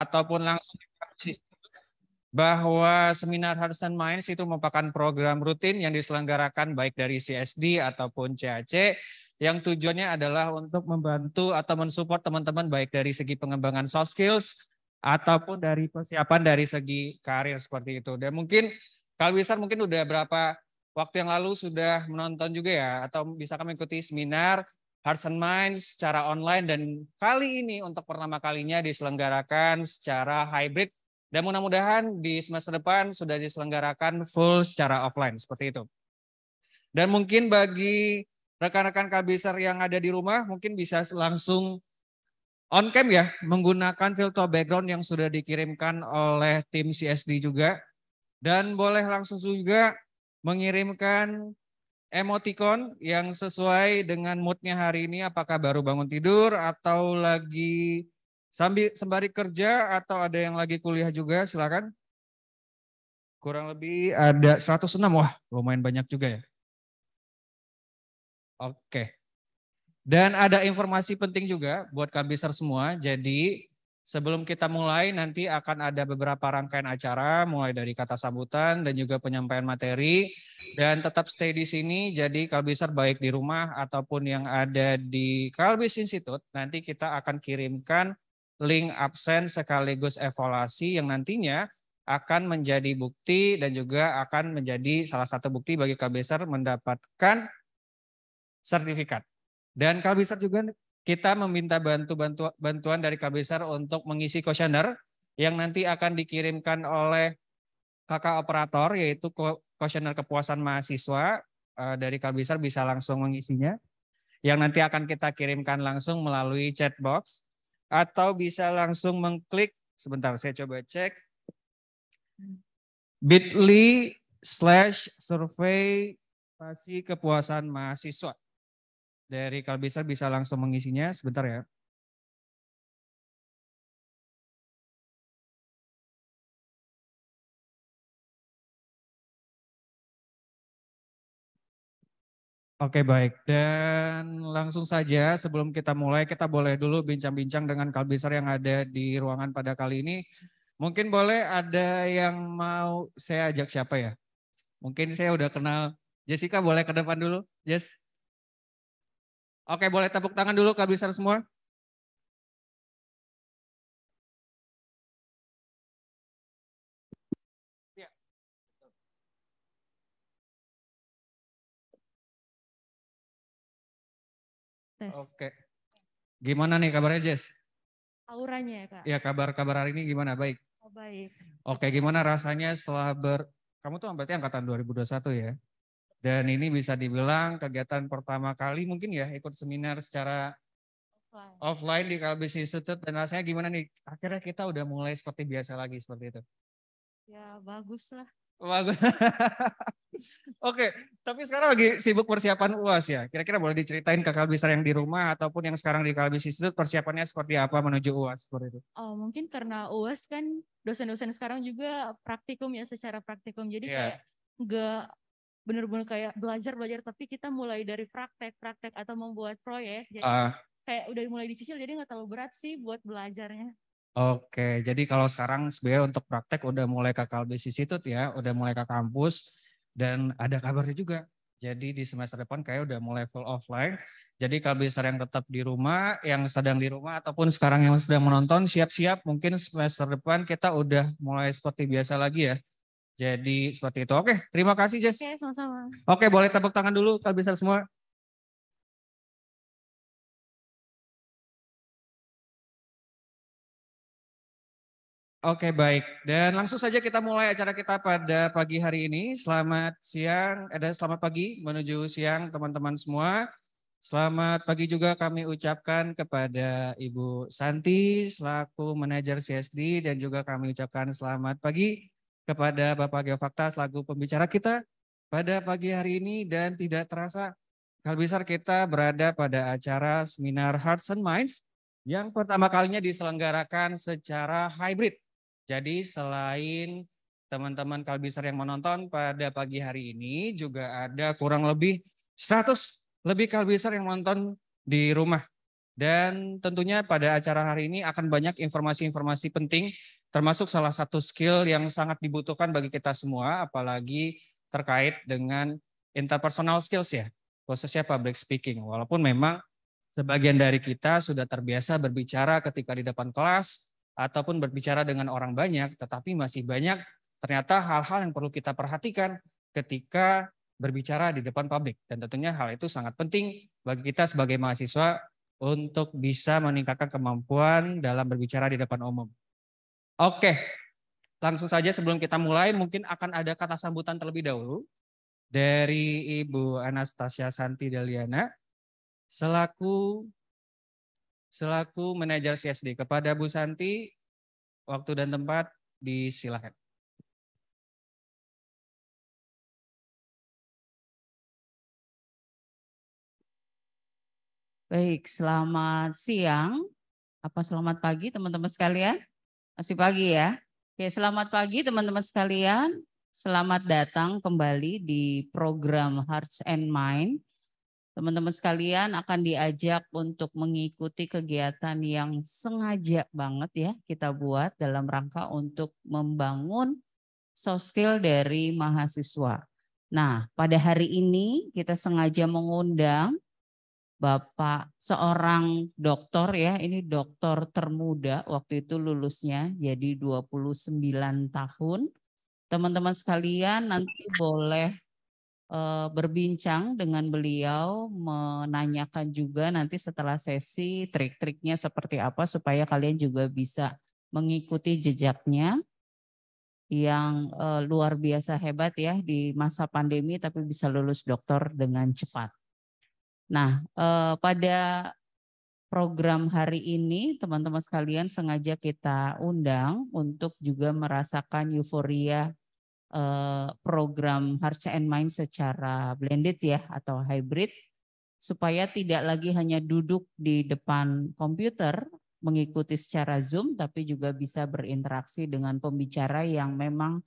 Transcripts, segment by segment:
ataupun langsung bahwa seminar Hearts and Minds itu merupakan program rutin yang diselenggarakan baik dari CSD ataupun CAC yang tujuannya adalah untuk membantu atau mensupport teman-teman baik dari segi pengembangan soft skills ataupun dari persiapan dari segi karir seperti itu. Dan mungkin Kalwisar mungkin udah berapa waktu yang lalu sudah menonton juga ya atau bisa kami ikuti seminar Hearts and Minds secara online dan kali ini untuk pertama kalinya diselenggarakan secara hybrid dan mudah-mudahan di semester depan sudah diselenggarakan full secara offline seperti itu. Dan mungkin bagi rekan-rekan kabiser yang ada di rumah mungkin bisa langsung on cam ya menggunakan filter background yang sudah dikirimkan oleh tim CSD juga dan boleh langsung juga mengirimkan emoticon yang sesuai dengan moodnya hari ini. Apakah baru bangun tidur atau lagi sambil sembari kerja atau ada yang lagi kuliah juga silakan. Kurang lebih ada 106. Wah, lumayan banyak juga ya. Oke. Dan ada informasi penting juga buat kabiser semua. Jadi Sebelum kita mulai, nanti akan ada beberapa rangkaian acara, mulai dari kata sambutan dan juga penyampaian materi. Dan tetap stay di sini, jadi Kalbiser baik di rumah ataupun yang ada di Kalbis Institute, nanti kita akan kirimkan link absen sekaligus evaluasi yang nantinya akan menjadi bukti dan juga akan menjadi salah satu bukti bagi Kalbiser mendapatkan sertifikat. Dan Kalbiser juga kita meminta bantu, bantu bantuan dari KBSAR untuk mengisi kuesioner yang nanti akan dikirimkan oleh kakak operator yaitu kuesioner kepuasan mahasiswa eh, dari KBSAR bisa langsung mengisinya yang nanti akan kita kirimkan langsung melalui chatbox atau bisa langsung mengklik sebentar saya coba cek bit.ly slash survei pasti kepuasan mahasiswa dari Kalbisa bisa langsung mengisinya sebentar ya. Oke baik, dan langsung saja sebelum kita mulai kita boleh dulu bincang-bincang dengan Kalbisar yang ada di ruangan pada kali ini. Mungkin boleh ada yang mau saya ajak siapa ya? Mungkin saya udah kenal Jessica, boleh ke depan dulu? Jess? Oke, boleh tepuk tangan dulu Kak Bisar semua. Tes. Oke. Gimana nih kabarnya Jess? Auranya ya Kak? Ya kabar-kabar hari ini gimana? Baik? Oh, baik. Oke, gimana rasanya setelah ber... Kamu tuh berarti angkatan 2021 ya? Dan ini bisa dibilang kegiatan pertama kali mungkin ya ikut seminar secara offline, offline di Kalbis Institute. Dan rasanya gimana nih? Akhirnya kita udah mulai seperti biasa lagi seperti itu. Ya bagus lah. Bagus. Oke, tapi sekarang lagi sibuk persiapan UAS ya. Kira-kira boleh diceritain ke Kalbisar yang di rumah ataupun yang sekarang di Kalbis Institute persiapannya seperti apa menuju UAS seperti itu? Oh, mungkin karena UAS kan dosen-dosen sekarang juga praktikum ya secara praktikum. Jadi yeah. kayak nggak benar-benar kayak belajar-belajar tapi kita mulai dari praktek-praktek atau membuat proyek jadi uh, kayak udah mulai dicicil jadi nggak terlalu berat sih buat belajarnya Oke, jadi kalau sekarang sebenarnya untuk praktek udah mulai ke Kalbis Institute ya, udah mulai ke kampus dan ada kabarnya juga. Jadi di semester depan kayak udah mulai full offline. Jadi kalau Kalbe yang tetap di rumah, yang sedang di rumah ataupun sekarang yang sedang menonton siap-siap mungkin semester depan kita udah mulai seperti biasa lagi ya. Jadi seperti itu. Oke, terima kasih Jess. Oke, sama-sama. Oke, boleh tepuk tangan dulu kalau bisa semua. Oke, baik. Dan langsung saja kita mulai acara kita pada pagi hari ini. Selamat siang, ada eh, selamat pagi menuju siang teman-teman semua. Selamat pagi juga kami ucapkan kepada Ibu Santi selaku manajer CSD dan juga kami ucapkan selamat pagi kepada Bapak Geofakta selaku pembicara kita pada pagi hari ini dan tidak terasa hal besar kita berada pada acara seminar Hearts and Minds yang pertama kalinya diselenggarakan secara hybrid. Jadi selain teman-teman Kalbisar yang menonton pada pagi hari ini juga ada kurang lebih 100 lebih Kalbisar yang menonton di rumah. Dan tentunya pada acara hari ini akan banyak informasi-informasi penting termasuk salah satu skill yang sangat dibutuhkan bagi kita semua, apalagi terkait dengan interpersonal skills ya, khususnya public speaking. Walaupun memang sebagian dari kita sudah terbiasa berbicara ketika di depan kelas ataupun berbicara dengan orang banyak, tetapi masih banyak ternyata hal-hal yang perlu kita perhatikan ketika berbicara di depan publik. Dan tentunya hal itu sangat penting bagi kita sebagai mahasiswa untuk bisa meningkatkan kemampuan dalam berbicara di depan umum. Oke, langsung saja sebelum kita mulai mungkin akan ada kata sambutan terlebih dahulu dari Ibu Anastasia Santi Deliana selaku selaku manajer CSD kepada Bu Santi waktu dan tempat disilahkan. Baik, selamat siang. Apa selamat pagi teman-teman sekalian? Masih pagi ya. Oke, selamat pagi teman-teman sekalian. Selamat datang kembali di program Hearts and Mind. Teman-teman sekalian akan diajak untuk mengikuti kegiatan yang sengaja banget ya kita buat dalam rangka untuk membangun soft skill dari mahasiswa. Nah, pada hari ini kita sengaja mengundang Bapak seorang dokter ya, ini dokter termuda waktu itu lulusnya jadi 29 tahun. Teman-teman sekalian nanti boleh uh, berbincang dengan beliau, menanyakan juga nanti setelah sesi trik-triknya seperti apa supaya kalian juga bisa mengikuti jejaknya yang uh, luar biasa hebat ya di masa pandemi tapi bisa lulus dokter dengan cepat. Nah, eh, pada program hari ini teman-teman sekalian sengaja kita undang untuk juga merasakan euforia eh, program Hearts and Mind secara blended ya atau hybrid supaya tidak lagi hanya duduk di depan komputer mengikuti secara Zoom tapi juga bisa berinteraksi dengan pembicara yang memang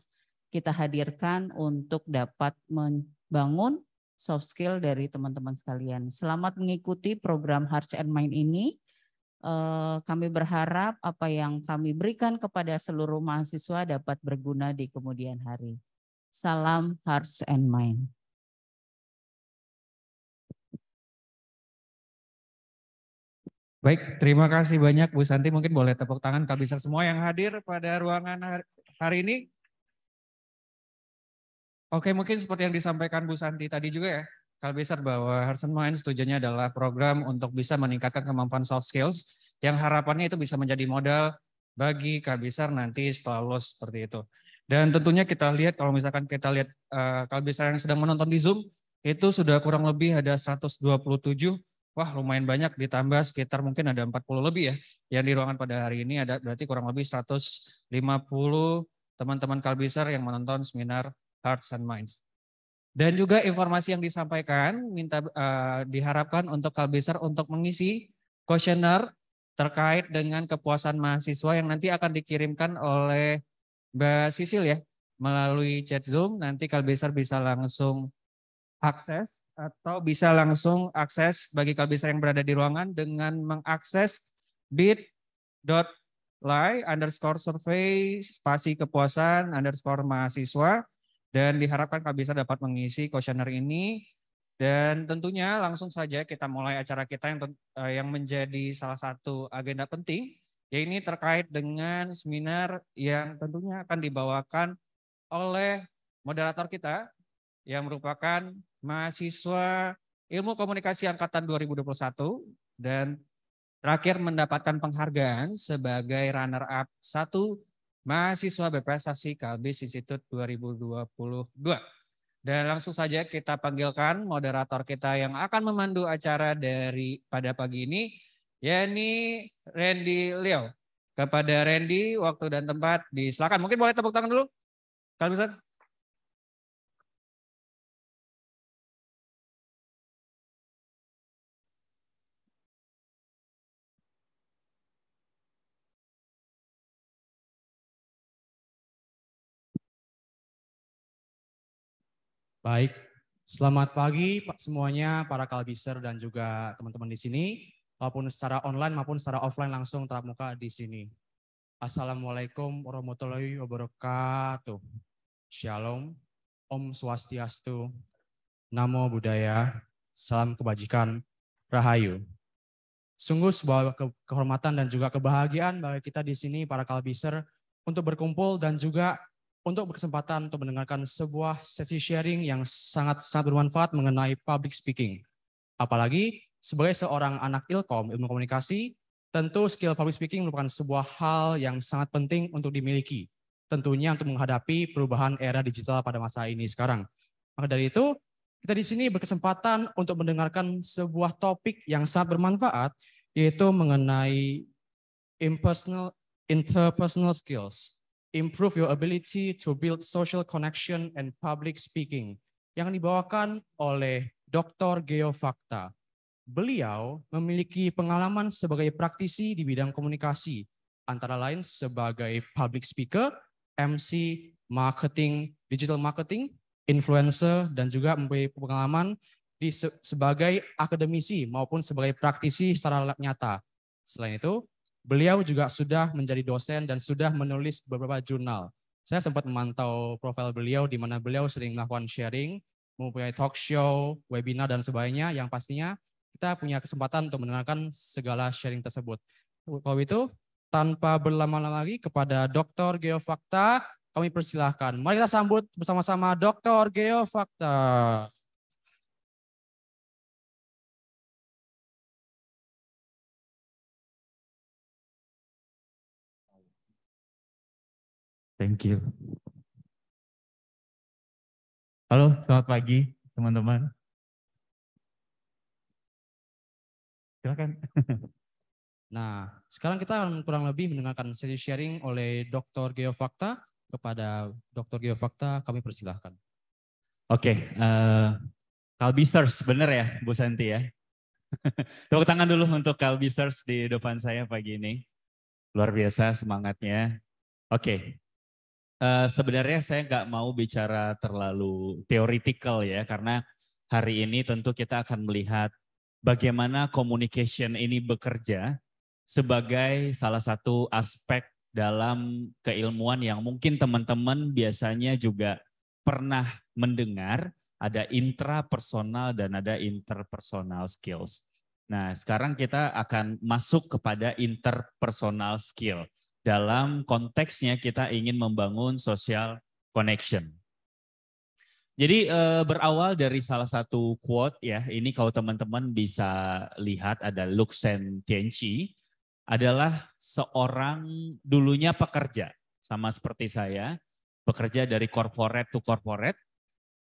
kita hadirkan untuk dapat membangun soft skill dari teman-teman sekalian. Selamat mengikuti program Hearts and Mind ini. Eh, kami berharap apa yang kami berikan kepada seluruh mahasiswa dapat berguna di kemudian hari. Salam Hearts and Mind. Baik, terima kasih banyak Bu Santi. Mungkin boleh tepuk tangan kalau bisa semua yang hadir pada ruangan hari ini. Oke, mungkin seperti yang disampaikan Bu Santi tadi juga ya, Kalbiser bahwa Harsen Mind Minds tujuannya adalah program untuk bisa meningkatkan kemampuan soft skills yang harapannya itu bisa menjadi modal bagi Kalbiser nanti setelah lulus seperti itu. Dan tentunya kita lihat kalau misalkan kita lihat uh, eh, Bisar yang sedang menonton di Zoom itu sudah kurang lebih ada 127 Wah lumayan banyak ditambah sekitar mungkin ada 40 lebih ya yang di ruangan pada hari ini ada berarti kurang lebih 150 teman-teman Kalbiser yang menonton seminar hearts and minds. Dan juga informasi yang disampaikan minta uh, diharapkan untuk Kalbeser untuk mengisi kuesioner terkait dengan kepuasan mahasiswa yang nanti akan dikirimkan oleh Mbak Sisil ya melalui chat Zoom. Nanti Kalbeser bisa langsung akses atau bisa langsung akses bagi Kalbeser yang berada di ruangan dengan mengakses bit.ly underscore survei spasi kepuasan underscore mahasiswa dan diharapkan Kak Bisa dapat mengisi kuesioner ini. Dan tentunya langsung saja kita mulai acara kita yang eh, yang menjadi salah satu agenda penting, Ya ini terkait dengan seminar yang tentunya akan dibawakan oleh moderator kita yang merupakan mahasiswa Ilmu Komunikasi Angkatan 2021 dan terakhir mendapatkan penghargaan sebagai runner-up satu mahasiswa berprestasi Kalbis Institut 2022. Dan langsung saja kita panggilkan moderator kita yang akan memandu acara dari pada pagi ini, yakni Randy Leo. Kepada Randy, waktu dan tempat disilakan. Mungkin boleh tepuk tangan dulu, kalau misalnya. Baik, selamat pagi Pak semuanya, para kalbiser dan juga teman-teman di sini, maupun secara online maupun secara offline langsung tatap muka di sini. Assalamualaikum warahmatullahi wabarakatuh. Shalom, Om Swastiastu, Namo Buddhaya, Salam Kebajikan, Rahayu. Sungguh sebuah kehormatan dan juga kebahagiaan bagi kita di sini para kalbiser untuk berkumpul dan juga untuk berkesempatan untuk mendengarkan sebuah sesi sharing yang sangat-sangat bermanfaat mengenai public speaking. Apalagi sebagai seorang anak ilkom, ilmu komunikasi, tentu skill public speaking merupakan sebuah hal yang sangat penting untuk dimiliki. Tentunya untuk menghadapi perubahan era digital pada masa ini sekarang. Maka dari itu, kita di sini berkesempatan untuk mendengarkan sebuah topik yang sangat bermanfaat, yaitu mengenai impersonal, interpersonal skills improve your ability to build social connection and public speaking yang dibawakan oleh Dr. Geo Beliau memiliki pengalaman sebagai praktisi di bidang komunikasi, antara lain sebagai public speaker, MC, marketing, digital marketing, influencer, dan juga memiliki pengalaman di sebagai akademisi maupun sebagai praktisi secara nyata. Selain itu, Beliau juga sudah menjadi dosen dan sudah menulis beberapa jurnal. Saya sempat memantau profil beliau di mana beliau sering melakukan sharing, mempunyai talk show, webinar, dan sebagainya yang pastinya kita punya kesempatan untuk mendengarkan segala sharing tersebut. Kalau itu, tanpa berlama-lama lagi kepada Dr. Geofakta, kami persilahkan. Mari kita sambut bersama-sama Dr. Geofakta. Thank you. Halo, selamat pagi teman-teman. Silakan. Nah, sekarang kita akan kurang lebih mendengarkan sesi sharing oleh Dr. Geofakta kepada Dr. Geofakta. Kami persilahkan. Oke, okay, uh, eh, Kalbisers benar ya Bu Santi ya. Tepuk tangan dulu untuk Kalbisers di depan saya pagi ini. Luar biasa semangatnya. Oke, okay. Eh, sebenarnya saya nggak mau bicara terlalu teoritikal ya, karena hari ini tentu kita akan melihat bagaimana communication ini bekerja sebagai salah satu aspek dalam keilmuan yang mungkin teman-teman biasanya juga pernah mendengar ada intrapersonal dan ada interpersonal skills. Nah, sekarang kita akan masuk kepada interpersonal skill dalam konteksnya kita ingin membangun social connection. Jadi eh, berawal dari salah satu quote ya, ini kalau teman-teman bisa lihat ada Luxen Tianchi adalah seorang dulunya pekerja sama seperti saya, bekerja dari corporate to corporate.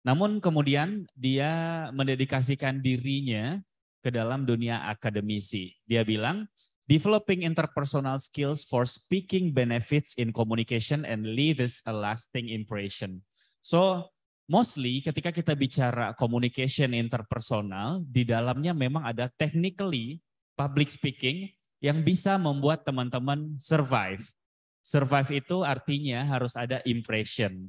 Namun kemudian dia mendedikasikan dirinya ke dalam dunia akademisi. Dia bilang, Developing interpersonal skills for speaking benefits in communication and leaves a lasting impression. So, mostly ketika kita bicara communication interpersonal, di dalamnya memang ada technically public speaking yang bisa membuat teman-teman survive. Survive itu artinya harus ada impression.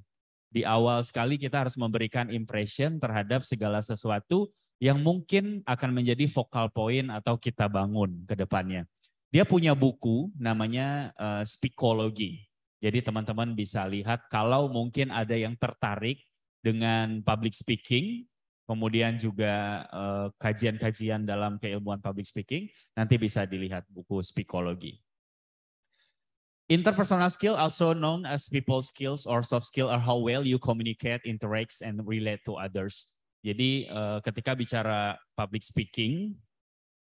Di awal sekali kita harus memberikan impression terhadap segala sesuatu yang mungkin akan menjadi focal point atau kita bangun ke depannya. Dia punya buku namanya uh, eh, Speakology. Jadi teman-teman bisa lihat kalau mungkin ada yang tertarik dengan public speaking, kemudian juga eh, kajian-kajian uh, dalam keilmuan public speaking, nanti bisa dilihat buku Speakology. Interpersonal skill, also known as people skills or soft skill, are how well you communicate, interacts, and relate to others. Jadi eh, ketika bicara public speaking,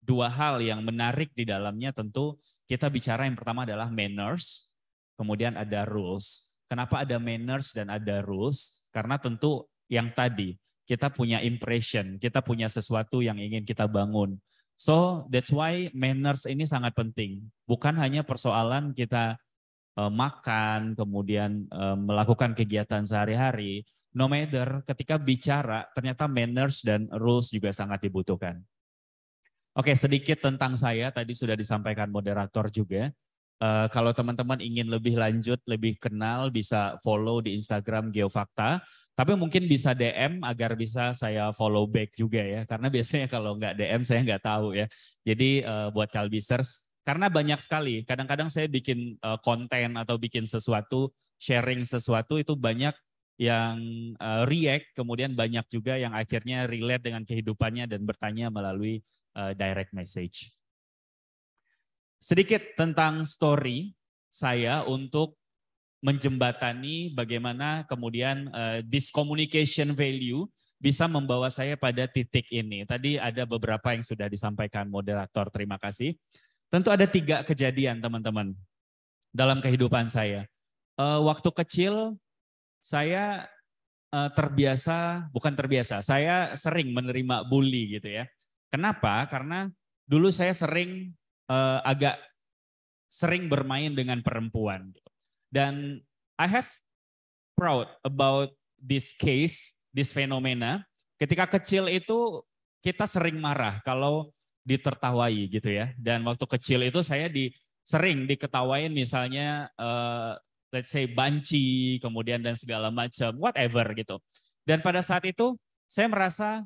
dua hal yang menarik di dalamnya tentu kita bicara yang pertama adalah manners, kemudian ada rules. Kenapa ada manners dan ada rules? Karena tentu yang tadi kita punya impression, kita punya sesuatu yang ingin kita bangun. So that's why manners ini sangat penting. Bukan hanya persoalan kita uh, makan, kemudian uh, melakukan kegiatan sehari-hari. No matter ketika bicara, ternyata manners dan rules juga sangat dibutuhkan. Oke, sedikit tentang saya tadi sudah disampaikan moderator juga. Uh, kalau teman-teman ingin lebih lanjut, lebih kenal, bisa follow di Instagram Geofakta. Tapi mungkin bisa DM agar bisa saya follow back juga ya. Karena biasanya kalau nggak DM saya nggak tahu ya. Jadi uh, buat Calbisers, karena banyak sekali. Kadang-kadang saya bikin uh, konten atau bikin sesuatu, sharing sesuatu itu banyak yang uh, react, kemudian banyak juga yang akhirnya relate dengan kehidupannya dan bertanya melalui Eh, direct message. Sedikit tentang story saya untuk menjembatani bagaimana kemudian uh, eh, this communication value bisa membawa saya pada titik ini. Tadi ada beberapa yang sudah disampaikan moderator, terima kasih. Tentu ada tiga kejadian teman-teman dalam kehidupan saya. Uh, waktu kecil saya uh, terbiasa, bukan terbiasa, saya sering menerima bully gitu ya. Kenapa? Karena dulu saya sering uh, agak sering bermain dengan perempuan. Dan I have proud about this case, this fenomena. Ketika kecil itu kita sering marah kalau ditertawai gitu ya. Dan waktu kecil itu saya di sering diketawain misalnya uh, let's say banci kemudian dan segala macam whatever gitu. Dan pada saat itu saya merasa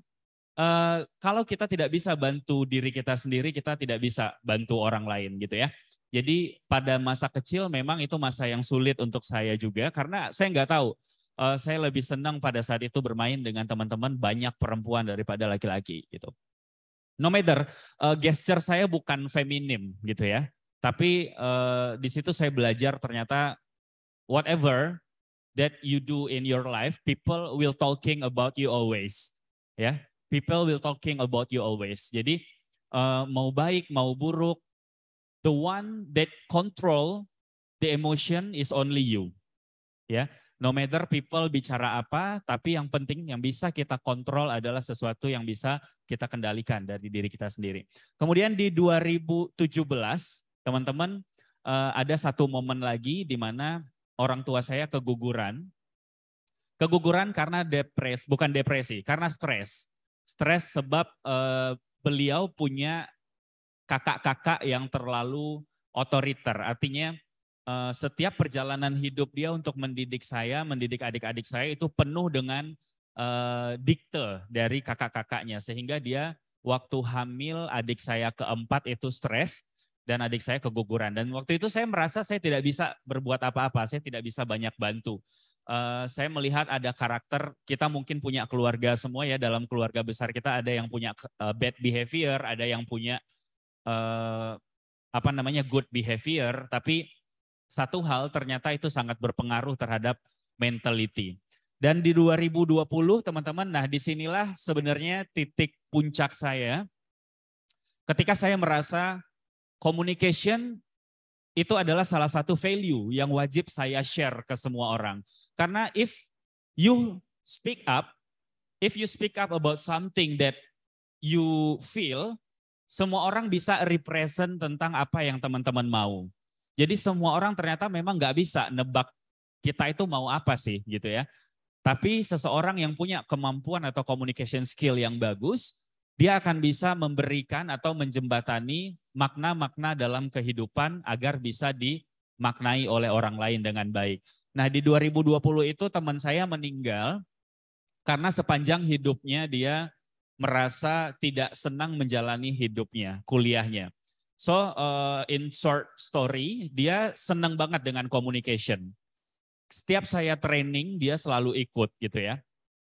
uh, kalau kita tidak bisa bantu diri kita sendiri, kita tidak bisa bantu orang lain gitu ya. Jadi pada masa kecil memang itu masa yang sulit untuk saya juga karena saya nggak tahu. Uh, saya lebih senang pada saat itu bermain dengan teman-teman banyak perempuan daripada laki-laki gitu. No matter uh, gesture saya bukan feminim gitu ya, tapi uh, di situ saya belajar ternyata whatever that you do in your life, people will talking about you always. Ya, people will talking about you always. Jadi uh, mau baik mau buruk, the one that control the emotion is only you. Ya, yeah. no matter people bicara apa, tapi yang penting yang bisa kita kontrol adalah sesuatu yang bisa kita kendalikan dari diri kita sendiri. Kemudian di 2017, teman-teman uh, ada satu momen lagi di mana orang tua saya keguguran keguguran karena depres, bukan depresi, karena stres stres sebab uh, beliau punya kakak-kakak yang terlalu otoriter. Artinya uh, setiap perjalanan hidup dia untuk mendidik saya, mendidik adik-adik saya itu penuh dengan uh, dikte dari kakak-kakaknya sehingga dia waktu hamil adik saya keempat itu stres dan adik saya keguguran dan waktu itu saya merasa saya tidak bisa berbuat apa-apa, saya tidak bisa banyak bantu. Eh, saya melihat ada karakter kita mungkin punya keluarga semua ya dalam keluarga besar kita ada yang punya uh, bad behavior, ada yang punya uh, apa namanya good behavior, tapi satu hal ternyata itu sangat berpengaruh terhadap mentality. Dan di 2020 teman-teman, nah disinilah sebenarnya titik puncak saya ketika saya merasa communication itu adalah salah satu value yang wajib saya share ke semua orang. Karena if you speak up, if you speak up about something that you feel, semua orang bisa represent tentang apa yang teman-teman mau. Jadi semua orang ternyata memang nggak bisa nebak kita itu mau apa sih gitu ya. Tapi seseorang yang punya kemampuan atau communication skill yang bagus, dia akan bisa memberikan atau menjembatani makna-makna dalam kehidupan agar bisa dimaknai oleh orang lain dengan baik. Nah, di 2020 itu teman saya meninggal karena sepanjang hidupnya dia merasa tidak senang menjalani hidupnya, kuliahnya. So, uh, in short story, dia senang banget dengan communication. Setiap saya training, dia selalu ikut gitu ya.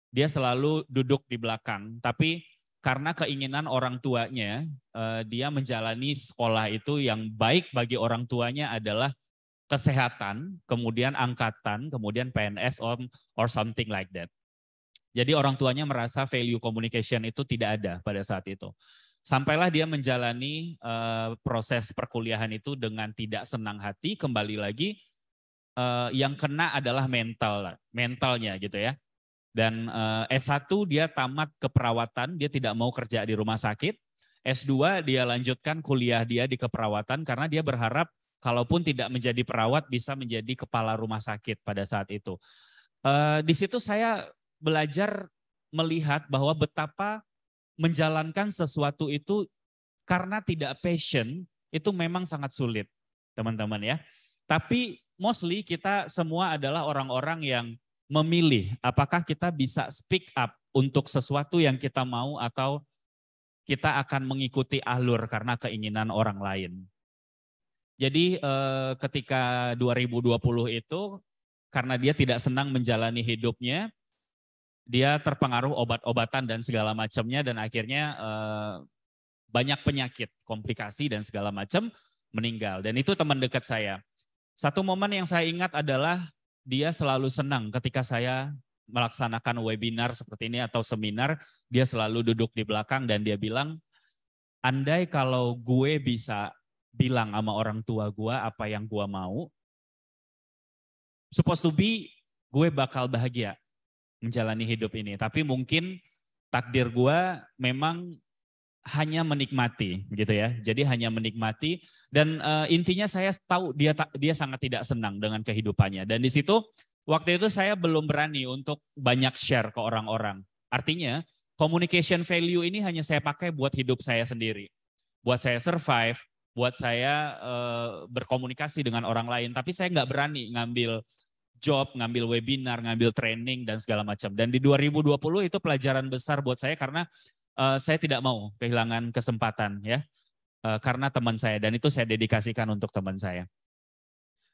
Dia selalu duduk di belakang, tapi karena keinginan orang tuanya uh, dia menjalani sekolah itu yang baik bagi orang tuanya adalah kesehatan, kemudian angkatan, kemudian PNS or, or something like that. Jadi orang tuanya merasa value communication itu tidak ada pada saat itu. Sampailah dia menjalani uh, proses perkuliahan itu dengan tidak senang hati, kembali lagi uh, yang kena adalah mental, mentalnya gitu ya. Dan eh, S1 dia tamat keperawatan, dia tidak mau kerja di rumah sakit. S2 dia lanjutkan kuliah dia di keperawatan karena dia berharap kalaupun tidak menjadi perawat bisa menjadi kepala rumah sakit pada saat itu. Eh, di situ saya belajar melihat bahwa betapa menjalankan sesuatu itu karena tidak passion itu memang sangat sulit, teman-teman ya. Tapi mostly kita semua adalah orang-orang yang memilih apakah kita bisa speak up untuk sesuatu yang kita mau atau kita akan mengikuti alur karena keinginan orang lain. Jadi eh, ketika 2020 itu karena dia tidak senang menjalani hidupnya, dia terpengaruh obat-obatan dan segala macamnya dan akhirnya eh, banyak penyakit, komplikasi dan segala macam meninggal. Dan itu teman dekat saya. Satu momen yang saya ingat adalah dia selalu senang ketika saya melaksanakan webinar seperti ini atau seminar, dia selalu duduk di belakang dan dia bilang, andai kalau gue bisa bilang sama orang tua gue apa yang gue mau, supposed to be gue bakal bahagia menjalani hidup ini. Tapi mungkin takdir gue memang hanya menikmati gitu ya. Jadi hanya menikmati dan uh, intinya saya tahu dia dia sangat tidak senang dengan kehidupannya dan di situ waktu itu saya belum berani untuk banyak share ke orang-orang. Artinya communication value ini hanya saya pakai buat hidup saya sendiri. Buat saya survive, buat saya uh, berkomunikasi dengan orang lain, tapi saya nggak berani ngambil job, ngambil webinar, ngambil training dan segala macam. Dan di 2020 itu pelajaran besar buat saya karena Eh, saya tidak mau kehilangan kesempatan ya uh, karena teman saya dan itu saya dedikasikan untuk teman saya.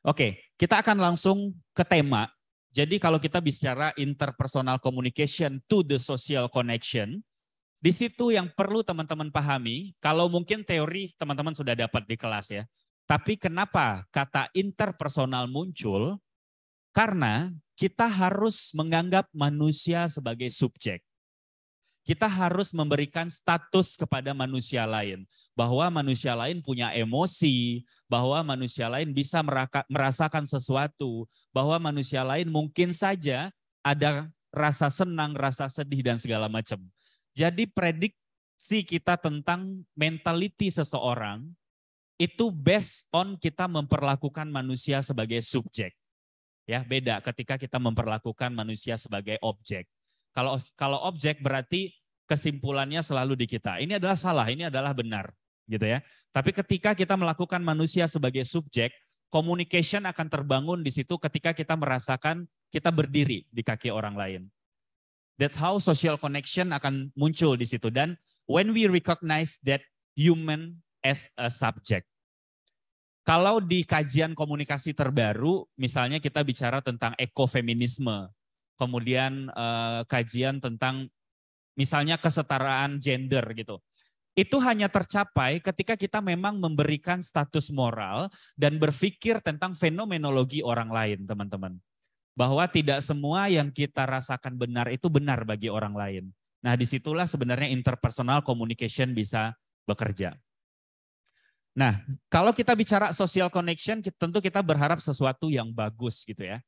Oke, kita akan langsung ke tema. Jadi kalau kita bicara interpersonal communication to the social connection, di situ yang perlu teman-teman pahami, kalau mungkin teori teman-teman sudah dapat di kelas ya. Tapi kenapa kata interpersonal muncul? Karena kita harus menganggap manusia sebagai subjek kita harus memberikan status kepada manusia lain bahwa manusia lain punya emosi, bahwa manusia lain bisa merasakan sesuatu, bahwa manusia lain mungkin saja ada rasa senang, rasa sedih dan segala macam. Jadi prediksi kita tentang mentality seseorang itu based on kita memperlakukan manusia sebagai subjek. Ya, beda ketika kita memperlakukan manusia sebagai objek kalau kalau objek berarti kesimpulannya selalu di kita. Ini adalah salah, ini adalah benar, gitu ya. Tapi ketika kita melakukan manusia sebagai subjek, communication akan terbangun di situ ketika kita merasakan kita berdiri di kaki orang lain. That's how social connection akan muncul di situ dan when we recognize that human as a subject. Kalau di kajian komunikasi terbaru, misalnya kita bicara tentang ekofeminisme, kemudian uh, kajian tentang misalnya kesetaraan gender gitu. Itu hanya tercapai ketika kita memang memberikan status moral dan berpikir tentang fenomenologi orang lain, teman-teman. Bahwa tidak semua yang kita rasakan benar itu benar bagi orang lain. Nah, disitulah sebenarnya interpersonal communication bisa bekerja. Nah, kalau kita bicara social connection, tentu kita berharap sesuatu yang bagus gitu ya.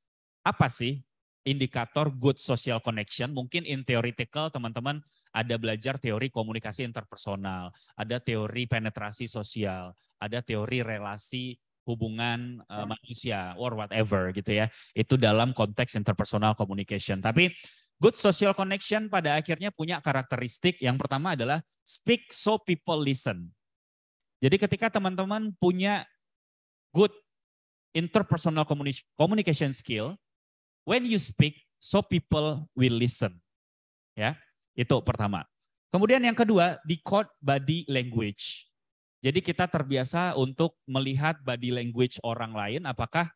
Apa sih indikator good social connection. Mungkin in theoretical teman-teman ada belajar teori komunikasi interpersonal, ada teori penetrasi sosial, ada teori relasi hubungan uh, manusia or whatever gitu ya. Itu dalam konteks interpersonal communication. Tapi good social connection pada akhirnya punya karakteristik yang pertama adalah speak so people listen. Jadi ketika teman-teman punya good interpersonal communication skill, when you speak, so people will listen. Ya, itu pertama. Kemudian yang kedua, decode body language. Jadi kita terbiasa untuk melihat body language orang lain apakah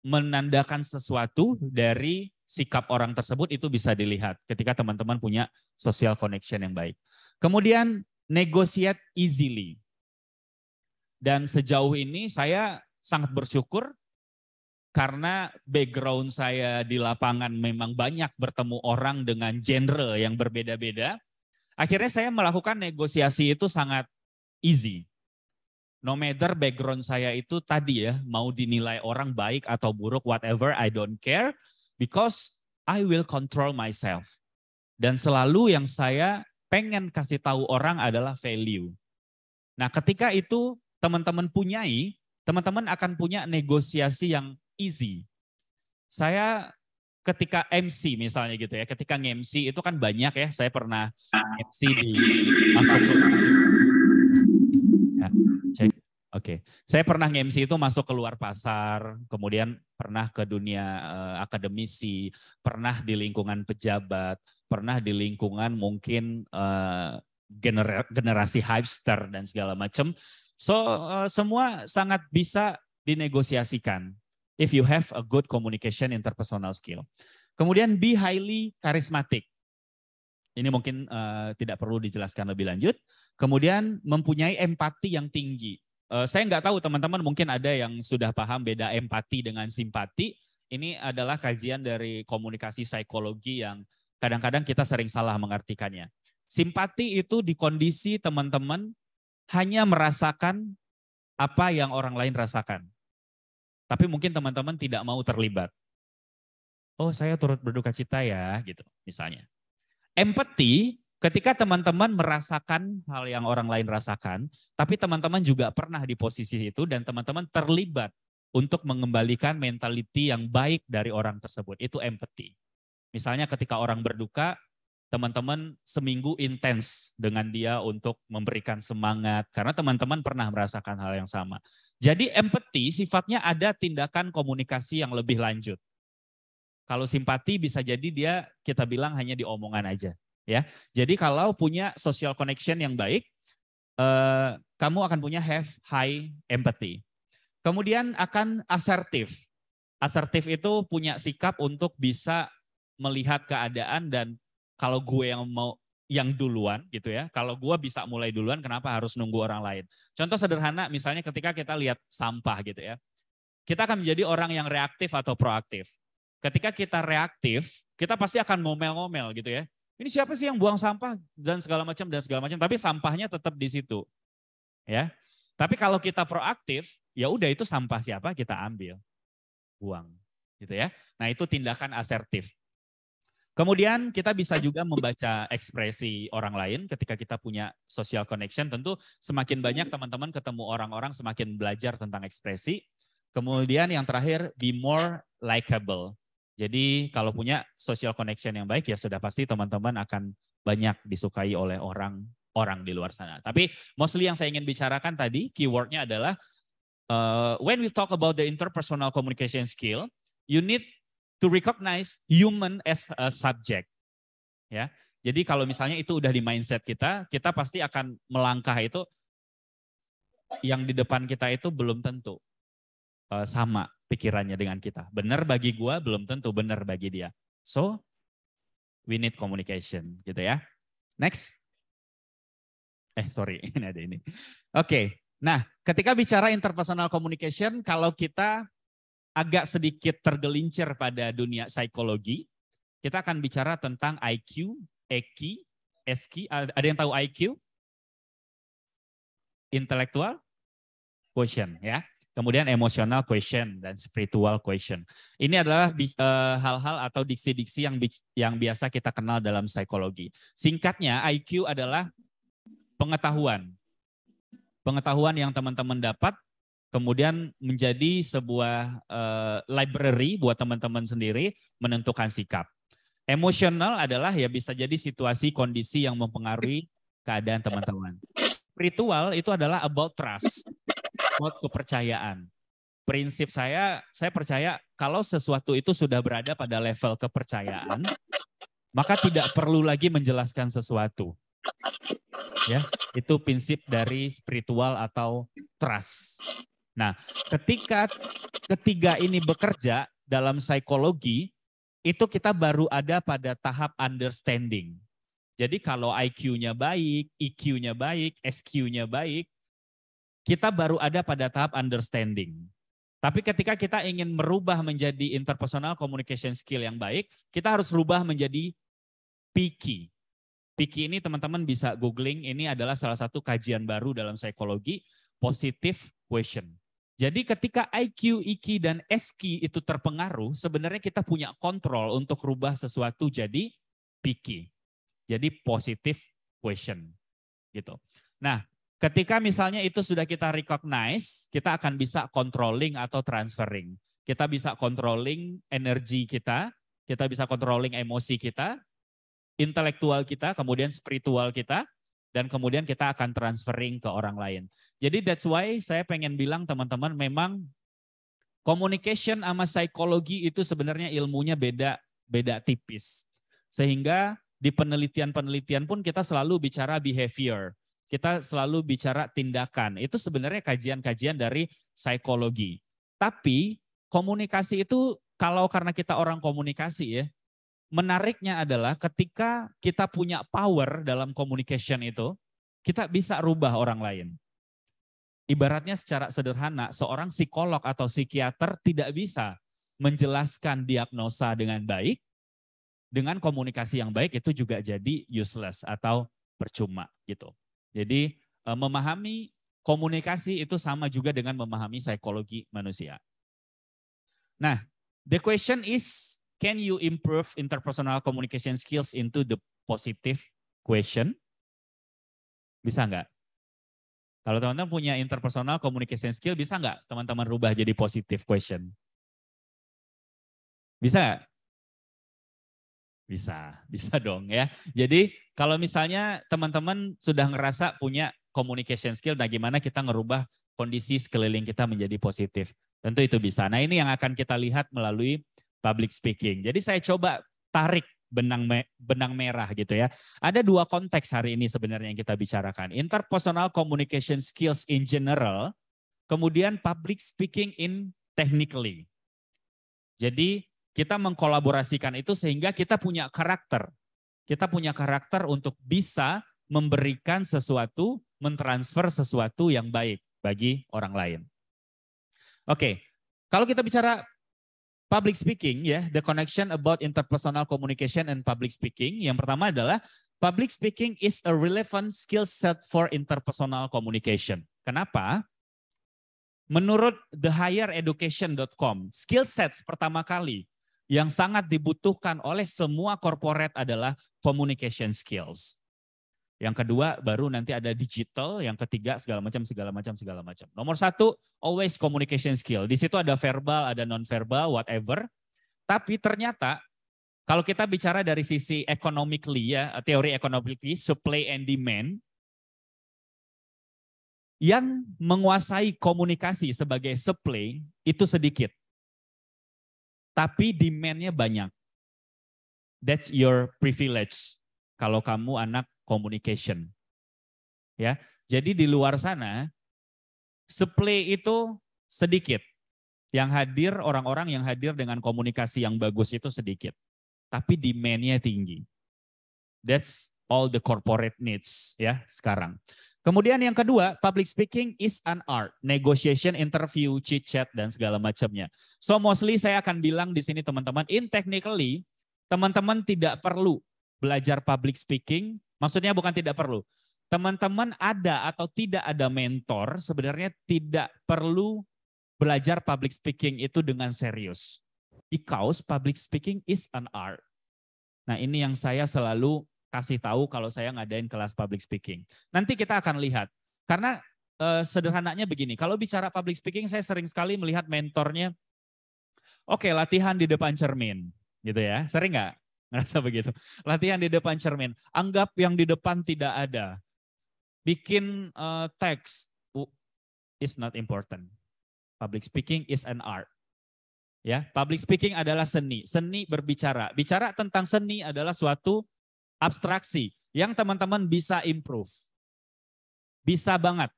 menandakan sesuatu dari sikap orang tersebut itu bisa dilihat ketika teman-teman punya social connection yang baik. Kemudian negotiate easily. Dan sejauh ini saya sangat bersyukur karena background saya di lapangan memang banyak bertemu orang dengan genre yang berbeda-beda, akhirnya saya melakukan negosiasi itu sangat easy. No matter background saya itu tadi ya, mau dinilai orang baik atau buruk, whatever, I don't care, because I will control myself. Dan selalu yang saya pengen kasih tahu orang adalah value. Nah ketika itu teman-teman punyai, teman-teman akan punya negosiasi yang easy. Saya ketika MC misalnya gitu ya, ketika MC itu kan banyak ya, saya pernah MC di masuk ya, Oke, okay. saya pernah MC itu masuk keluar pasar, kemudian pernah ke dunia uh, akademisi, pernah di lingkungan pejabat, pernah di lingkungan mungkin uh, eh, gener generasi hipster dan segala macam. So uh, semua sangat bisa dinegosiasikan if you have a good communication interpersonal skill. Kemudian be highly charismatic. Ini mungkin uh, tidak perlu dijelaskan lebih lanjut. Kemudian mempunyai empati yang tinggi. Uh, saya nggak tahu teman-teman mungkin ada yang sudah paham beda empati dengan simpati. Ini adalah kajian dari komunikasi psikologi yang kadang-kadang kita sering salah mengartikannya. Simpati itu di kondisi teman-teman hanya merasakan apa yang orang lain rasakan. Tapi mungkin teman-teman tidak mau terlibat. Oh, saya turut berduka cita ya, gitu misalnya. Empati ketika teman-teman merasakan hal yang orang lain rasakan, tapi teman-teman juga pernah di posisi itu dan teman-teman terlibat untuk mengembalikan mentality yang baik dari orang tersebut. Itu empathy. Misalnya ketika orang berduka, teman-teman seminggu intens dengan dia untuk memberikan semangat karena teman-teman pernah merasakan hal yang sama. Jadi empathy sifatnya ada tindakan komunikasi yang lebih lanjut. Kalau simpati bisa jadi dia kita bilang hanya di omongan aja, ya. Jadi kalau punya social connection yang baik, eh, kamu akan punya have high empathy. Kemudian akan asertif. Asertif itu punya sikap untuk bisa melihat keadaan dan kalau gue yang mau yang duluan gitu ya. Kalau gue bisa mulai duluan, kenapa harus nunggu orang lain? Contoh sederhana, misalnya ketika kita lihat sampah gitu ya, kita akan menjadi orang yang reaktif atau proaktif. Ketika kita reaktif, kita pasti akan ngomel-ngomel gitu ya. Ini siapa sih yang buang sampah dan segala macam dan segala macam, tapi sampahnya tetap di situ. Ya. Tapi kalau kita proaktif, ya udah itu sampah siapa kita ambil, buang gitu ya. Nah, itu tindakan asertif. Kemudian kita bisa juga membaca ekspresi orang lain ketika kita punya social connection. Tentu semakin banyak teman-teman ketemu orang-orang semakin belajar tentang ekspresi. Kemudian yang terakhir, be more likable. Jadi kalau punya social connection yang baik ya sudah pasti teman-teman akan banyak disukai oleh orang orang di luar sana. Tapi mostly yang saya ingin bicarakan tadi keywordnya adalah uh, when we talk about the interpersonal communication skill, you need to recognize human as a subject. Ya. Jadi kalau misalnya itu udah di mindset kita, kita pasti akan melangkah itu yang di depan kita itu belum tentu eh, sama pikirannya dengan kita. Benar bagi gua belum tentu benar bagi dia. So we need communication gitu ya. Next. Eh sorry ini ada ini. Oke. Okay. Nah ketika bicara interpersonal communication kalau kita agak sedikit tergelincir pada dunia psikologi, kita akan bicara tentang IQ, EQ, SQ. Ada yang tahu IQ? Intelektual question, ya. Kemudian emosional question dan spiritual question. Ini adalah eh, hal-hal uh, atau diksi-diksi yang yang biasa kita kenal dalam psikologi. Singkatnya IQ adalah pengetahuan. Pengetahuan yang teman-teman dapat kemudian menjadi sebuah uh, library buat teman-teman sendiri menentukan sikap. Emosional adalah ya bisa jadi situasi kondisi yang mempengaruhi keadaan teman-teman. Ritual itu adalah about trust, about kepercayaan. Prinsip saya, saya percaya kalau sesuatu itu sudah berada pada level kepercayaan, maka tidak perlu lagi menjelaskan sesuatu. Ya, itu prinsip dari spiritual atau trust. Nah, ketika ketiga ini bekerja dalam psikologi, itu kita baru ada pada tahap understanding. Jadi kalau IQ-nya baik, EQ-nya baik, SQ-nya baik, kita baru ada pada tahap understanding. Tapi ketika kita ingin merubah menjadi interpersonal communication skill yang baik, kita harus rubah menjadi picky. Picky ini teman-teman bisa googling, ini adalah salah satu kajian baru dalam psikologi, positive question. Jadi ketika IQ, IQ, dan SQ itu terpengaruh, sebenarnya kita punya kontrol untuk rubah sesuatu jadi picky. Jadi positive question. gitu. Nah, ketika misalnya itu sudah kita recognize, kita akan bisa controlling atau transferring. Kita bisa controlling energi kita, kita bisa controlling emosi kita, intelektual kita, kemudian spiritual kita, dan kemudian kita akan transferring ke orang lain. Jadi that's why saya pengen bilang teman-teman memang communication sama psikologi itu sebenarnya ilmunya beda beda tipis. Sehingga di penelitian-penelitian pun kita selalu bicara behavior. Kita selalu bicara tindakan. Itu sebenarnya kajian-kajian dari psikologi. Tapi komunikasi itu kalau karena kita orang komunikasi ya, menariknya adalah ketika kita punya power dalam communication itu, kita bisa rubah orang lain. Ibaratnya secara sederhana, seorang psikolog atau psikiater tidak bisa menjelaskan diagnosa dengan baik, dengan komunikasi yang baik itu juga jadi useless atau percuma gitu. Jadi eh, memahami komunikasi itu sama juga dengan memahami psikologi manusia. Nah, the question is can you improve interpersonal communication skills into the positive question? Bisa nggak? Kalau teman-teman punya interpersonal communication skill, bisa nggak teman-teman rubah jadi positive question? Bisa nggak? Bisa, bisa dong ya. Jadi kalau misalnya teman-teman sudah ngerasa punya communication skill, nah gimana kita ngerubah kondisi sekeliling kita menjadi positif? Tentu itu bisa. Nah ini yang akan kita lihat melalui public speaking. Jadi saya coba tarik benang me benang merah gitu ya. Ada dua konteks hari ini sebenarnya yang kita bicarakan. Interpersonal communication skills in general, kemudian public speaking in technically. Jadi kita mengkolaborasikan itu sehingga kita punya karakter. Kita punya karakter untuk bisa memberikan sesuatu, mentransfer sesuatu yang baik bagi orang lain. Oke, kalau kita bicara public speaking ya, the connection about interpersonal communication and public speaking. Yang pertama adalah public speaking is a relevant skill set for interpersonal communication. Kenapa? Menurut thehighereducation.com, skill sets pertama kali yang sangat dibutuhkan oleh semua corporate adalah communication skills yang kedua baru nanti ada digital, yang ketiga segala macam segala macam segala macam. Nomor satu always communication skill. Di situ ada verbal, ada non verbal, whatever. Tapi ternyata kalau kita bicara dari sisi economically ya teori economically supply and demand yang menguasai komunikasi sebagai supply itu sedikit. Tapi demand-nya banyak. That's your privilege kalau kamu anak communication. Ya. Jadi di luar sana supply itu sedikit. Yang hadir orang-orang yang hadir dengan komunikasi yang bagus itu sedikit. Tapi demand-nya tinggi. That's all the corporate needs ya sekarang. Kemudian yang kedua, public speaking is an art, negotiation, interview, chit chat dan segala macamnya. So mostly saya akan bilang di sini teman-teman, in technically teman-teman tidak perlu belajar public speaking, maksudnya bukan tidak perlu. Teman-teman ada atau tidak ada mentor, sebenarnya tidak perlu belajar public speaking itu dengan serius. Because public speaking is an art. Nah ini yang saya selalu kasih tahu kalau saya ngadain kelas public speaking. Nanti kita akan lihat. Karena eh, sederhananya begini, kalau bicara public speaking saya sering sekali melihat mentornya, oke okay, latihan di depan cermin gitu ya, sering nggak? Ngerasa begitu. Latihan di depan cermin. Anggap yang di depan tidak ada. Bikin uh, teks is not important. Public speaking is an art. Ya, public speaking adalah seni. Seni berbicara. Bicara tentang seni adalah suatu abstraksi yang teman-teman bisa improve. Bisa banget.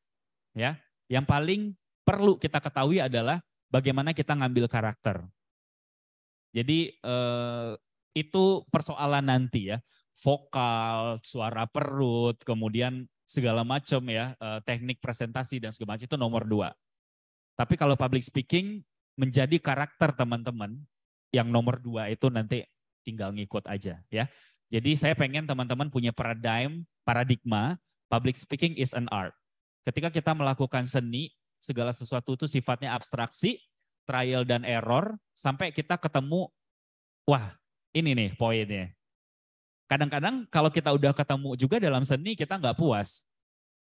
Ya, yang paling perlu kita ketahui adalah bagaimana kita ngambil karakter. Jadi eh, itu persoalan nanti ya. Vokal, suara perut, kemudian segala macam ya, eh, teknik presentasi dan segala macam itu nomor dua. Tapi kalau public speaking menjadi karakter teman-teman, yang nomor dua itu nanti tinggal ngikut aja ya. Jadi saya pengen teman-teman punya paradigm, paradigma, public speaking is an art. Ketika kita melakukan seni, segala sesuatu itu sifatnya abstraksi, trial dan error, sampai kita ketemu, wah ini nih poinnya. Kadang-kadang kalau kita udah ketemu juga dalam seni kita nggak puas.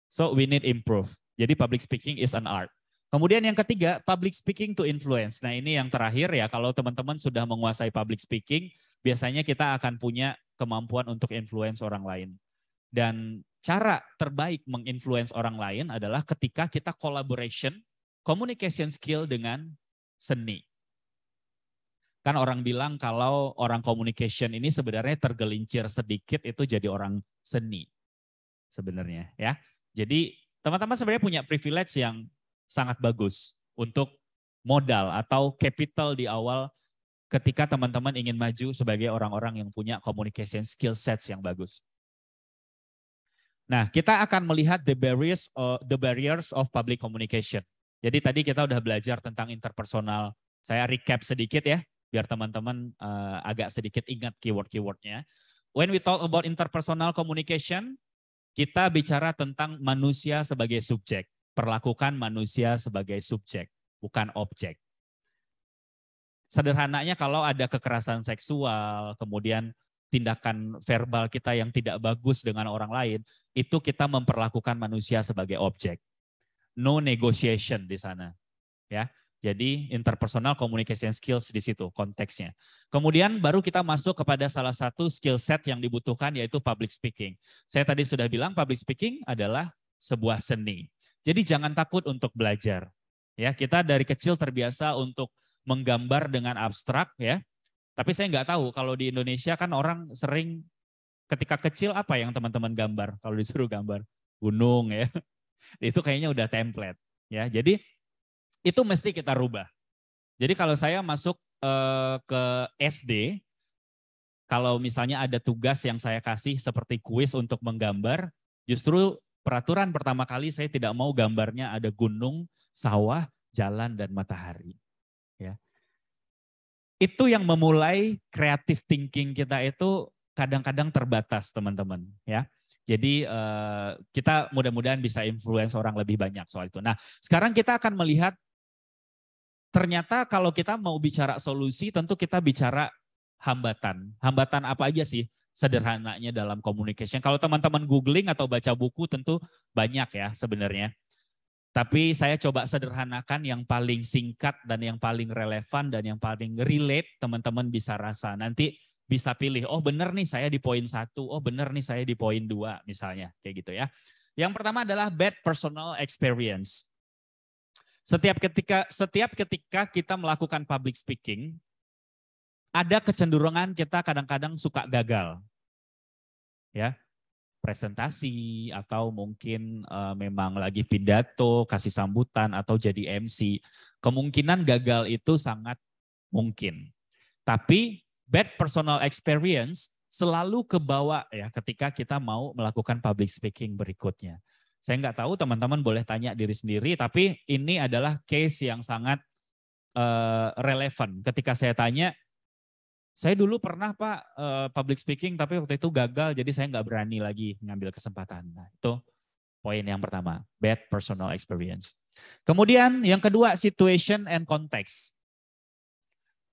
So we need improve. Jadi public speaking is an art. Kemudian yang ketiga, public speaking to influence. Nah ini yang terakhir ya, kalau teman-teman sudah menguasai public speaking, biasanya kita akan punya kemampuan untuk influence orang lain. Dan cara terbaik menginfluence orang lain adalah ketika kita collaboration, communication skill dengan seni kan orang bilang kalau orang communication ini sebenarnya tergelincir sedikit itu jadi orang seni sebenarnya ya. Jadi teman-teman sebenarnya punya privilege yang sangat bagus untuk modal atau capital di awal ketika teman-teman ingin maju sebagai orang-orang yang punya communication skill sets yang bagus. Nah, kita akan melihat the barriers of, eh, the barriers of public communication. Jadi tadi kita udah belajar tentang interpersonal. Saya recap sedikit ya biar teman-teman uh, agak sedikit ingat keyword-keywordnya. When we talk about interpersonal communication, kita bicara tentang manusia sebagai subjek. Perlakukan manusia sebagai subjek, bukan objek. Sederhananya kalau ada kekerasan seksual, kemudian tindakan verbal kita yang tidak bagus dengan orang lain, itu kita memperlakukan manusia sebagai objek. No negotiation di sana. Ya, jadi interpersonal communication skills di situ konteksnya. Kemudian baru kita masuk kepada salah satu skill set yang dibutuhkan yaitu public speaking. Saya tadi sudah bilang public speaking adalah sebuah seni. Jadi jangan takut untuk belajar. Ya, kita dari kecil terbiasa untuk menggambar dengan abstrak ya. Tapi saya nggak tahu kalau di Indonesia kan orang sering ketika kecil apa yang teman-teman gambar kalau disuruh gambar gunung ya. Itu kayaknya udah template ya. Jadi itu mesti kita rubah. Jadi kalau saya masuk eh, ke SD, kalau misalnya ada tugas yang saya kasih seperti kuis untuk menggambar, justru peraturan pertama kali saya tidak mau gambarnya ada gunung, sawah, jalan, dan matahari. Ya. Itu yang memulai kreatif thinking kita itu kadang-kadang terbatas teman-teman. Ya. Jadi eh, kita mudah-mudahan bisa influence orang lebih banyak soal itu. Nah, sekarang kita akan melihat ternyata kalau kita mau bicara solusi, tentu kita bicara hambatan. Hambatan apa aja sih sederhananya dalam komunikasi? Kalau teman-teman googling atau baca buku tentu banyak ya sebenarnya. Tapi saya coba sederhanakan yang paling singkat dan yang paling relevan dan yang paling relate teman-teman bisa rasa. Nanti bisa pilih, oh benar nih saya di poin satu, oh benar nih saya di poin dua misalnya, kayak gitu ya. Yang pertama adalah bad personal experience. Setiap ketika setiap ketika kita melakukan public speaking, ada kecenderungan kita kadang-kadang suka gagal. Ya. Presentasi atau mungkin uh, memang lagi pidato, kasih sambutan atau jadi MC, kemungkinan gagal itu sangat mungkin. Tapi bad personal experience selalu kebawa ya ketika kita mau melakukan public speaking berikutnya. Saya nggak tahu teman-teman boleh tanya diri sendiri, tapi ini adalah case yang sangat uh, relevan. Ketika saya tanya, saya dulu pernah Pak uh, public speaking, tapi waktu itu gagal, jadi saya nggak berani lagi ngambil kesempatan. Nah, itu poin yang pertama, bad personal experience. Kemudian yang kedua, situation and context.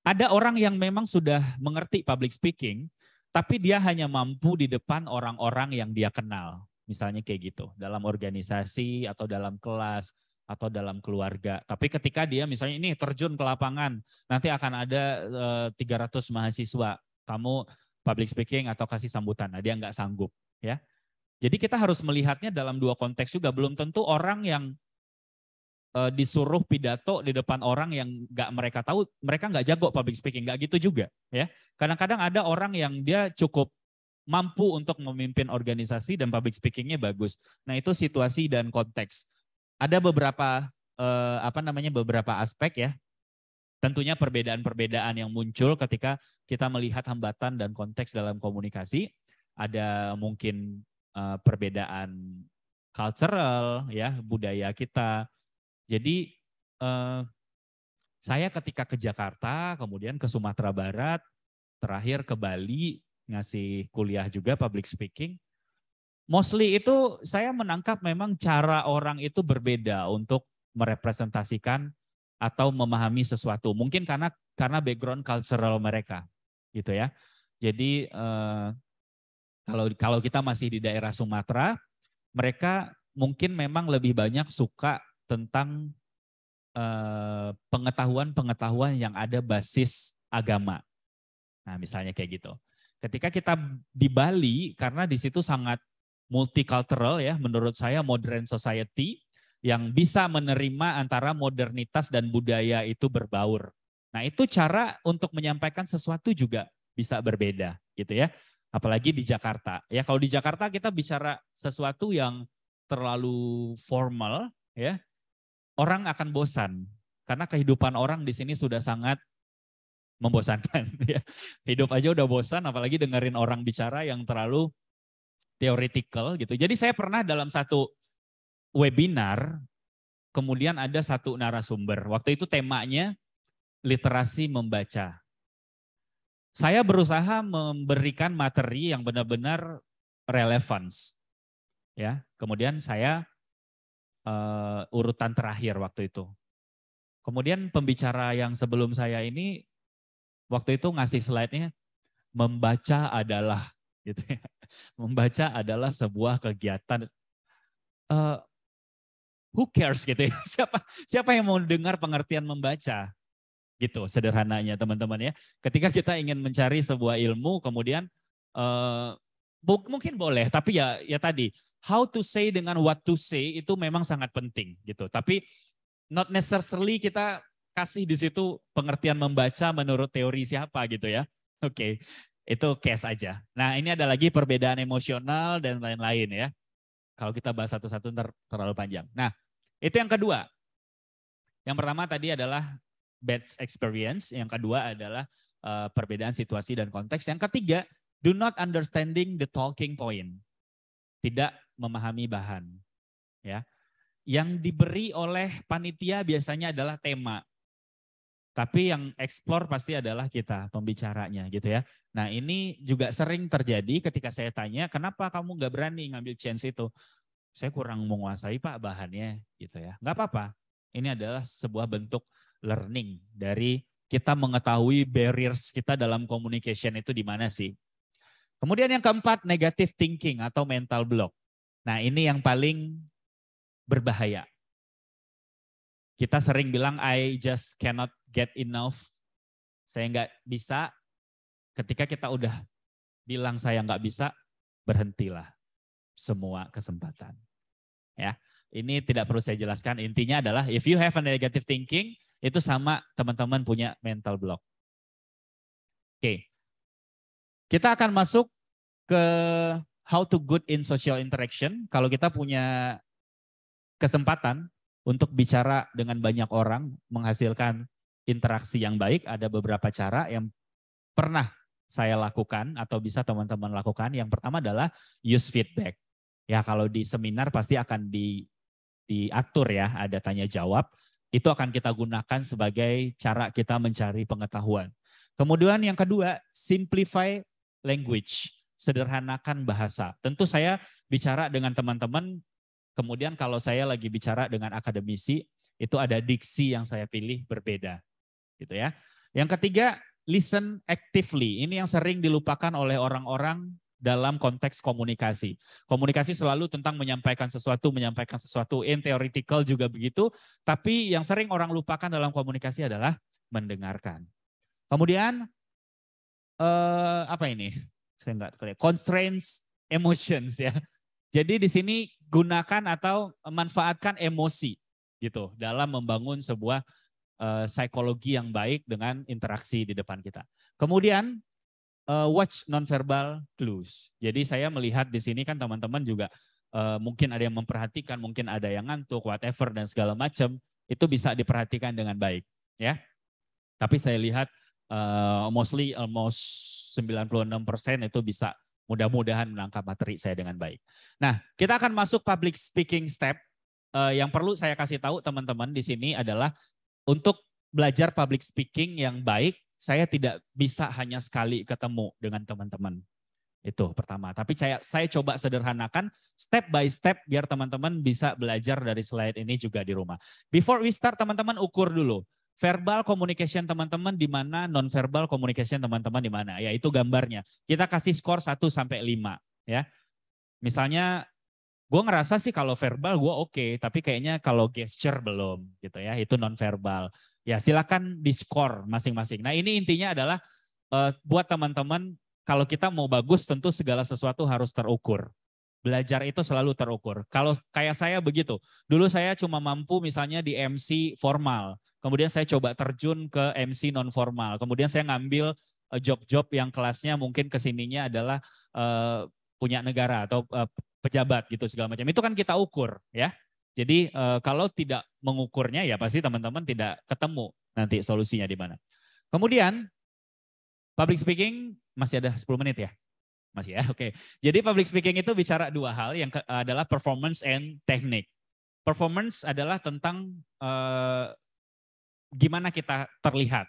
Ada orang yang memang sudah mengerti public speaking, tapi dia hanya mampu di depan orang-orang yang dia kenal misalnya kayak gitu dalam organisasi atau dalam kelas atau dalam keluarga. Tapi ketika dia misalnya ini terjun ke lapangan, nanti akan ada e, eh, 300 mahasiswa, kamu public speaking atau kasih sambutan, nah, dia nggak sanggup, ya. Jadi kita harus melihatnya dalam dua konteks juga. Belum tentu orang yang eh, disuruh pidato di depan orang yang nggak mereka tahu, mereka nggak jago public speaking, nggak gitu juga, ya. Kadang-kadang ada orang yang dia cukup mampu untuk memimpin organisasi dan public speakingnya bagus. Nah itu situasi dan konteks. Ada beberapa eh, apa namanya beberapa aspek ya. Tentunya perbedaan-perbedaan yang muncul ketika kita melihat hambatan dan konteks dalam komunikasi. Ada mungkin eh, perbedaan cultural ya budaya kita. Jadi eh, saya ketika ke Jakarta, kemudian ke Sumatera Barat, terakhir ke Bali, ngasih kuliah juga public speaking. Mostly itu saya menangkap memang cara orang itu berbeda untuk merepresentasikan atau memahami sesuatu. Mungkin karena karena background cultural mereka, gitu ya. Jadi eh, kalau kalau kita masih di daerah Sumatera, mereka mungkin memang lebih banyak suka tentang eh, pengetahuan-pengetahuan yang ada basis agama. Nah, misalnya kayak gitu. Ketika kita di Bali, karena di situ sangat multicultural ya, menurut saya modern society yang bisa menerima antara modernitas dan budaya itu berbaur. Nah itu cara untuk menyampaikan sesuatu juga bisa berbeda gitu ya. Apalagi di Jakarta. Ya kalau di Jakarta kita bicara sesuatu yang terlalu formal ya, orang akan bosan karena kehidupan orang di sini sudah sangat membosankan ya. Hidup aja udah bosan apalagi dengerin orang bicara yang terlalu theoretical gitu. Jadi saya pernah dalam satu webinar kemudian ada satu narasumber. Waktu itu temanya literasi membaca. Saya berusaha memberikan materi yang benar-benar relevans. Ya, kemudian saya uh, urutan terakhir waktu itu. Kemudian pembicara yang sebelum saya ini waktu itu ngasih slide-nya membaca adalah gitu ya. Membaca adalah sebuah kegiatan uh, who cares gitu ya. Siapa siapa yang mau dengar pengertian membaca? Gitu sederhananya teman-teman ya. Ketika kita ingin mencari sebuah ilmu kemudian uh, mungkin boleh tapi ya ya tadi how to say dengan what to say itu memang sangat penting gitu. Tapi not necessarily kita kasih di situ pengertian membaca menurut teori siapa gitu ya. Oke, okay. itu case aja. Nah ini ada lagi perbedaan emosional dan lain-lain ya. Kalau kita bahas satu-satu ntar terlalu panjang. Nah itu yang kedua. Yang pertama tadi adalah bad experience. Yang kedua adalah uh, perbedaan situasi dan konteks. Yang ketiga, do not understanding the talking point. Tidak memahami bahan. Ya yang diberi oleh panitia biasanya adalah tema. Tapi yang explore pasti adalah kita, pembicaranya gitu ya. Nah ini juga sering terjadi ketika saya tanya, kenapa kamu nggak berani ngambil chance itu? Saya kurang menguasai pak bahannya gitu ya. Nggak apa-apa, ini adalah sebuah bentuk learning dari kita mengetahui barriers kita dalam communication itu di mana sih. Kemudian yang keempat, negative thinking atau mental block. Nah ini yang paling berbahaya kita sering bilang I just cannot get enough. Saya nggak bisa. Ketika kita udah bilang saya nggak bisa, berhentilah semua kesempatan. Ya, ini tidak perlu saya jelaskan. Intinya adalah if you have a negative thinking, itu sama teman-teman punya mental block. Oke. Kita akan masuk ke how to good in social interaction. Kalau kita punya kesempatan, untuk bicara dengan banyak orang, menghasilkan interaksi yang baik, ada beberapa cara yang pernah saya lakukan atau bisa teman-teman lakukan. Yang pertama adalah use feedback. Ya kalau di seminar pasti akan di, diatur ya, ada tanya jawab. Itu akan kita gunakan sebagai cara kita mencari pengetahuan. Kemudian yang kedua, simplify language, sederhanakan bahasa. Tentu saya bicara dengan teman-teman Kemudian kalau saya lagi bicara dengan akademisi, itu ada diksi yang saya pilih berbeda. Gitu ya. Yang ketiga, listen actively. Ini yang sering dilupakan oleh orang-orang dalam konteks komunikasi. Komunikasi selalu tentang menyampaikan sesuatu, menyampaikan sesuatu. In theoretical juga begitu, tapi yang sering orang lupakan dalam komunikasi adalah mendengarkan. Kemudian eh, apa ini? Saya nggak kelihatan. Constraints emotions ya. Jadi di sini gunakan atau manfaatkan emosi gitu dalam membangun sebuah uh, psikologi yang baik dengan interaksi di depan kita. Kemudian uh, watch nonverbal clues. Jadi saya melihat di sini kan teman-teman juga uh, mungkin ada yang memperhatikan, mungkin ada yang ngantuk, whatever dan segala macam itu bisa diperhatikan dengan baik, ya. Tapi saya lihat uh, mostly almost 96% itu bisa Mudah-mudahan menangkap materi saya dengan baik. Nah, kita akan masuk public speaking step. Uh, yang perlu saya kasih tahu teman-teman di sini adalah untuk belajar public speaking yang baik, saya tidak bisa hanya sekali ketemu dengan teman-teman. Itu pertama. Tapi saya, saya coba sederhanakan step by step biar teman-teman bisa belajar dari slide ini juga di rumah. Before we start, teman-teman ukur dulu verbal communication teman-teman di mana, non-verbal communication teman-teman di mana. Ya, itu gambarnya. Kita kasih skor 1 sampai 5. Ya. Misalnya, gue ngerasa sih kalau verbal gue oke, okay, tapi kayaknya kalau gesture belum gitu ya, itu non-verbal. Ya silakan di skor masing-masing. Nah ini intinya adalah uh, buat teman-teman, kalau kita mau bagus tentu segala sesuatu harus terukur belajar itu selalu terukur. Kalau kayak saya begitu, dulu saya cuma mampu misalnya di MC formal, kemudian saya coba terjun ke MC non formal, kemudian saya ngambil eh, job-job yang kelasnya mungkin kesininya adalah uh, punya negara atau uh, pejabat gitu segala macam. Itu kan kita ukur ya. Jadi uh, kalau tidak mengukurnya ya pasti teman-teman tidak ketemu nanti solusinya di mana. Kemudian public speaking masih ada 10 menit ya. Masih ya, oke. Okay. Jadi public speaking itu bicara dua hal, yang ke, adalah performance and teknik. Performance adalah tentang uh, gimana kita terlihat.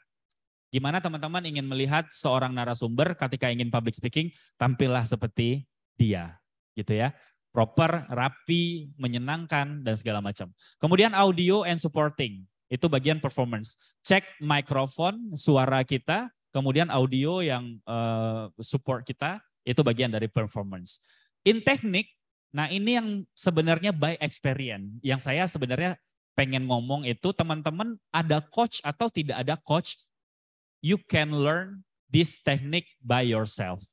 Gimana teman-teman ingin melihat seorang narasumber ketika ingin public speaking, tampillah seperti dia, gitu ya. Proper, rapi, menyenangkan, dan segala macam. Kemudian audio and supporting, itu bagian performance. Cek mikrofon, suara kita, kemudian audio yang uh, support kita, itu bagian dari performance. In teknik, nah ini yang sebenarnya by experience. Yang saya sebenarnya pengen ngomong itu teman-teman ada coach atau tidak ada coach, you can learn this technique by yourself.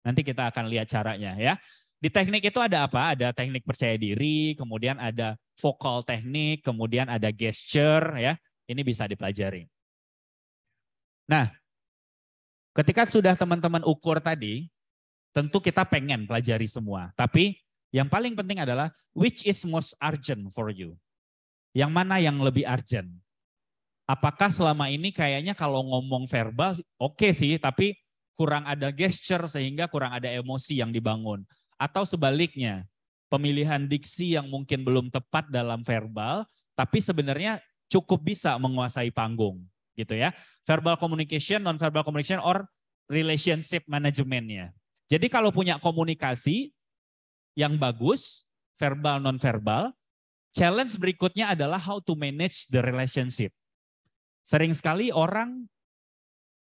Nanti kita akan lihat caranya ya. Di teknik itu ada apa? Ada teknik percaya diri, kemudian ada vokal teknik, kemudian ada gesture ya. Ini bisa dipelajari. Nah, ketika sudah teman-teman ukur tadi, Tentu kita pengen pelajari semua, tapi yang paling penting adalah which is most urgent for you? Yang mana yang lebih urgent? Apakah selama ini kayaknya kalau ngomong verbal oke okay sih, tapi kurang ada gesture sehingga kurang ada emosi yang dibangun. Atau sebaliknya, pemilihan diksi yang mungkin belum tepat dalam verbal, tapi sebenarnya cukup bisa menguasai panggung gitu ya. Verbal communication, non verbal communication or relationship management-nya. Jadi kalau punya komunikasi yang bagus, verbal non-verbal, challenge berikutnya adalah how to manage the relationship. Sering sekali orang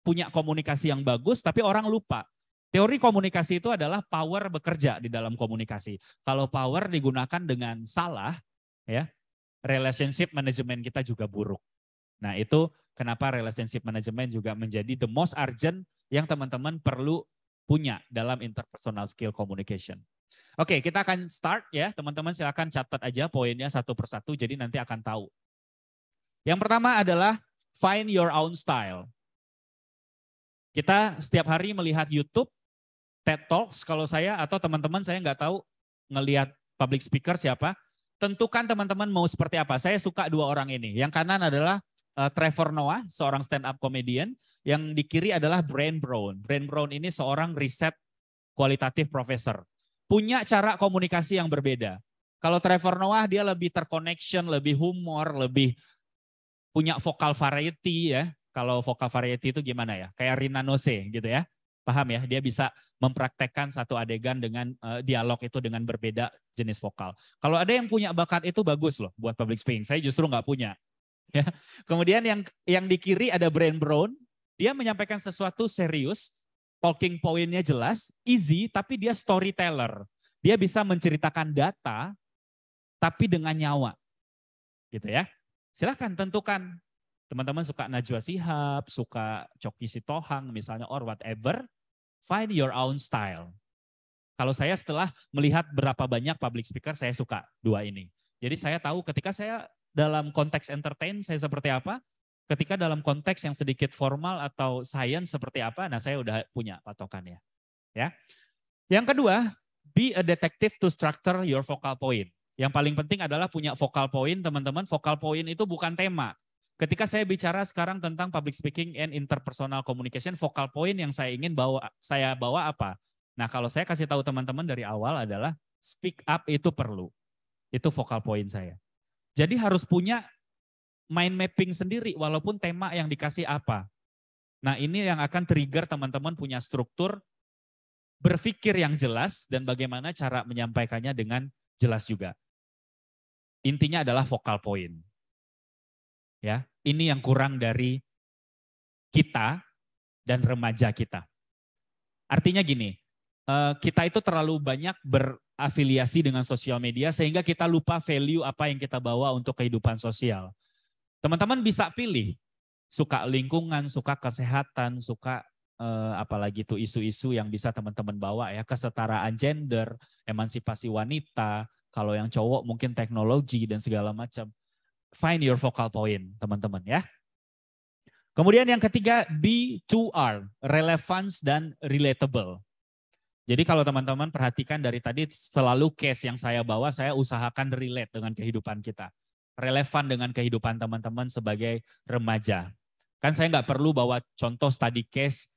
punya komunikasi yang bagus, tapi orang lupa. Teori komunikasi itu adalah power bekerja di dalam komunikasi. Kalau power digunakan dengan salah, ya relationship management kita juga buruk. Nah itu kenapa relationship management juga menjadi the most urgent yang teman-teman perlu punya dalam interpersonal skill communication. Oke, kita akan start ya. Teman-teman silakan catat aja poinnya satu persatu, jadi nanti akan tahu. Yang pertama adalah find your own style. Kita setiap hari melihat YouTube, TED Talks kalau saya atau teman-teman saya nggak tahu ngelihat public speaker siapa. Tentukan teman-teman mau seperti apa. Saya suka dua orang ini. Yang kanan adalah uh, Trevor Noah, seorang stand-up comedian. Yang di kiri adalah Brand Brown. Brand Brown ini seorang riset kualitatif profesor Punya cara komunikasi yang berbeda. Kalau Trevor Noah dia lebih terconnection, lebih humor, lebih punya vokal variety ya. Kalau vokal variety itu gimana ya? Kayak Rina Nose gitu ya. Paham ya? Dia bisa mempraktekkan satu adegan dengan uh, dialog itu dengan berbeda jenis vokal. Kalau ada yang punya bakat itu bagus loh buat public speaking. Saya justru nggak punya. Ya. Kemudian yang yang di kiri ada Brand Brown, dia menyampaikan sesuatu serius, talking pointnya jelas, easy, tapi dia storyteller. Dia bisa menceritakan data, tapi dengan nyawa. Gitu ya. Silahkan tentukan. Teman-teman suka Najwa Sihab, suka Coki Sitohang misalnya, or whatever. Find your own style. Kalau saya setelah melihat berapa banyak public speaker, saya suka dua ini. Jadi saya tahu ketika saya dalam konteks entertain saya seperti apa, ketika dalam konteks yang sedikit formal atau science seperti apa, nah saya udah punya patokannya. Ya. Yang kedua, be a detective to structure your focal point. Yang paling penting adalah punya focal point, teman-teman. Focal point itu bukan tema. Ketika saya bicara sekarang tentang public speaking and interpersonal communication, focal point yang saya ingin bawa saya bawa apa? Nah, kalau saya kasih tahu teman-teman dari awal adalah speak up itu perlu. Itu focal point saya. Jadi harus punya mind mapping sendiri walaupun tema yang dikasih apa. Nah ini yang akan trigger teman-teman punya struktur berpikir yang jelas dan bagaimana cara menyampaikannya dengan jelas juga. Intinya adalah vokal point. Ya, ini yang kurang dari kita dan remaja kita. Artinya gini, eh, kita itu terlalu banyak ber, afiliasi dengan sosial media sehingga kita lupa value apa yang kita bawa untuk kehidupan sosial. Teman-teman bisa pilih suka lingkungan, suka kesehatan, suka eh, apalagi itu isu-isu yang bisa teman-teman bawa ya kesetaraan gender, emansipasi wanita, kalau yang cowok mungkin teknologi dan segala macam. Find your focal point, teman-teman ya. Kemudian yang ketiga B2R, relevance dan relatable. Jadi kalau teman-teman perhatikan dari tadi selalu case yang saya bawa saya usahakan relate dengan kehidupan kita. Relevan dengan kehidupan teman-teman sebagai remaja. Kan saya nggak perlu bawa contoh study case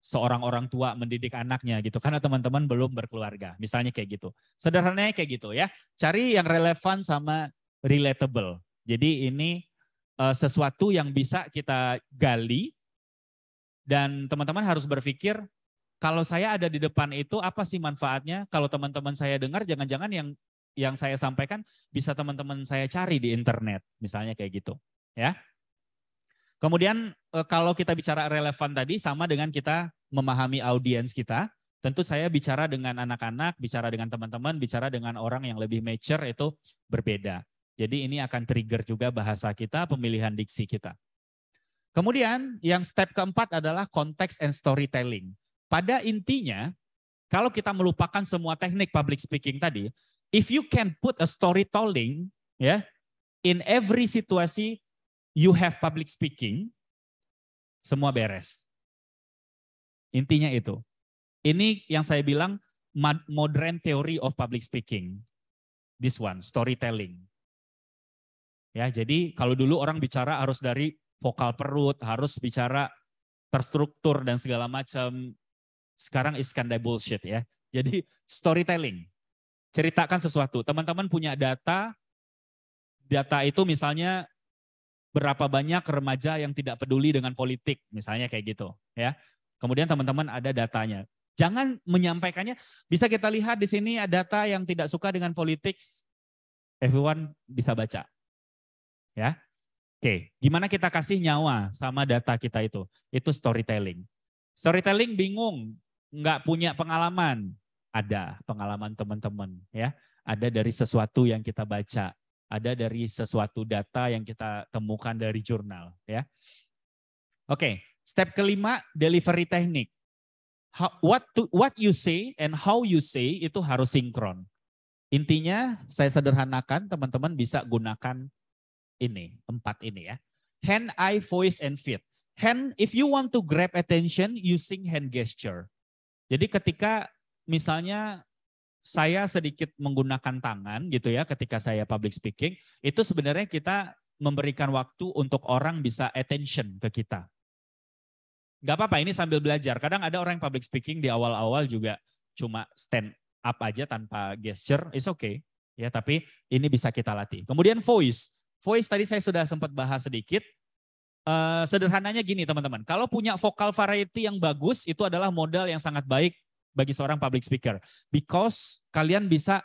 seorang orang tua mendidik anaknya gitu karena teman-teman belum berkeluarga misalnya kayak gitu sederhananya kayak gitu ya cari yang relevan sama relatable jadi ini uh, sesuatu yang bisa kita gali dan teman-teman harus berpikir kalau saya ada di depan itu apa sih manfaatnya? Kalau teman-teman saya dengar jangan-jangan yang yang saya sampaikan bisa teman-teman saya cari di internet, misalnya kayak gitu, ya. Kemudian eh, kalau kita bicara relevan tadi sama dengan kita memahami audiens kita, tentu saya bicara dengan anak-anak, bicara dengan teman-teman, bicara dengan orang yang lebih mature itu berbeda. Jadi ini akan trigger juga bahasa kita, pemilihan diksi kita. Kemudian yang step keempat adalah konteks and storytelling. Pada intinya, kalau kita melupakan semua teknik public speaking tadi, if you can put a storytelling, ya, yeah, in every situasi you have public speaking, semua beres. Intinya itu. Ini yang saya bilang modern theory of public speaking. This one, storytelling. Ya, jadi kalau dulu orang bicara harus dari vokal perut, harus bicara terstruktur dan segala macam sekarang iskandai bullshit ya. Jadi storytelling. Ceritakan sesuatu. Teman-teman punya data, data itu misalnya berapa banyak remaja yang tidak peduli dengan politik, misalnya kayak gitu, ya. Kemudian teman-teman ada datanya. Jangan menyampaikannya. Bisa kita lihat di sini ada data yang tidak suka dengan politik. Everyone bisa baca. Ya. Oke, gimana kita kasih nyawa sama data kita itu? Itu storytelling. Storytelling bingung nggak punya pengalaman, ada pengalaman teman-teman ya. Ada dari sesuatu yang kita baca, ada dari sesuatu data yang kita temukan dari jurnal ya. Oke, okay. step kelima delivery teknik. what to, what you say and how you say itu harus sinkron. Intinya saya sederhanakan teman-teman bisa gunakan ini, empat ini ya. Hand, eye, voice, and feet. Hand, if you want to grab attention, using hand gesture. Jadi ketika misalnya saya sedikit menggunakan tangan gitu ya ketika saya public speaking, itu sebenarnya kita memberikan waktu untuk orang bisa attention ke kita. Gak apa-apa, ini sambil belajar. Kadang ada orang yang public speaking di awal-awal juga cuma stand up aja tanpa gesture, it's okay. Ya, tapi ini bisa kita latih. Kemudian voice. Voice tadi saya sudah sempat bahas sedikit. Eh, sederhananya gini teman-teman, kalau punya vokal variety yang bagus itu adalah modal yang sangat baik bagi seorang public speaker. Because kalian bisa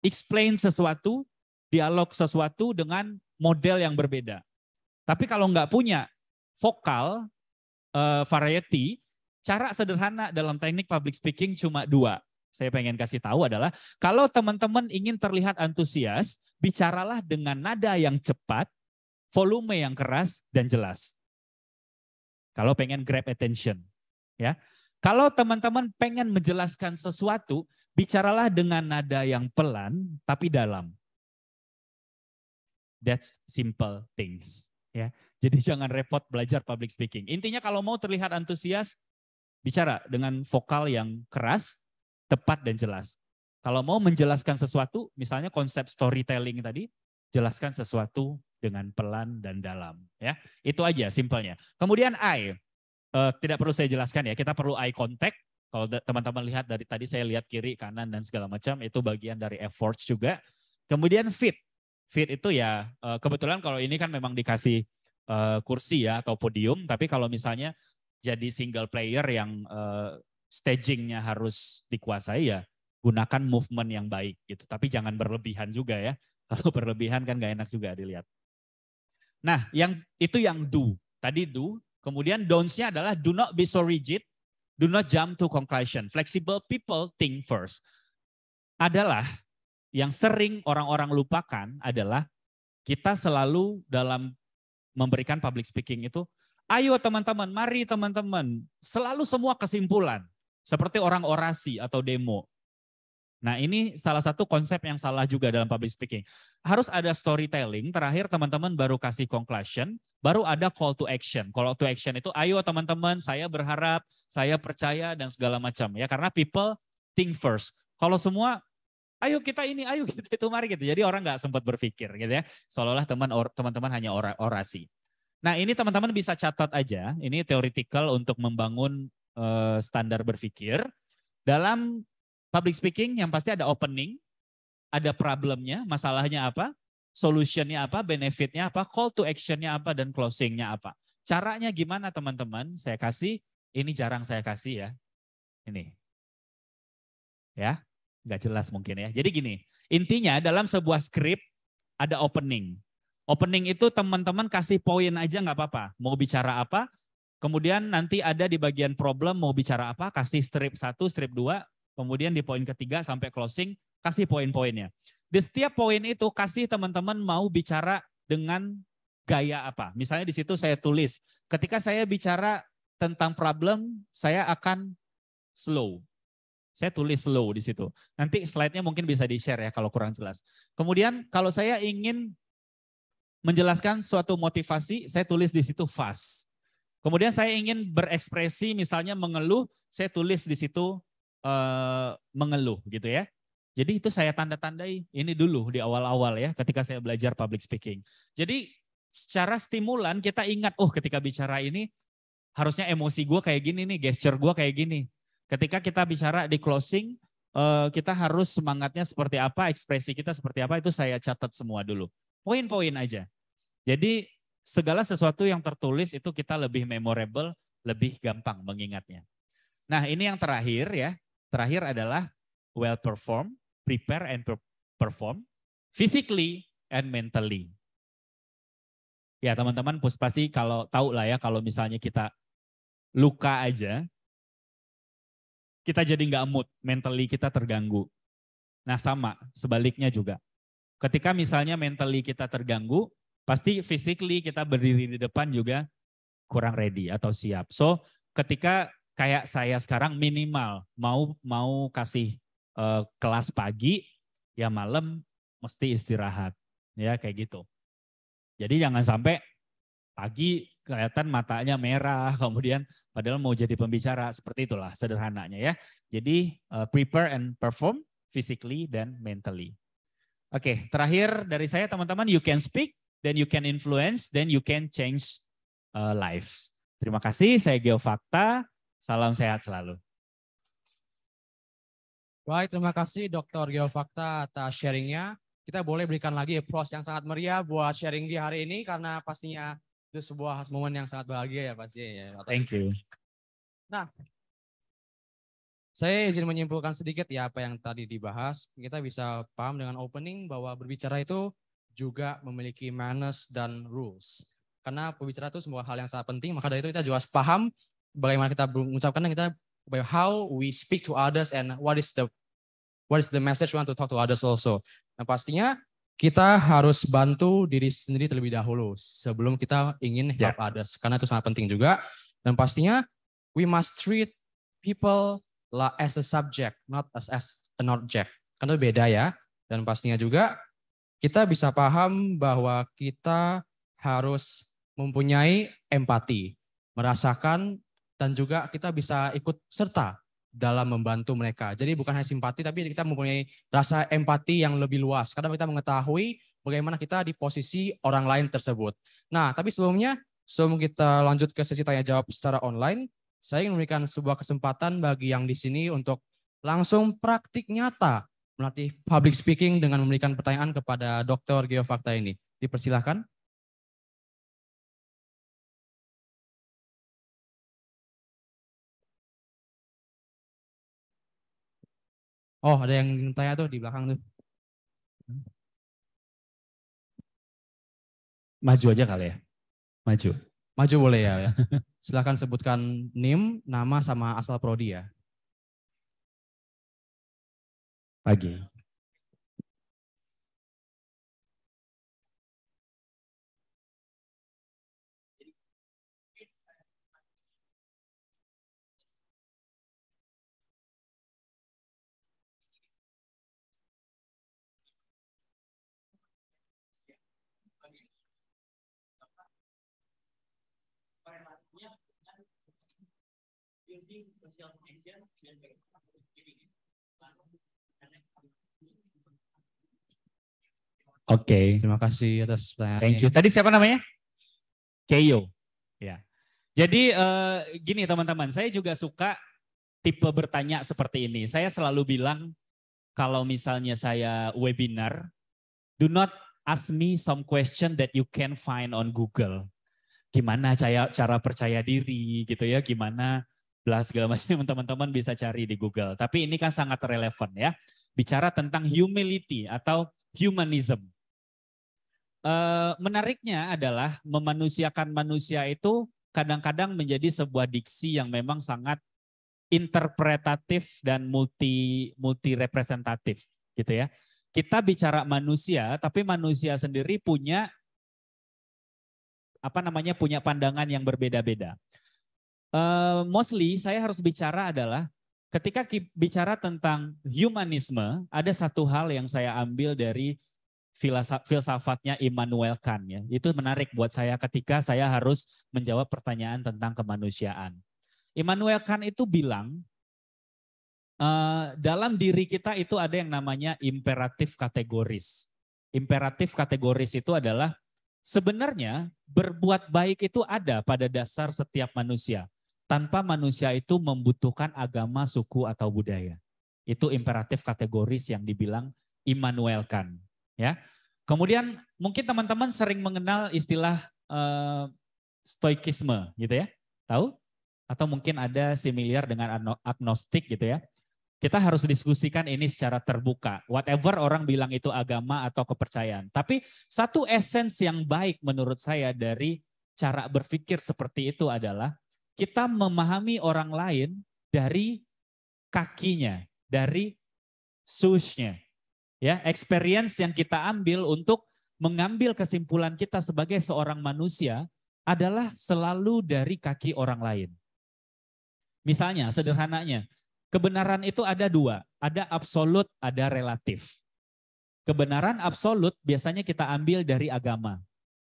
explain sesuatu, dialog sesuatu dengan model yang berbeda. Tapi kalau nggak punya vokal uh, variety, cara sederhana dalam teknik public speaking cuma dua. Saya pengen kasih tahu adalah kalau teman-teman ingin terlihat antusias, bicaralah dengan nada yang cepat, volume yang keras dan jelas. Kalau pengen grab attention, ya. Kalau teman-teman pengen menjelaskan sesuatu, bicaralah dengan nada yang pelan tapi dalam. That's simple things, ya. Jadi jangan repot belajar public speaking. Intinya kalau mau terlihat antusias, bicara dengan vokal yang keras, tepat dan jelas. Kalau mau menjelaskan sesuatu, misalnya konsep storytelling tadi, jelaskan sesuatu dengan pelan dan dalam. Ya, itu aja simpelnya. Kemudian I uh, eh, tidak perlu saya jelaskan ya. Kita perlu eye contact. Kalau teman-teman lihat dari tadi saya lihat kiri, kanan dan segala macam itu bagian dari effort juga. Kemudian fit, fit itu ya uh, kebetulan kalau ini kan memang dikasih uh, kursi ya atau podium. Tapi kalau misalnya jadi single player yang uh, stagingnya harus dikuasai ya gunakan movement yang baik gitu. Tapi jangan berlebihan juga ya. Kalau berlebihan kan nggak enak juga dilihat. Nah, yang itu yang do. Tadi do, kemudian don'ts-nya adalah do not be so rigid, do not jump to conclusion. Flexible people think first. Adalah yang sering orang-orang lupakan adalah kita selalu dalam memberikan public speaking itu, ayo teman-teman, mari teman-teman, selalu semua kesimpulan. Seperti orang orasi atau demo. Nah, ini salah satu konsep yang salah juga dalam public speaking. Harus ada storytelling, terakhir teman-teman baru kasih conclusion, baru ada call to action. Call to action itu ayo teman-teman, saya berharap, saya percaya dan segala macam ya karena people think first. Kalau semua ayo kita ini, ayo kita itu mari gitu. Jadi orang nggak sempat berpikir gitu ya. Seolah-olah teman teman hanya or, orasi. Nah, ini teman-teman bisa catat aja. Ini teoritikal untuk membangun uh, standar berpikir. Dalam Public speaking yang pasti ada opening, ada problemnya, masalahnya apa, solutionnya apa, benefitnya apa, call to actionnya apa, dan closingnya apa. Caranya gimana teman-teman? Saya kasih, ini jarang saya kasih ya. Ini. Ya, nggak jelas mungkin ya. Jadi gini, intinya dalam sebuah skrip ada opening. Opening itu teman-teman kasih poin aja nggak apa-apa. Mau bicara apa, kemudian nanti ada di bagian problem mau bicara apa, kasih strip satu, strip dua. Kemudian di poin ketiga sampai closing, kasih poin-poinnya. Di setiap poin itu kasih teman-teman mau bicara dengan gaya apa. Misalnya di situ saya tulis, ketika saya bicara tentang problem, saya akan slow. Saya tulis slow di situ. Nanti slide-nya mungkin bisa di-share ya kalau kurang jelas. Kemudian kalau saya ingin menjelaskan suatu motivasi, saya tulis di situ fast. Kemudian saya ingin berekspresi misalnya mengeluh, saya tulis di situ Eh, mengeluh gitu ya. Jadi itu saya tanda-tandai ini dulu di awal-awal ya ketika saya belajar public speaking. Jadi secara stimulan kita ingat, oh ketika bicara ini harusnya emosi gue kayak gini nih, gesture gue kayak gini. Ketika kita bicara di closing, eh, kita harus semangatnya seperti apa, ekspresi kita seperti apa, itu saya catat semua dulu. Poin-poin aja. Jadi segala sesuatu yang tertulis itu kita lebih memorable, lebih gampang mengingatnya. Nah ini yang terakhir ya, Terakhir adalah well perform, prepare and perform physically and mentally. Ya teman-teman pasti kalau tahu lah ya kalau misalnya kita luka aja, kita jadi nggak mood, mentally kita terganggu. Nah sama, sebaliknya juga. Ketika misalnya mentally kita terganggu, pasti physically kita berdiri di depan juga kurang ready atau siap. So ketika kayak saya sekarang minimal mau mau kasih uh, kelas pagi ya malam mesti istirahat ya kayak gitu. Jadi jangan sampai pagi kelihatan matanya merah, kemudian padahal mau jadi pembicara seperti itulah sederhananya ya. Jadi uh, prepare and perform physically dan mentally. Oke, okay, terakhir dari saya teman-teman, you can speak, then you can influence, then you can change uh, lives. Terima kasih, saya Geofakta. Fakta. Salam sehat selalu. Baik, terima kasih Dr. Geofakta atas sharingnya. Kita boleh berikan lagi applause yang sangat meriah buat sharing di hari ini karena pastinya itu sebuah momen yang sangat bahagia ya pasti. Ya. Thank you. Nah, saya izin menyimpulkan sedikit ya apa yang tadi dibahas. Kita bisa paham dengan opening bahwa berbicara itu juga memiliki manners dan rules. Karena berbicara itu sebuah hal yang sangat penting, maka dari itu kita juga paham bagaimana kita mengucapkan kita by how we speak to others and what is the what is the message we want to talk to others also. Nah pastinya kita harus bantu diri sendiri terlebih dahulu sebelum kita ingin ya. help yeah. others karena itu sangat penting juga dan pastinya we must treat people lah as a subject not as as an object karena itu beda ya dan pastinya juga kita bisa paham bahwa kita harus mempunyai empati merasakan dan juga kita bisa ikut serta dalam membantu mereka. Jadi bukan hanya simpati, tapi kita mempunyai rasa empati yang lebih luas. Karena kita mengetahui bagaimana kita di posisi orang lain tersebut. Nah, tapi sebelumnya, sebelum kita lanjut ke sesi tanya-jawab secara online, saya ingin memberikan sebuah kesempatan bagi yang di sini untuk langsung praktik nyata melatih public speaking dengan memberikan pertanyaan kepada Dr. Geofakta ini. Dipersilahkan. Oh, ada yang tanya tuh di belakang tuh. Maju aja kali ya. Maju. Maju boleh ya. Silahkan sebutkan NIM, nama sama asal prodi ya. Pagi. Oke. Okay. Terima kasih atas pertanyaannya. Thank you. Tadi siapa namanya? Keio. Ya. Jadi uh, gini teman-teman, saya juga suka tipe bertanya seperti ini. Saya selalu bilang kalau misalnya saya webinar, do not ask me some question that you can find on Google. Gimana cara, cara percaya diri gitu ya, gimana belas segala macam teman-teman bisa cari di Google. Tapi ini kan sangat relevan ya. Bicara tentang humility atau humanism. Eh, menariknya adalah memanusiakan manusia itu kadang-kadang menjadi sebuah diksi yang memang sangat interpretatif dan multi multi representatif gitu ya. Kita bicara manusia, tapi manusia sendiri punya apa namanya punya pandangan yang berbeda-beda. Eh, mostly saya harus bicara adalah ketika bicara tentang humanisme, ada satu hal yang saya ambil dari filsafatnya Immanuel Kant ya. Itu menarik buat saya ketika saya harus menjawab pertanyaan tentang kemanusiaan. Immanuel Kant itu bilang eh, dalam diri kita itu ada yang namanya imperatif kategoris. Imperatif kategoris itu adalah sebenarnya berbuat baik itu ada pada dasar setiap manusia tanpa manusia itu membutuhkan agama, suku, atau budaya. Itu imperatif kategoris yang dibilang Immanuel Kant. Ya. Kemudian mungkin teman-teman sering mengenal istilah uh, stoikisme gitu ya. Tahu? Atau mungkin ada similar dengan agnostik gitu ya. Kita harus diskusikan ini secara terbuka. Whatever orang bilang itu agama atau kepercayaan. Tapi satu esens yang baik menurut saya dari cara berpikir seperti itu adalah kita memahami orang lain dari kakinya, dari susnya. Ya, experience yang kita ambil untuk mengambil kesimpulan kita sebagai seorang manusia adalah selalu dari kaki orang lain. Misalnya, sederhananya, kebenaran itu ada dua, ada absolut, ada relatif. Kebenaran absolut biasanya kita ambil dari agama.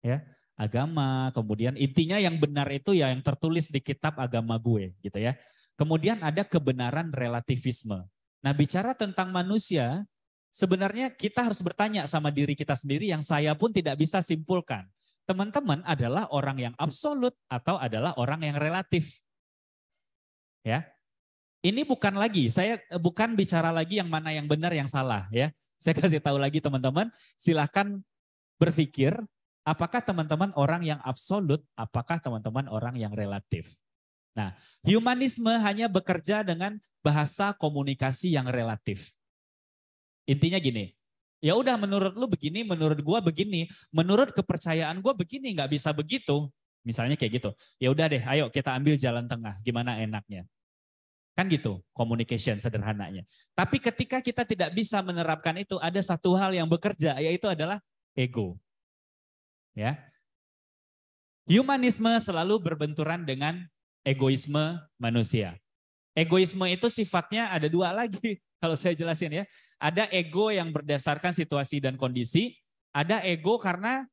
Ya, agama. Kemudian intinya yang benar itu ya yang tertulis di kitab agama gue gitu ya. Kemudian ada kebenaran relativisme. Nah bicara tentang manusia, sebenarnya kita harus bertanya sama diri kita sendiri yang saya pun tidak bisa simpulkan. Teman-teman adalah orang yang absolut atau adalah orang yang relatif. Ya. Ini bukan lagi, saya eh, bukan bicara lagi yang mana yang benar yang salah ya. Saya kasih tahu lagi teman-teman, silahkan berpikir Apakah teman-teman orang yang absolut, apakah teman-teman orang yang relatif? Nah, humanisme hanya bekerja dengan bahasa komunikasi yang relatif. Intinya gini, ya udah menurut lu begini, menurut gua begini, menurut kepercayaan gua begini, nggak bisa begitu. Misalnya kayak gitu. Ya udah deh, ayo kita ambil jalan tengah, gimana enaknya. Kan gitu, communication sederhananya. Tapi ketika kita tidak bisa menerapkan itu, ada satu hal yang bekerja, yaitu adalah ego. Ya. Humanisme selalu berbenturan dengan egoisme manusia. Egoisme itu sifatnya ada dua lagi kalau saya jelasin ya. Ada ego yang berdasarkan situasi dan kondisi, ada ego karena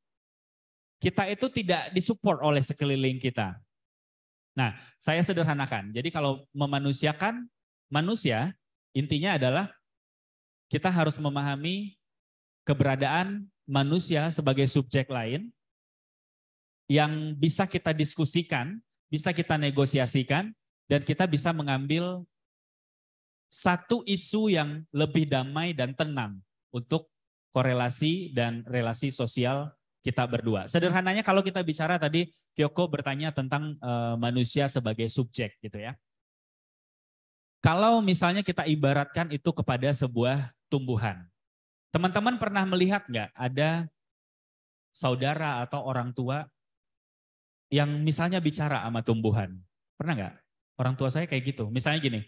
kita itu tidak disupport oleh sekeliling kita. Nah, saya sederhanakan. Jadi kalau memanusiakan manusia, intinya adalah kita harus memahami keberadaan manusia sebagai subjek lain yang bisa kita diskusikan, bisa kita negosiasikan, dan kita bisa mengambil satu isu yang lebih damai dan tenang untuk korelasi dan relasi sosial kita berdua. Sederhananya kalau kita bicara tadi Kyoko bertanya tentang uh, manusia sebagai subjek gitu ya. Kalau misalnya kita ibaratkan itu kepada sebuah tumbuhan. Teman-teman pernah melihat nggak ada saudara atau orang tua yang misalnya bicara sama tumbuhan? Pernah nggak? Orang tua saya kayak gitu. Misalnya gini,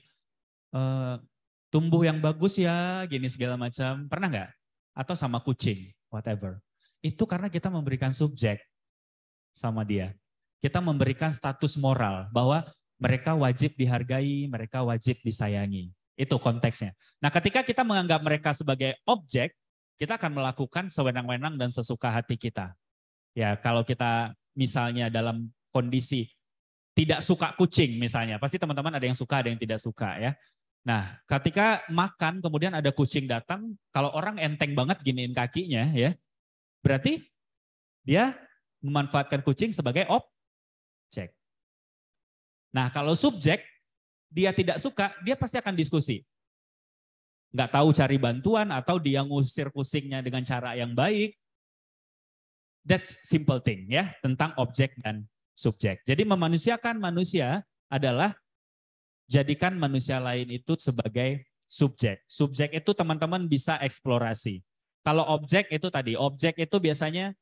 e, tumbuh yang bagus ya, gini segala macam. Pernah nggak? Atau sama kucing, whatever. Itu karena kita memberikan subjek sama dia. Kita memberikan status moral bahwa mereka wajib dihargai, mereka wajib disayangi. Itu konteksnya. Nah, ketika kita menganggap mereka sebagai objek, kita akan melakukan sewenang-wenang dan sesuka hati kita. Ya, kalau kita misalnya dalam kondisi tidak suka kucing misalnya, pasti teman-teman ada yang suka, ada yang tidak suka ya. Nah, ketika makan kemudian ada kucing datang, kalau orang enteng banget giniin kakinya ya, berarti dia memanfaatkan kucing sebagai objek. Nah, kalau subjek dia tidak suka, dia pasti akan diskusi. Nggak tahu cari bantuan atau dia ngusir pusingnya dengan cara yang baik. That's simple thing ya, tentang objek dan subjek. Jadi memanusiakan manusia adalah jadikan manusia lain itu sebagai subjek. Subjek itu teman-teman bisa eksplorasi. Kalau objek itu tadi, objek itu biasanya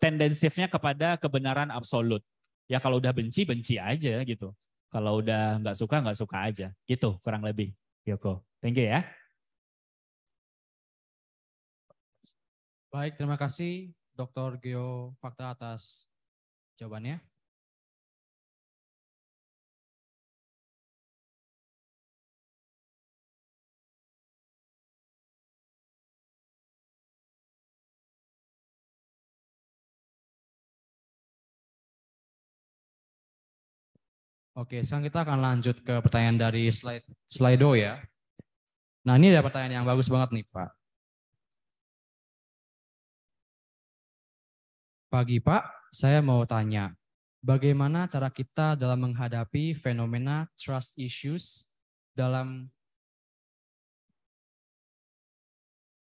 tendensifnya kepada kebenaran absolut. Ya kalau udah benci, benci aja gitu. Kalau udah nggak suka, nggak suka aja. Gitu kurang lebih, Yoko. Thank you ya. Baik, terima kasih Dr. Geo Fakta atas jawabannya. Oke, sekarang kita akan lanjut ke pertanyaan dari slide Slido ya. Nah, ini ada pertanyaan yang bagus banget nih, Pak. Pagi, Pak. Saya mau tanya, bagaimana cara kita dalam menghadapi fenomena trust issues dalam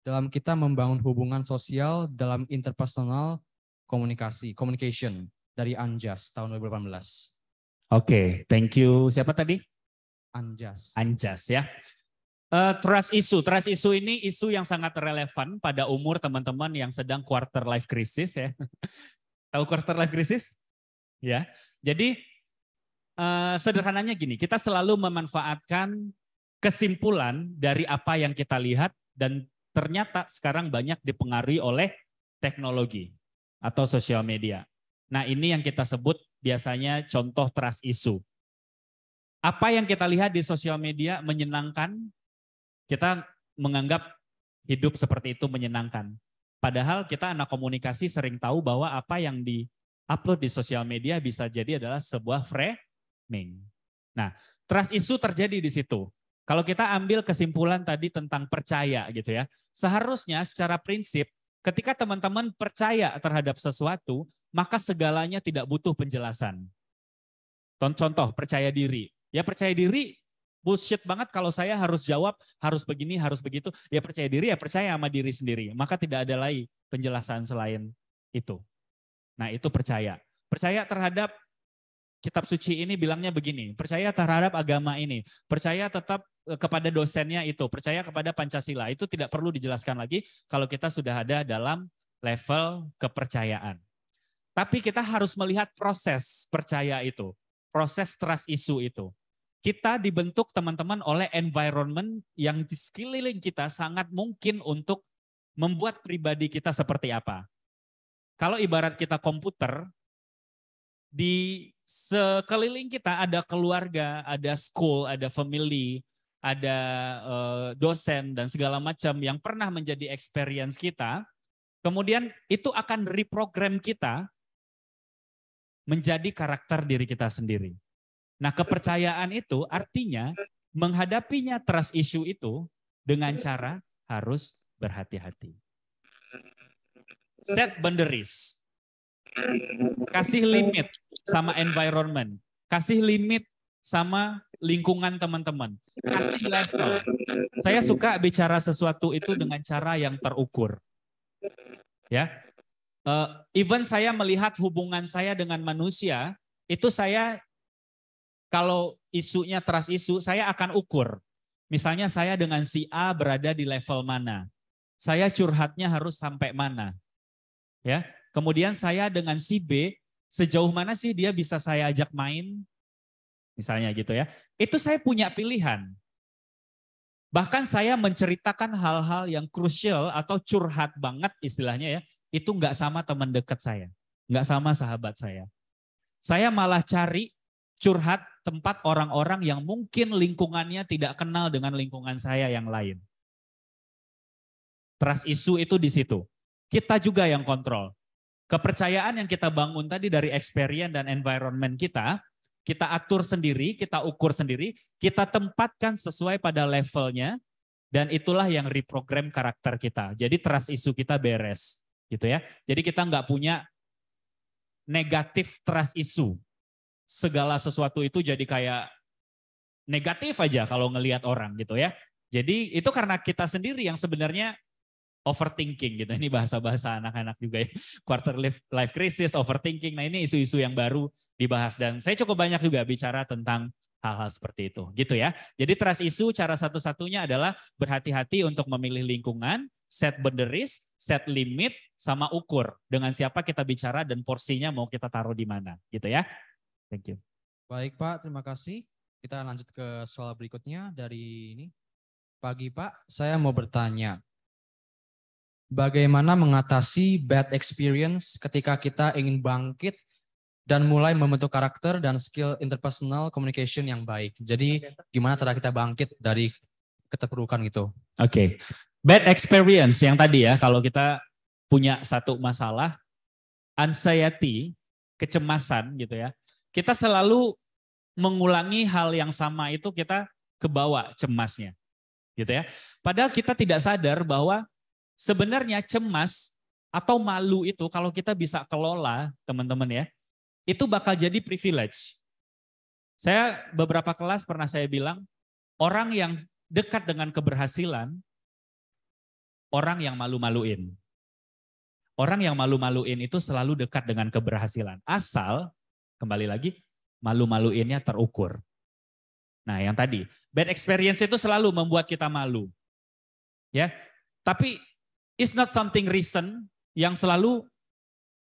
dalam kita membangun hubungan sosial dalam interpersonal komunikasi, communication dari Anjas tahun 2018. Oke, okay, thank you. Siapa tadi? Anjas. Anjas ya. Uh, trust isu. trust isu ini isu yang sangat relevan pada umur teman-teman yang sedang quarter life crisis ya. Tahu quarter life crisis? Ya. Jadi uh, sederhananya gini, kita selalu memanfaatkan kesimpulan dari apa yang kita lihat dan ternyata sekarang banyak dipengaruhi oleh teknologi atau sosial media. Nah, ini yang kita sebut biasanya contoh trust isu Apa yang kita lihat di sosial media menyenangkan, kita menganggap hidup seperti itu menyenangkan. Padahal kita anak komunikasi sering tahu bahwa apa yang di-upload di sosial media bisa jadi adalah sebuah framing. Nah, trust isu terjadi di situ. Kalau kita ambil kesimpulan tadi tentang percaya gitu ya, seharusnya secara prinsip ketika teman-teman percaya terhadap sesuatu, maka segalanya tidak butuh penjelasan. Contoh, percaya diri. Ya percaya diri bullshit banget kalau saya harus jawab, harus begini, harus begitu. Ya percaya diri, ya percaya sama diri sendiri. Maka tidak ada lagi penjelasan selain itu. Nah itu percaya. Percaya terhadap kitab suci ini bilangnya begini, percaya terhadap agama ini, percaya tetap eh, kepada dosennya itu, percaya kepada Pancasila. Itu tidak perlu dijelaskan lagi kalau kita sudah ada dalam level kepercayaan. Tapi kita harus melihat proses percaya itu, proses trust isu itu. Kita dibentuk teman-teman oleh environment yang di sekeliling kita sangat mungkin untuk membuat pribadi kita seperti apa. Kalau ibarat kita komputer, di sekeliling kita ada keluarga, ada school, ada family, ada eh, dosen dan segala macam yang pernah menjadi experience kita, kemudian itu akan reprogram kita menjadi karakter diri kita sendiri. Nah, kepercayaan itu artinya menghadapinya trust issue itu dengan cara harus berhati-hati. Set boundaries. Kasih limit sama environment. Kasih limit sama lingkungan teman-teman. Kasih level. Saya suka bicara sesuatu itu dengan cara yang terukur. Ya, Uh, even saya melihat hubungan saya dengan manusia, itu saya kalau isunya trust isu, saya akan ukur. Misalnya saya dengan si A berada di level mana. Saya curhatnya harus sampai mana. Ya. Kemudian saya dengan si B, sejauh mana sih dia bisa saya ajak main? Misalnya gitu ya. Itu saya punya pilihan. Bahkan saya menceritakan hal-hal yang krusial atau curhat banget istilahnya ya itu nggak sama teman dekat saya, nggak sama sahabat saya. Saya malah cari curhat tempat orang-orang yang mungkin lingkungannya tidak kenal dengan lingkungan saya yang lain. Trust isu itu di situ. Kita juga yang kontrol. Kepercayaan yang kita bangun tadi dari experience dan environment kita, kita atur sendiri, kita ukur sendiri, kita tempatkan sesuai pada levelnya, dan itulah yang reprogram karakter kita. Jadi trust isu kita beres gitu ya. Jadi kita nggak punya negatif trust isu Segala sesuatu itu jadi kayak negatif aja kalau ngelihat orang gitu ya. Jadi itu karena kita sendiri yang sebenarnya overthinking gitu. Ini bahasa-bahasa anak-anak juga ya. Quarter life, crisis, overthinking. Nah ini isu-isu yang baru dibahas. Dan saya cukup banyak juga bicara tentang hal-hal seperti itu gitu ya. Jadi trust isu cara satu-satunya adalah berhati-hati untuk memilih lingkungan set boundaries, set limit, sama ukur dengan siapa kita bicara dan porsinya mau kita taruh di mana, gitu ya. Thank you. Baik Pak, terima kasih. Kita lanjut ke soal berikutnya dari ini. Pagi Pak, saya mau bertanya. Bagaimana mengatasi bad experience ketika kita ingin bangkit dan mulai membentuk karakter dan skill interpersonal communication yang baik. Jadi gimana cara kita bangkit dari keterpurukan gitu? Oke, okay. Bad experience yang tadi ya, kalau kita punya satu masalah, anxiety, kecemasan gitu ya. Kita selalu mengulangi hal yang sama itu kita kebawa cemasnya. Gitu ya. Padahal kita tidak sadar bahwa sebenarnya cemas atau malu itu kalau kita bisa kelola, teman-teman ya, itu bakal jadi privilege. Saya beberapa kelas pernah saya bilang, orang yang dekat dengan keberhasilan orang yang malu-maluin. Orang yang malu-maluin itu selalu dekat dengan keberhasilan. Asal, kembali lagi, malu-maluinnya terukur. Nah, yang tadi, bad experience itu selalu membuat kita malu. Ya. Tapi it's not something recent yang selalu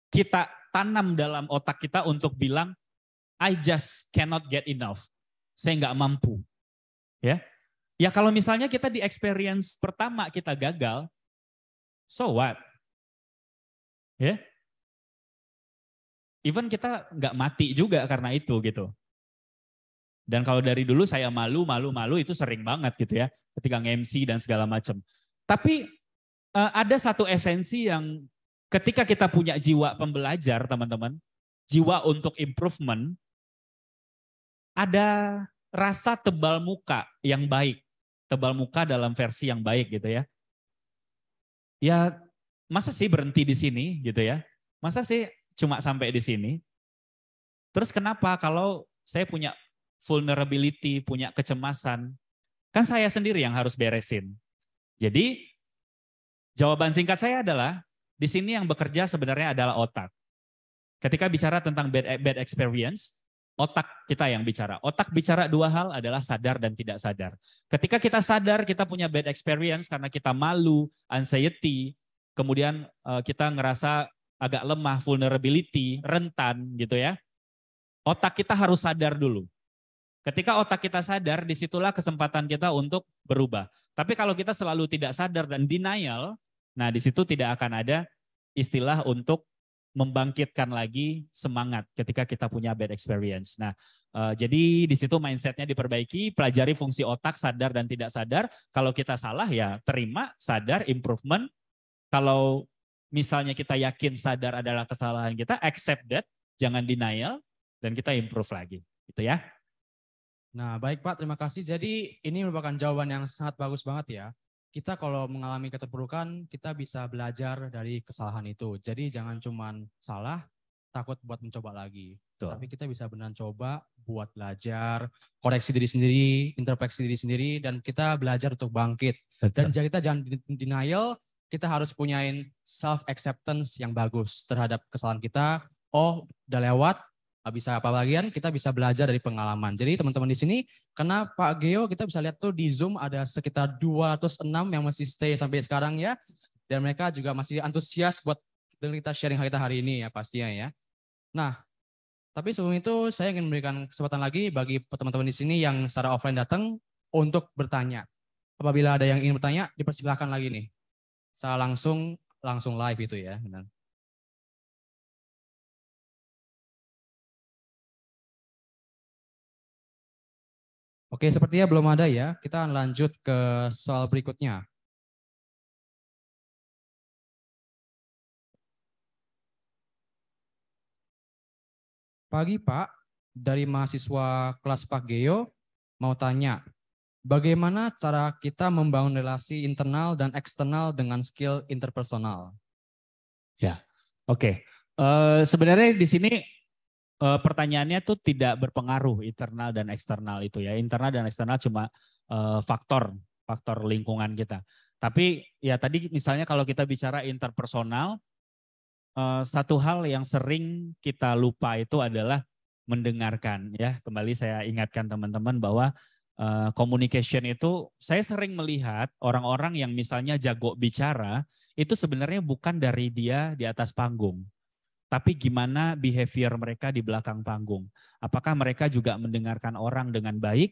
kita tanam dalam otak kita untuk bilang I just cannot get enough. Saya nggak mampu. Ya. Ya kalau misalnya kita di experience pertama kita gagal, so what? Ya, yeah? even kita nggak mati juga karena itu gitu. Dan kalau dari dulu saya malu, malu, malu itu sering banget gitu ya, ketika MC dan segala macam. Tapi eh, ada satu esensi yang ketika kita punya jiwa pembelajar, teman-teman, jiwa untuk improvement, ada rasa tebal muka yang baik tebal muka dalam versi yang baik gitu ya. Ya masa sih berhenti di sini gitu ya. Masa sih cuma sampai di sini. Terus kenapa kalau saya punya vulnerability, punya kecemasan, kan saya sendiri yang harus beresin. Jadi jawaban singkat saya adalah di sini yang bekerja sebenarnya adalah otak. Ketika bicara tentang bad, bad experience, otak kita yang bicara. Otak bicara dua hal adalah sadar dan tidak sadar. Ketika kita sadar, kita punya bad experience karena kita malu, anxiety, kemudian eh, kita ngerasa agak lemah, vulnerability, rentan gitu ya. Otak kita harus sadar dulu. Ketika otak kita sadar, disitulah kesempatan kita untuk berubah. Tapi kalau kita selalu tidak sadar dan denial, nah disitu tidak akan ada istilah untuk membangkitkan lagi semangat ketika kita punya bad experience. Nah, uh, jadi di situ mindsetnya diperbaiki, pelajari fungsi otak sadar dan tidak sadar. Kalau kita salah ya terima, sadar, improvement. Kalau misalnya kita yakin sadar adalah kesalahan kita, accept that, jangan denial, dan kita improve lagi, gitu ya. Nah, baik Pak, terima kasih. Jadi ini merupakan jawaban yang sangat bagus banget ya kita kalau mengalami keterpurukan, kita bisa belajar dari kesalahan itu. Jadi jangan cuma salah, takut buat mencoba lagi. Tuh. Tapi kita bisa benar coba buat belajar, koreksi diri sendiri, introspeksi diri sendiri, dan kita belajar untuk bangkit. Dan Dan kita jangan denial, kita harus punyain self acceptance yang bagus terhadap kesalahan kita. Oh, udah lewat, bisa apa bagian? kita bisa belajar dari pengalaman. Jadi teman-teman di sini karena Pak Geo kita bisa lihat tuh di Zoom ada sekitar 206 yang masih stay sampai sekarang ya. Dan mereka juga masih antusias buat dengan kita sharing kita hari ini ya pastinya ya. Nah, tapi sebelum itu saya ingin memberikan kesempatan lagi bagi teman-teman di sini yang secara offline datang untuk bertanya. Apabila ada yang ingin bertanya, dipersilahkan lagi nih. Saya langsung langsung live itu ya. Benar. Oke, sepertinya belum ada ya. Kita akan lanjut ke soal berikutnya. Pagi Pak, dari mahasiswa kelas Pak Geo mau tanya, bagaimana cara kita membangun relasi internal dan eksternal dengan skill interpersonal? Ya, oke. Okay. Uh, eh, sebenarnya di sini uh, pertanyaannya tuh tidak berpengaruh internal dan eksternal itu ya. Internal dan eksternal cuma uh, faktor faktor lingkungan kita. Tapi ya tadi misalnya kalau kita bicara interpersonal, uh, satu hal yang sering kita lupa itu adalah mendengarkan ya. Kembali saya ingatkan teman-teman bahwa uh, communication itu saya sering melihat orang-orang yang misalnya jago bicara itu sebenarnya bukan dari dia di atas panggung tapi gimana behavior mereka di belakang panggung. Apakah mereka juga mendengarkan orang dengan baik,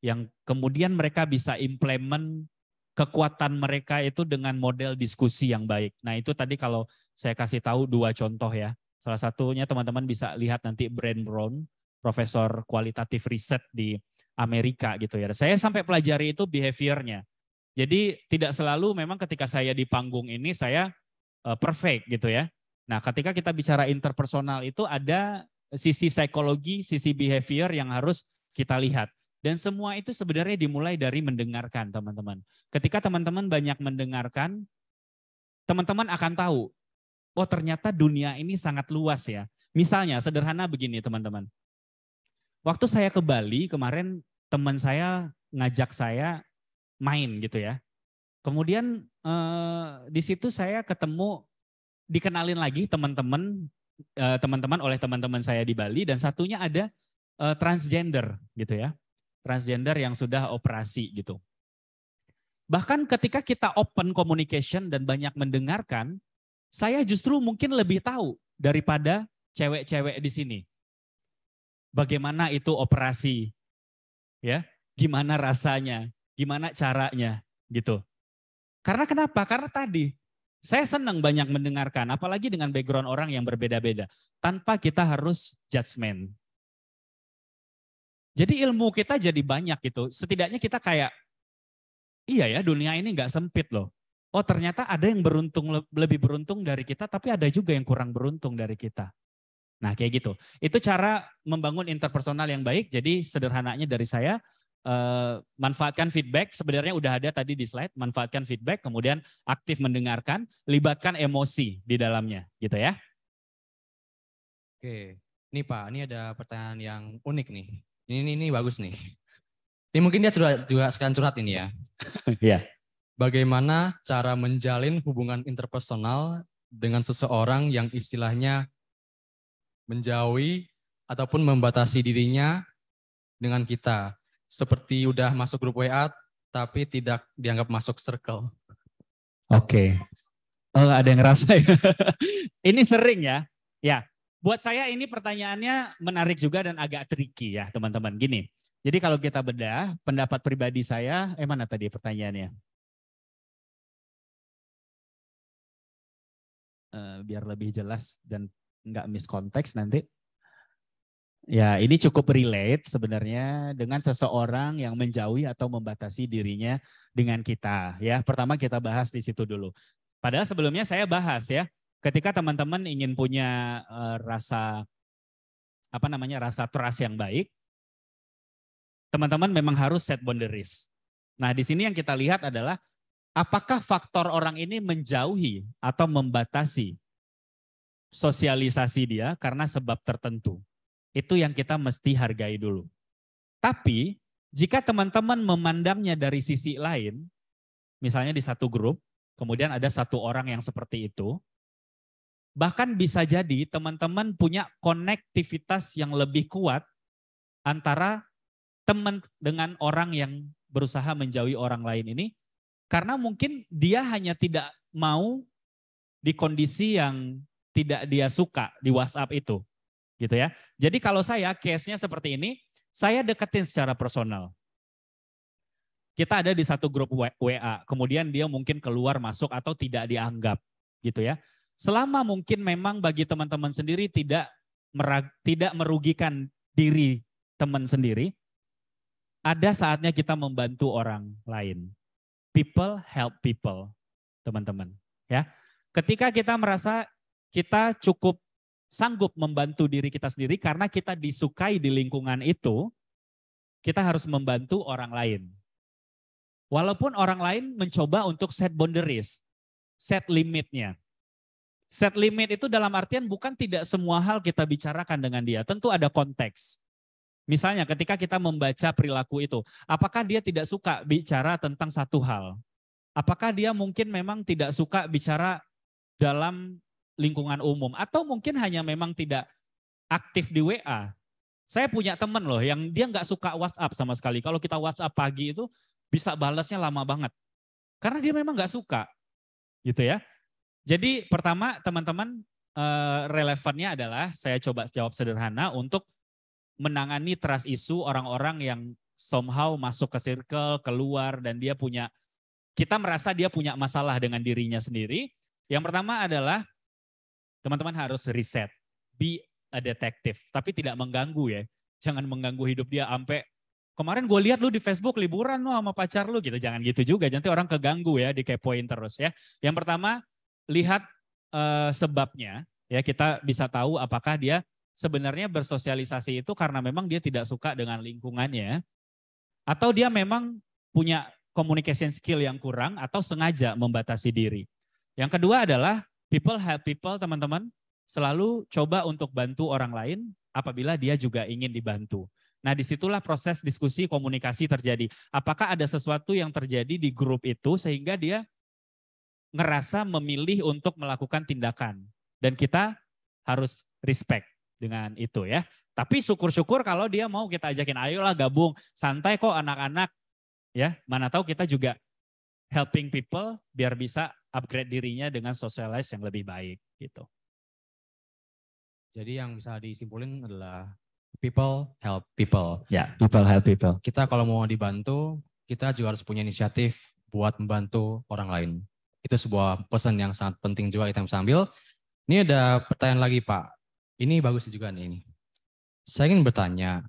yang kemudian mereka bisa implement kekuatan mereka itu dengan model diskusi yang baik. Nah itu tadi kalau saya kasih tahu dua contoh ya. Salah satunya teman-teman bisa lihat nanti Brand Brown, profesor kualitatif riset di Amerika gitu ya. Saya sampai pelajari itu behaviornya. Jadi tidak selalu memang ketika saya di panggung ini saya eh, perfect gitu ya Nah, ketika kita bicara interpersonal itu ada sisi psikologi, sisi behavior yang harus kita lihat. Dan semua itu sebenarnya dimulai dari mendengarkan, teman-teman. Ketika teman-teman banyak mendengarkan, teman-teman akan tahu, oh ternyata dunia ini sangat luas ya. Misalnya sederhana begini, teman-teman. Waktu saya ke Bali kemarin teman saya ngajak saya main gitu ya. Kemudian eh, di situ saya ketemu dikenalin lagi teman-teman eh, teman-teman oleh teman-teman saya di Bali dan satunya ada eh, transgender gitu ya. Transgender yang sudah operasi gitu. Bahkan ketika kita open communication dan banyak mendengarkan, saya justru mungkin lebih tahu daripada cewek-cewek di sini. Bagaimana itu operasi? Ya, gimana rasanya? Gimana caranya gitu. Karena kenapa? Karena tadi saya senang banyak mendengarkan, apalagi dengan background orang yang berbeda-beda, tanpa kita harus judgement. Jadi ilmu kita jadi banyak gitu. Setidaknya kita kayak, iya ya dunia ini nggak sempit loh. Oh ternyata ada yang beruntung lebih beruntung dari kita, tapi ada juga yang kurang beruntung dari kita. Nah kayak gitu. Itu cara membangun interpersonal yang baik. Jadi sederhananya dari saya, Eh, manfaatkan feedback sebenarnya udah ada tadi di slide manfaatkan feedback kemudian aktif mendengarkan libatkan emosi di dalamnya gitu ya oke ini pak ini ada pertanyaan yang unik nih ini ini, ini bagus nih ini mungkin dia curhat juga sekarang curhat ini ya ya bagaimana cara menjalin hubungan interpersonal dengan seseorang yang istilahnya menjauhi ataupun membatasi dirinya dengan kita seperti udah masuk grup WA tapi tidak dianggap masuk circle. Oke. Okay. Oh, ada yang ngerasa ya. ini sering ya. Ya. Buat saya ini pertanyaannya menarik juga dan agak tricky ya, teman-teman. Gini. Jadi kalau kita bedah, pendapat pribadi saya, eh mana tadi pertanyaannya? Eh, biar lebih jelas dan nggak miss konteks nanti. Ya, ini cukup relate sebenarnya dengan seseorang yang menjauhi atau membatasi dirinya dengan kita. Ya, pertama kita bahas di situ dulu. Padahal sebelumnya saya bahas ya, ketika teman-teman ingin punya eh, rasa apa namanya rasa trust yang baik, teman-teman memang harus set boundaries. Nah, di sini yang kita lihat adalah apakah faktor orang ini menjauhi atau membatasi sosialisasi dia karena sebab tertentu itu yang kita mesti hargai dulu. Tapi jika teman-teman memandangnya dari sisi lain, misalnya di satu grup, kemudian ada satu orang yang seperti itu, bahkan bisa jadi teman-teman punya konektivitas yang lebih kuat antara teman dengan orang yang berusaha menjauhi orang lain ini, karena mungkin dia hanya tidak mau di kondisi yang tidak dia suka di WhatsApp itu gitu ya. Jadi kalau saya case-nya seperti ini, saya deketin secara personal. Kita ada di satu grup WA, kemudian dia mungkin keluar masuk atau tidak dianggap, gitu ya. Selama mungkin memang bagi teman-teman sendiri tidak merag, tidak merugikan diri teman sendiri, ada saatnya kita membantu orang lain. People help people, teman-teman, ya. Ketika kita merasa kita cukup sanggup membantu diri kita sendiri karena kita disukai di lingkungan itu, kita harus membantu orang lain. Walaupun orang lain mencoba untuk set boundaries, set limitnya. Set limit itu dalam artian bukan tidak semua hal kita bicarakan dengan dia. Tentu ada konteks. Misalnya ketika kita membaca perilaku itu, apakah dia tidak suka bicara tentang satu hal? Apakah dia mungkin memang tidak suka bicara dalam lingkungan umum atau mungkin hanya memang tidak aktif di WA. Saya punya teman loh yang dia nggak suka WhatsApp sama sekali. Kalau kita WhatsApp pagi itu bisa balasnya lama banget. Karena dia memang nggak suka. Gitu ya. Jadi pertama teman-teman eh, relevannya adalah saya coba jawab sederhana untuk menangani trust isu orang-orang yang somehow masuk ke circle, keluar dan dia punya kita merasa dia punya masalah dengan dirinya sendiri. Yang pertama adalah teman-teman harus riset, be a detective, tapi tidak mengganggu ya. Jangan mengganggu hidup dia sampai kemarin gue lihat lu di Facebook liburan lu sama pacar lu gitu. Jangan gitu juga, nanti orang keganggu ya, dikepoin terus ya. Yang pertama, lihat uh, sebabnya ya kita bisa tahu apakah dia sebenarnya bersosialisasi itu karena memang dia tidak suka dengan lingkungannya ya. atau dia memang punya communication skill yang kurang atau sengaja membatasi diri. Yang kedua adalah People help people, teman-teman, selalu coba untuk bantu orang lain apabila dia juga ingin dibantu. Nah, disitulah proses diskusi komunikasi terjadi. Apakah ada sesuatu yang terjadi di grup itu sehingga dia ngerasa memilih untuk melakukan tindakan. Dan kita harus respect dengan itu ya. Tapi syukur-syukur kalau dia mau kita ajakin, ayolah gabung, santai kok anak-anak. Ya, mana tahu kita juga helping people biar bisa upgrade dirinya dengan socialize yang lebih baik gitu. Jadi yang bisa disimpulin adalah people help people. Ya, yeah, people help people. Kita kalau mau dibantu, kita juga harus punya inisiatif buat membantu orang lain. Itu sebuah pesan yang sangat penting juga kita bisa ambil. Ini ada pertanyaan lagi Pak. Ini bagus juga nih ini. Saya ingin bertanya,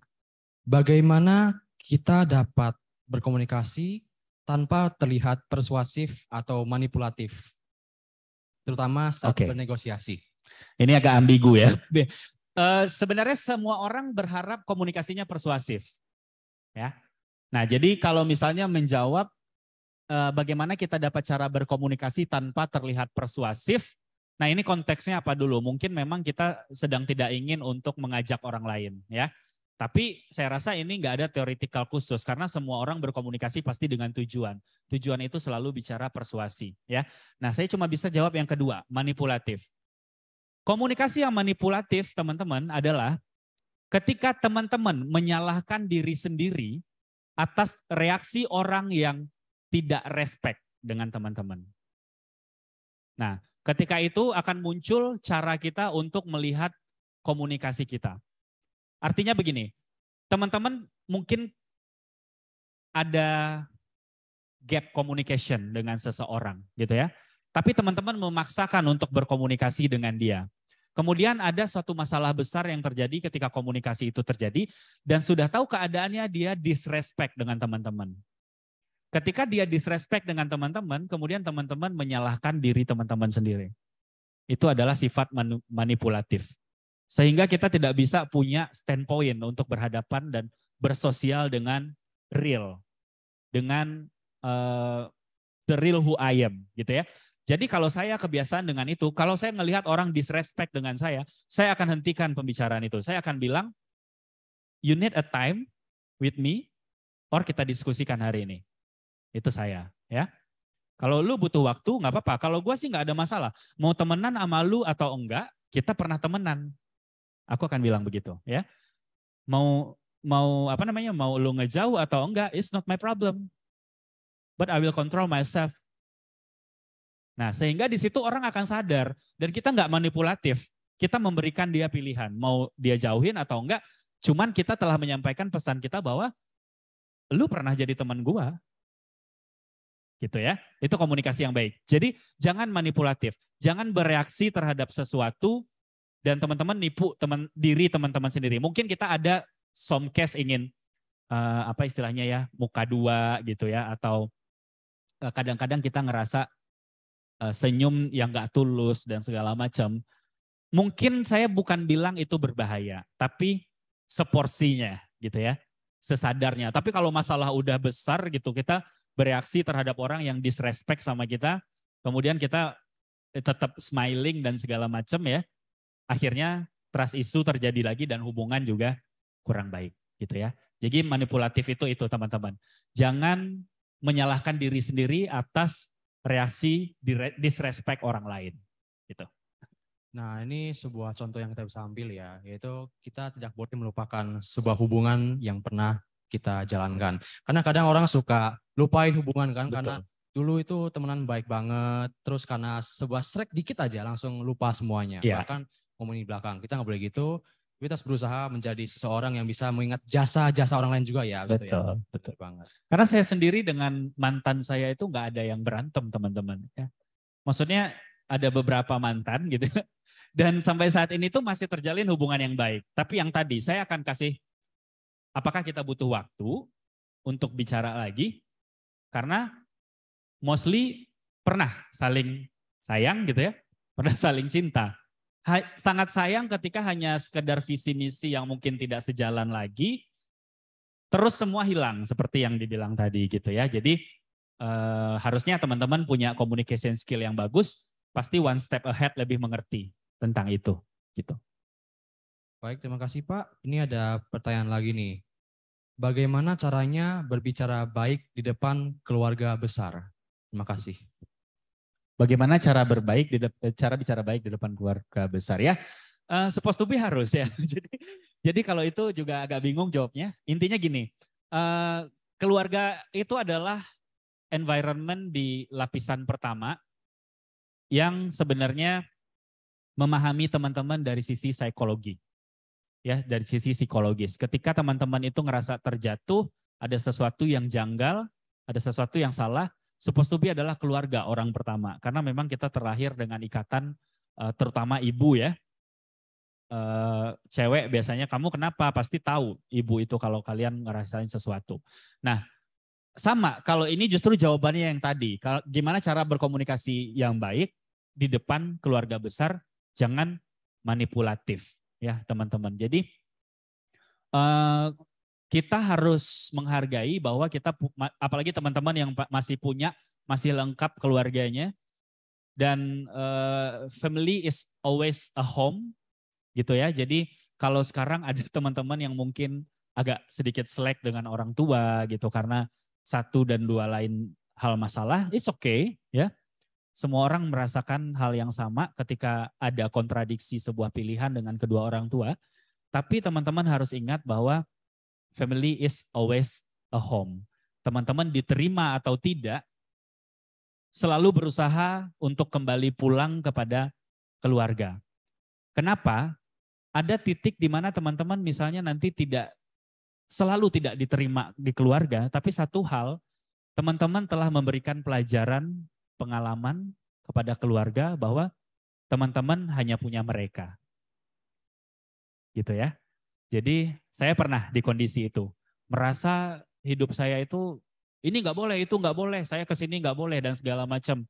bagaimana kita dapat berkomunikasi tanpa terlihat persuasif atau manipulatif, terutama saat okay. bernegosiasi. Ini agak ambigu ya. Uh, sebenarnya semua orang berharap komunikasinya persuasif, ya. Nah, jadi kalau misalnya menjawab uh, bagaimana kita dapat cara berkomunikasi tanpa terlihat persuasif, nah ini konteksnya apa dulu? Mungkin memang kita sedang tidak ingin untuk mengajak orang lain, ya. Tapi saya rasa ini nggak ada teoritikal khusus karena semua orang berkomunikasi pasti dengan tujuan. Tujuan itu selalu bicara persuasi, ya. Nah, saya cuma bisa jawab yang kedua, manipulatif. Komunikasi yang manipulatif, teman-teman, adalah ketika teman-teman menyalahkan diri sendiri atas reaksi orang yang tidak respect dengan teman-teman. Nah, ketika itu akan muncul cara kita untuk melihat komunikasi kita. Artinya begini, teman-teman mungkin ada gap communication dengan seseorang gitu ya. Tapi teman-teman memaksakan untuk berkomunikasi dengan dia. Kemudian ada suatu masalah besar yang terjadi ketika komunikasi itu terjadi dan sudah tahu keadaannya dia disrespect dengan teman-teman. Ketika dia disrespect dengan teman-teman, kemudian teman-teman menyalahkan diri teman-teman sendiri. Itu adalah sifat manipulatif. Sehingga kita tidak bisa punya standpoint untuk berhadapan dan bersosial dengan real. Dengan uh, the real who I am gitu ya. Jadi kalau saya kebiasaan dengan itu, kalau saya melihat orang disrespect dengan saya, saya akan hentikan pembicaraan itu. Saya akan bilang, you need a time with me, or kita diskusikan hari ini. Itu saya, ya. Kalau lu butuh waktu, nggak apa-apa. Kalau gue sih nggak ada masalah. Mau temenan sama lu atau enggak, kita pernah temenan. Aku akan bilang begitu, ya. Mau mau apa namanya? Mau lu ngejauh atau enggak, it's not my problem. But I will control myself. Nah, sehingga di situ orang akan sadar dan kita nggak manipulatif. Kita memberikan dia pilihan, mau dia jauhin atau enggak, cuman kita telah menyampaikan pesan kita bahwa lu pernah jadi teman gua, gitu ya. Itu komunikasi yang baik. Jadi jangan manipulatif, jangan bereaksi terhadap sesuatu dan teman-teman nipu teman diri teman-teman sendiri. Mungkin kita ada some case ingin uh, apa istilahnya ya muka dua gitu ya atau eh, kadang-kadang uh, kita ngerasa uh, senyum yang gak tulus dan segala macam. Mungkin saya bukan bilang itu berbahaya, tapi seporsinya gitu ya, sesadarnya. Tapi kalau masalah udah besar gitu, kita bereaksi terhadap orang yang disrespect sama kita, kemudian kita tetap smiling dan segala macam ya akhirnya trust isu terjadi lagi dan hubungan juga kurang baik gitu ya. Jadi manipulatif itu itu teman-teman. Jangan menyalahkan diri sendiri atas reaksi disrespect orang lain gitu. Nah, ini sebuah contoh yang kita bisa ambil ya, yaitu kita tidak boleh melupakan sebuah hubungan yang pernah kita jalankan. Karena kadang orang suka lupain hubungan kan Betul. karena dulu itu temenan baik banget, terus karena sebuah strike dikit aja langsung lupa semuanya. Yeah. Bahkan ngomongin di belakang. Kita nggak boleh gitu. Kita harus berusaha menjadi seseorang yang bisa mengingat jasa-jasa orang lain juga ya. Betul, gitu ya. betul banget. Karena saya sendiri dengan mantan saya itu nggak ada yang berantem teman-teman. Ya. Maksudnya ada beberapa mantan gitu. Dan sampai saat ini tuh masih terjalin hubungan yang baik. Tapi yang tadi saya akan kasih apakah kita butuh waktu untuk bicara lagi? Karena mostly pernah saling sayang gitu ya, pernah saling cinta sangat sayang ketika hanya sekedar visi misi yang mungkin tidak sejalan lagi, terus semua hilang seperti yang dibilang tadi gitu ya. Jadi eh, harusnya teman-teman punya communication skill yang bagus, pasti one step ahead lebih mengerti tentang itu gitu. Baik, terima kasih Pak. Ini ada pertanyaan lagi nih. Bagaimana caranya berbicara baik di depan keluarga besar? Terima kasih bagaimana cara berbaik di cara bicara baik di depan keluarga besar ya. Uh, eh, supposed to be harus ya. jadi jadi kalau itu juga agak bingung jawabnya. Intinya gini, uh, keluarga itu adalah environment di lapisan pertama yang sebenarnya memahami teman-teman dari sisi psikologi. Ya, dari sisi psikologis. Ketika teman-teman itu ngerasa terjatuh, ada sesuatu yang janggal, ada sesuatu yang salah, supposed to be adalah keluarga orang pertama karena memang kita terlahir dengan ikatan uh, terutama ibu ya. Uh, cewek biasanya kamu kenapa pasti tahu ibu itu kalau kalian ngerasain sesuatu. Nah, sama kalau ini justru jawabannya yang tadi. Kalau gimana cara berkomunikasi yang baik di depan keluarga besar, jangan manipulatif ya, teman-teman. Jadi uh, kita harus menghargai bahwa kita apalagi teman-teman yang masih punya masih lengkap keluarganya dan uh, family is always a home gitu ya jadi kalau sekarang ada teman-teman yang mungkin agak sedikit selek dengan orang tua gitu karena satu dan dua lain hal masalah it's okay ya semua orang merasakan hal yang sama ketika ada kontradiksi sebuah pilihan dengan kedua orang tua tapi teman-teman harus ingat bahwa family is always a home. Teman-teman diterima atau tidak, selalu berusaha untuk kembali pulang kepada keluarga. Kenapa? Ada titik di mana teman-teman misalnya nanti tidak selalu tidak diterima di keluarga, tapi satu hal teman-teman telah memberikan pelajaran, pengalaman kepada keluarga bahwa teman-teman hanya punya mereka. Gitu ya. Jadi saya pernah di kondisi itu. Merasa hidup saya itu ini nggak boleh, itu nggak boleh, saya kesini sini nggak boleh, dan segala macam.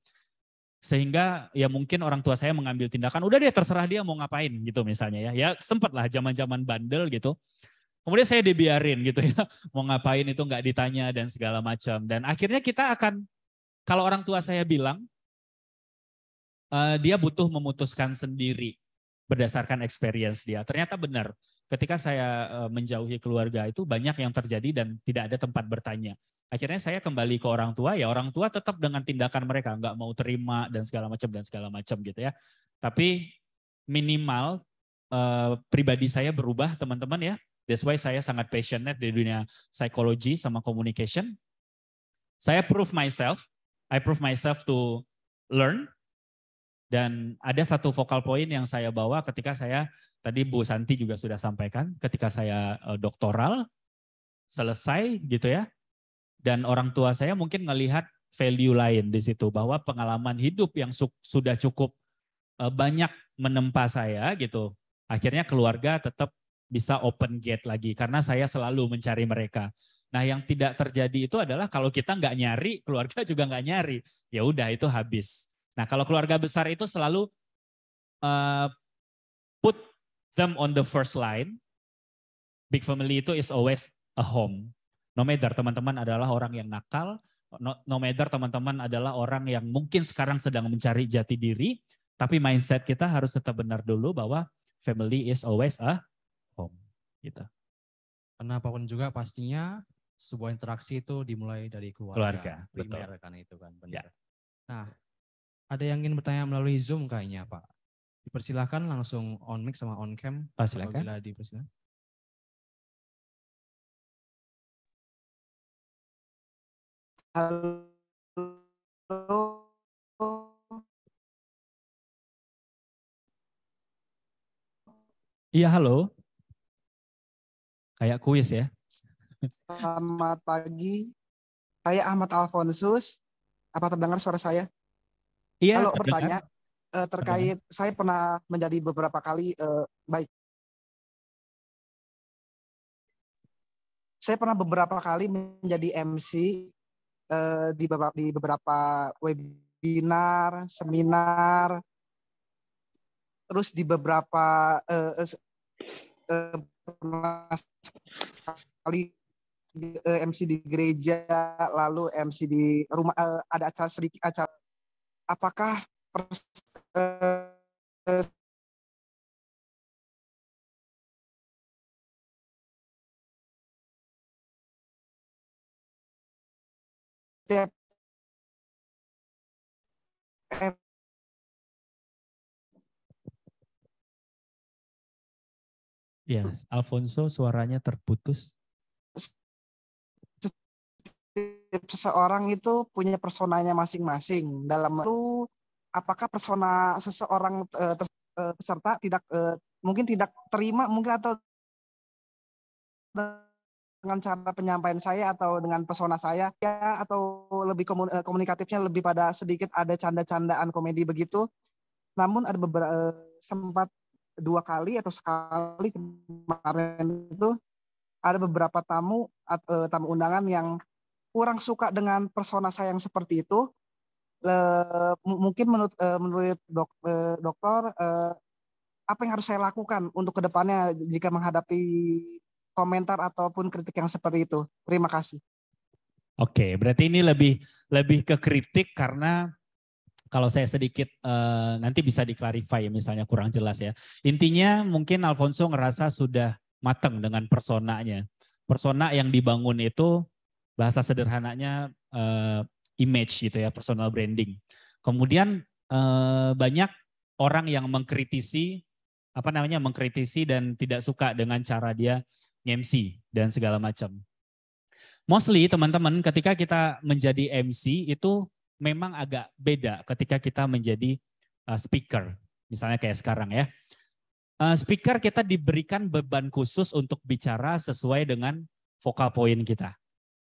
Sehingga ya mungkin orang tua saya mengambil tindakan, udah deh terserah dia mau ngapain gitu misalnya ya. Ya sempat lah zaman-zaman bandel gitu. Kemudian saya dibiarin gitu ya, mau ngapain itu nggak ditanya dan segala macam. Dan akhirnya kita akan, kalau orang tua saya bilang, uh, dia butuh memutuskan sendiri berdasarkan experience dia. Ternyata benar, ketika saya eh, menjauhi keluarga itu banyak yang terjadi dan tidak ada tempat bertanya. Akhirnya saya kembali ke orang tua, ya orang tua tetap dengan tindakan mereka, nggak mau terima dan segala macam dan segala macam gitu ya. Tapi minimal eh, pribadi saya berubah teman-teman ya. That's why saya sangat passionate di dunia psikologi sama communication. Saya prove myself, I prove myself to learn, dan ada satu vokal poin yang saya bawa ketika saya, tadi Bu Santi juga sudah sampaikan, ketika saya eh, doktoral, selesai gitu ya. Dan orang tua saya mungkin ngelihat value lain di situ, bahwa pengalaman hidup yang su sudah cukup eh, banyak menempa saya gitu. Akhirnya keluarga tetap bisa open gate lagi, karena saya selalu mencari mereka. Nah, yang tidak terjadi itu adalah kalau kita nggak nyari, keluarga juga nggak nyari. Ya udah itu habis. Nah, kalau keluarga besar itu selalu uh, put them on the first line. Big family itu is always a home. No matter teman-teman adalah orang yang nakal, no, no matter teman-teman adalah orang yang mungkin sekarang sedang mencari jati diri, tapi mindset kita harus tetap benar dulu bahwa family is always a home. Gitu. Kenapa pun juga pastinya sebuah interaksi itu dimulai dari keluarga. Keluarga, betul. itu kan benar. Ya. Nah, ada yang ingin bertanya melalui Zoom kayaknya Pak. Dipersilahkan langsung on mic sama on cam. Pak, ah, silakan. Apabila dipersilahkan. Halo. Iya, halo. Kayak kuis ya. Selamat pagi. Saya Ahmad Alfonsus. Apa terdengar suara saya? Iya. Kalau kan? bertanya uh, terkait saya pernah menjadi beberapa kali uh, baik. Saya pernah beberapa kali menjadi MC uh, eh, di beberapa di beberapa webinar, seminar, terus di beberapa uh, uh, pernah kali MC di gereja, lalu MC di rumah uh, ada acara sedikit acara apakah pers setiap Ya, yes, Alfonso suaranya terputus. setiap seseorang itu punya personanya masing-masing dalam itu apakah persona seseorang uh, peserta tidak uh, mungkin tidak terima mungkin atau dengan cara penyampaian saya atau dengan persona saya ya atau lebih komunikatifnya lebih pada sedikit ada canda-candaan komedi begitu namun ada beberapa sempat dua kali atau sekali kemarin itu ada beberapa tamu atau tamu undangan yang kurang suka dengan persona saya yang seperti itu le, eh, mungkin menurut eh, menurut dok, eh, dokter apa yang harus saya lakukan untuk kedepannya jika menghadapi komentar ataupun kritik yang seperti itu terima kasih Oke, berarti ini lebih lebih ke kritik karena kalau saya sedikit nanti bisa diklarify ya misalnya kurang jelas ya. Intinya mungkin Alfonso ngerasa sudah mateng dengan personanya. Persona yang dibangun itu bahasa sederhananya uh, image gitu ya, personal branding. Kemudian uh, banyak orang yang mengkritisi apa namanya mengkritisi dan tidak suka dengan cara dia MC dan segala macam. Mostly teman-teman ketika kita menjadi MC itu memang agak beda ketika kita menjadi uh, speaker. Misalnya kayak sekarang ya. speaker kita diberikan beban khusus untuk bicara sesuai dengan vokal poin kita.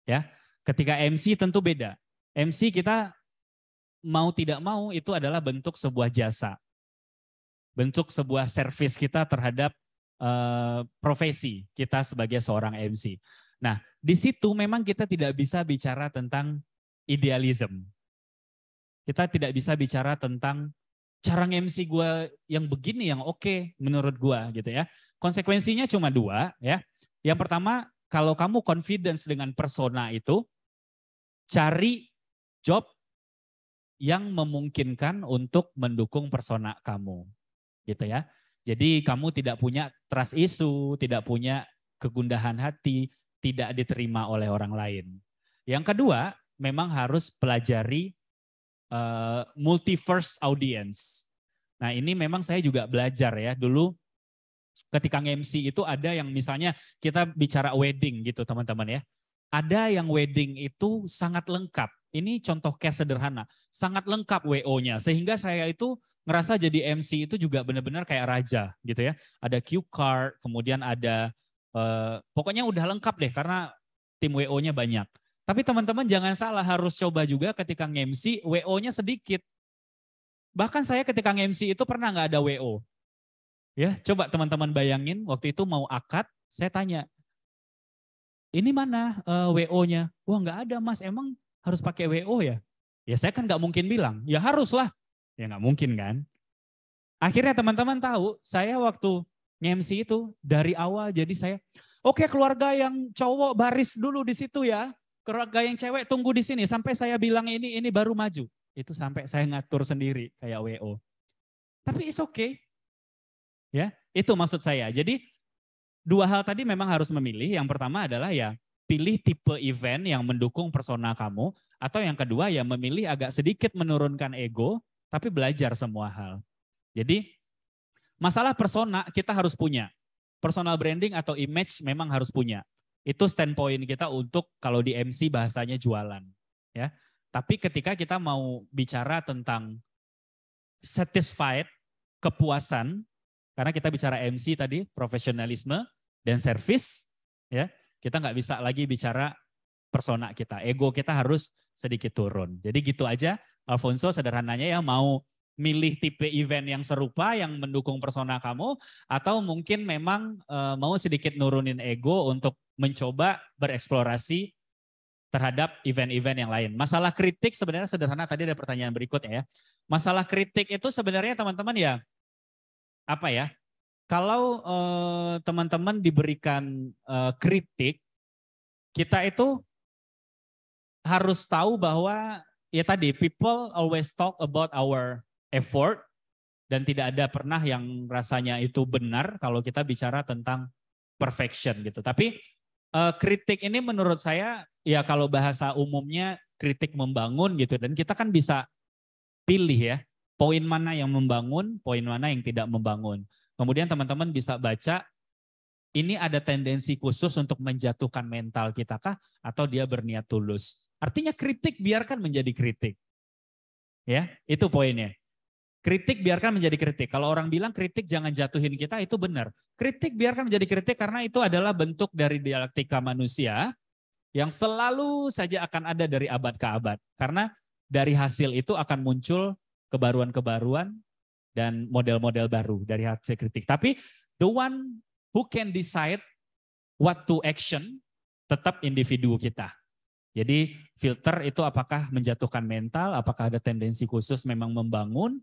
Ya, ketika MC tentu beda. MC kita mau tidak mau itu adalah bentuk sebuah jasa, bentuk sebuah service kita terhadap uh, profesi kita sebagai seorang MC. Nah, di situ memang kita tidak bisa bicara tentang idealisme. Kita tidak bisa bicara tentang cara MC gue yang begini yang oke okay menurut gue gitu ya. Konsekuensinya cuma dua ya. Yang pertama kalau kamu confidence dengan persona itu, cari job yang memungkinkan untuk mendukung persona kamu. Gitu ya. Jadi kamu tidak punya trust isu, tidak punya kegundahan hati, tidak diterima oleh orang lain. Yang kedua, memang harus pelajari uh, multiverse audience. Nah, ini memang saya juga belajar ya. Dulu ketika MC itu ada yang misalnya kita bicara wedding gitu teman-teman ya. Ada yang wedding itu sangat lengkap. Ini contoh case sederhana. Sangat lengkap WO-nya. Sehingga saya itu ngerasa jadi MC itu juga benar-benar kayak raja gitu ya. Ada cue card, kemudian ada eh, pokoknya udah lengkap deh karena tim WO-nya banyak. Tapi teman-teman jangan salah harus coba juga ketika mc WO-nya sedikit. Bahkan saya ketika mc itu pernah nggak ada WO. Ya, coba teman-teman bayangin waktu itu mau akad, saya tanya, ini mana uh, eh, WO-nya? Wah nggak ada mas, emang harus pakai WO ya? Ya saya kan nggak mungkin bilang, ya haruslah. Ya nggak mungkin kan. Akhirnya teman-teman tahu, saya waktu MC itu dari awal jadi saya, oke okay, keluarga yang cowok baris dulu di situ ya, keluarga yang cewek tunggu di sini sampai saya bilang ini ini baru maju. Itu sampai saya ngatur sendiri kayak WO. Tapi is okay, Ya, itu maksud saya. Jadi dua hal tadi memang harus memilih. Yang pertama adalah ya pilih tipe event yang mendukung persona kamu atau yang kedua ya memilih agak sedikit menurunkan ego tapi belajar semua hal. Jadi masalah persona kita harus punya. Personal branding atau image memang harus punya. Itu standpoint kita untuk kalau di MC bahasanya jualan, ya. Tapi ketika kita mau bicara tentang satisfied, kepuasan, karena kita bicara MC tadi, profesionalisme dan service, ya kita nggak bisa lagi bicara persona kita, ego kita harus sedikit turun. Jadi gitu aja, Alfonso sederhananya ya mau milih tipe event yang serupa yang mendukung persona kamu atau mungkin memang e, mau sedikit nurunin ego untuk mencoba bereksplorasi terhadap event-event yang lain. Masalah kritik sebenarnya sederhana tadi ada pertanyaan berikut ya. Masalah kritik itu sebenarnya teman-teman ya apa ya? Kalau eh, teman-teman eh, diberikan eh, kritik, kita itu harus tahu bahwa ya tadi people always talk about our effort dan tidak ada pernah yang rasanya itu benar kalau kita bicara tentang perfection gitu. Tapi eh, kritik ini menurut saya ya kalau bahasa umumnya kritik membangun gitu dan kita kan bisa pilih ya poin mana yang membangun, poin mana yang tidak membangun. Kemudian teman-teman bisa baca ini ada tendensi khusus untuk menjatuhkan mental kita kah atau dia berniat tulus. Artinya kritik biarkan menjadi kritik. Ya, itu poinnya. Kritik biarkan menjadi kritik. Kalau orang bilang kritik jangan jatuhin kita, itu benar. Kritik biarkan menjadi kritik karena itu adalah bentuk dari dialektika manusia yang selalu saja akan ada dari abad ke abad. Karena dari hasil itu akan muncul kebaruan-kebaruan dan model-model baru dari hasil kritik. Tapi the one who can decide what to action tetap individu kita. Jadi filter itu apakah menjatuhkan mental, apakah ada tendensi khusus memang membangun,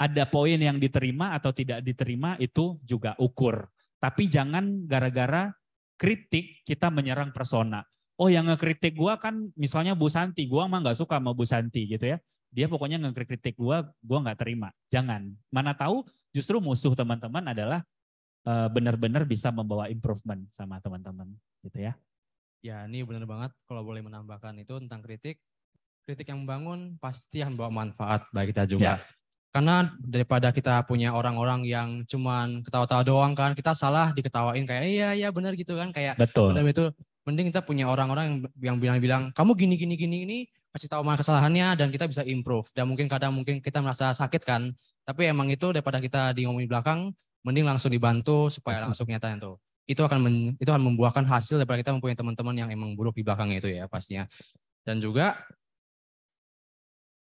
ada poin yang diterima atau tidak diterima itu juga ukur. Tapi jangan gara-gara kritik kita menyerang persona. Oh yang ngekritik gua kan misalnya Bu Santi, gua mah nggak suka sama Bu Santi gitu ya dia pokoknya ngekritik gue gue nggak terima jangan mana tahu justru musuh teman-teman adalah eh, benar-benar bisa membawa improvement sama teman-teman gitu ya ya ini benar banget kalau boleh menambahkan itu tentang kritik kritik yang membangun pasti akan bawa manfaat bagi kita juga ya. karena daripada kita punya orang-orang yang cuman ketawa-tawa doang kan kita salah diketawain kayak iya iya benar gitu kan kayak betul itu mending kita punya orang-orang yang yang bilang-bilang kamu gini gini gini ini kasih tahu mana kesalahannya dan kita bisa improve. Dan mungkin kadang mungkin kita merasa sakit kan, tapi emang itu daripada kita di belakang, mending langsung dibantu supaya langsung nyata itu. Itu akan men, itu akan membuahkan hasil daripada kita mempunyai teman-teman yang emang buruk di belakang itu ya pastinya. Dan juga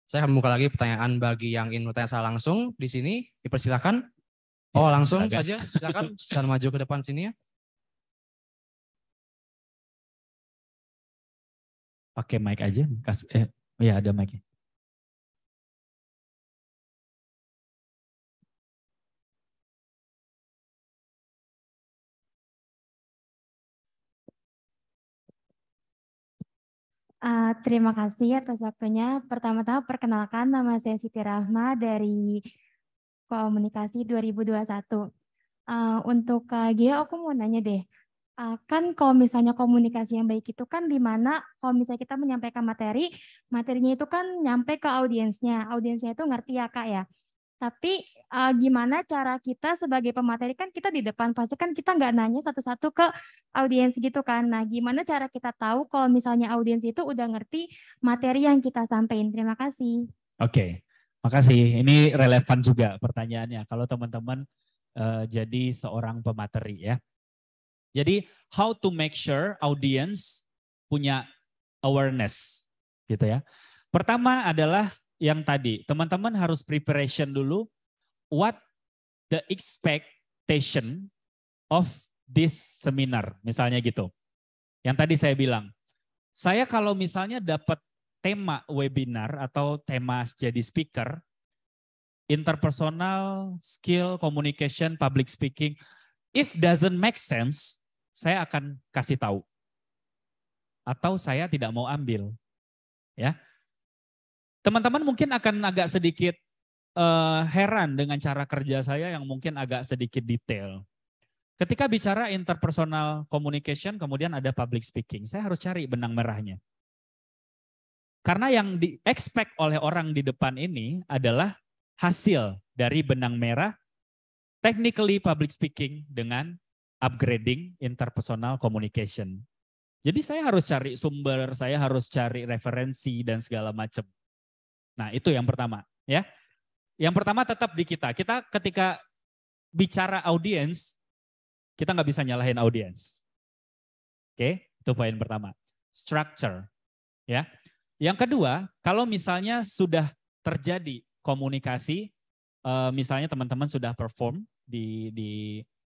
saya akan buka lagi pertanyaan bagi yang ingin bertanya saya langsung di sini dipersilakan. Oh langsung Agak. saja silakan. Silakan maju ke depan sini ya. pakai mic aja. Kas, eh, ya ada mic-nya. Uh, terima kasih atas waktunya. Pertama-tama perkenalkan nama saya Siti Rahma dari Komunikasi 2021. Uh, ah, untuk Kak ah, Gia, aku mau nanya deh, uh, kan kalau misalnya komunikasi yang baik itu kan di mana kalau misalnya kita menyampaikan materi, materinya itu kan nyampe ke audiensnya. Audiensnya itu ngerti ya Kak ya. Tapi uh, gimana cara kita sebagai pemateri kan kita di depan pasti kan kita nggak nanya satu-satu ke audiens gitu kan. Nah gimana cara kita tahu kalau misalnya audiens itu udah ngerti materi yang kita sampaikan. Terima kasih. Oke, okay. makasih. Ini relevan juga pertanyaannya. Kalau teman-teman uh, jadi seorang pemateri ya jadi how to make sure audience punya awareness gitu ya. Pertama adalah yang tadi, teman-teman harus preparation dulu what the expectation of this seminar, misalnya gitu. Yang tadi saya bilang, saya kalau misalnya dapat tema webinar atau tema jadi speaker, interpersonal, skill, communication, public speaking, if doesn't make sense, saya akan kasih tahu. Atau saya tidak mau ambil. Ya. Teman-teman mungkin akan agak sedikit uh, heran dengan cara kerja saya yang mungkin agak sedikit detail. Ketika bicara interpersonal communication, kemudian ada public speaking. Saya harus cari benang merahnya. Karena yang di expect oleh orang di depan ini adalah hasil dari benang merah technically public speaking dengan upgrading interpersonal communication. Jadi saya harus cari sumber, saya harus cari referensi dan segala macam. Nah, itu yang pertama, ya. Yang pertama tetap di kita. Kita ketika bicara audiens, kita nggak bisa nyalahin audiens. Oke, itu poin pertama. Structure, ya. Yang kedua, kalau misalnya sudah terjadi komunikasi, eh, misalnya teman-teman sudah perform di di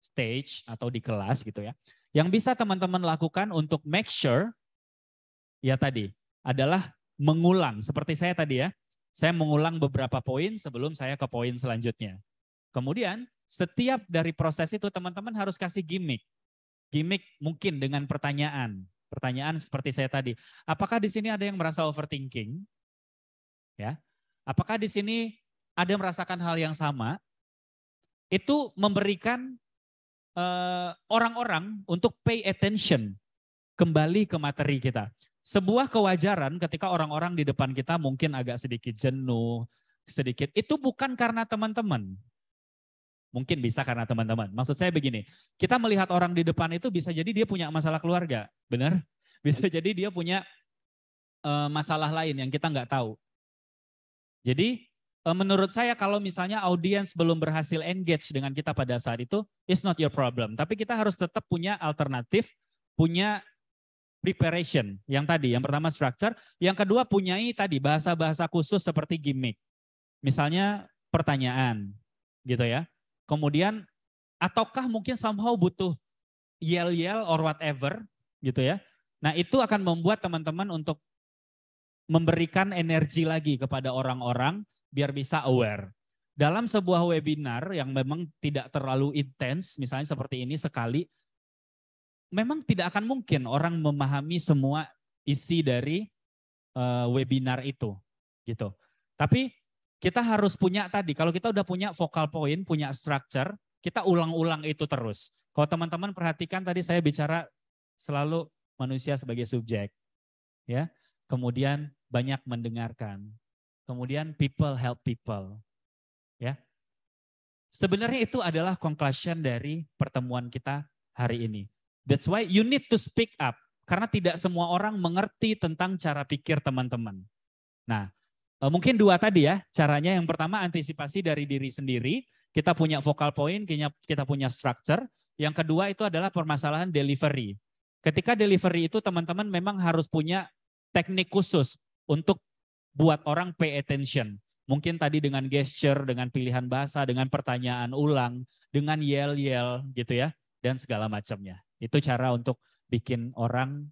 stage atau di kelas gitu ya. Yang bisa teman-teman lakukan untuk make sure ya tadi adalah mengulang seperti saya tadi ya. Saya mengulang beberapa poin sebelum saya ke poin selanjutnya. Kemudian setiap dari proses itu teman-teman harus kasih gimmick. Gimmick mungkin dengan pertanyaan. Pertanyaan seperti saya tadi. Apakah di sini ada yang merasa overthinking? Ya. Apakah di sini ada merasakan hal yang sama? Itu memberikan Eh, orang-orang untuk pay attention kembali ke materi kita. Sebuah kewajaran ketika orang-orang di depan kita mungkin agak sedikit jenuh, sedikit. Itu bukan karena teman-teman. Mungkin bisa karena teman-teman. Maksud saya begini, kita melihat orang di depan itu bisa jadi dia punya masalah keluarga, benar? Bisa jadi dia punya uh, masalah lain yang kita nggak tahu. Jadi Eh, menurut saya kalau misalnya audiens belum berhasil engage dengan kita pada saat itu, it's not your problem. Tapi kita harus tetap punya alternatif, punya preparation yang tadi, yang pertama structure, yang kedua punyai tadi bahasa-bahasa khusus seperti gimmick. Misalnya pertanyaan gitu ya. Kemudian ataukah mungkin somehow butuh yell-yell or whatever gitu ya. Nah, itu akan membuat teman-teman untuk memberikan energi lagi kepada orang-orang biar bisa aware. Dalam sebuah webinar yang memang tidak terlalu intens, misalnya seperti ini sekali, memang tidak akan mungkin orang memahami semua isi dari uh, webinar itu, gitu. Tapi kita harus punya tadi, kalau kita udah punya focal point, punya structure, kita ulang-ulang itu terus. Kalau teman-teman perhatikan tadi saya bicara selalu manusia sebagai subjek, ya. Kemudian banyak mendengarkan, kemudian people help people. Ya. Sebenarnya itu adalah conclusion dari pertemuan kita hari ini. That's why you need to speak up karena tidak semua orang mengerti tentang cara pikir teman-teman. Nah, eh, mungkin dua tadi ya caranya. Yang pertama antisipasi dari diri sendiri. Kita punya focal point, kita punya structure. Yang kedua itu adalah permasalahan delivery. Ketika delivery itu teman-teman memang harus punya teknik khusus untuk buat orang pay attention. Mungkin tadi dengan gesture, dengan pilihan bahasa, dengan pertanyaan ulang, dengan yel-yel gitu ya, dan segala macamnya. Itu cara untuk bikin orang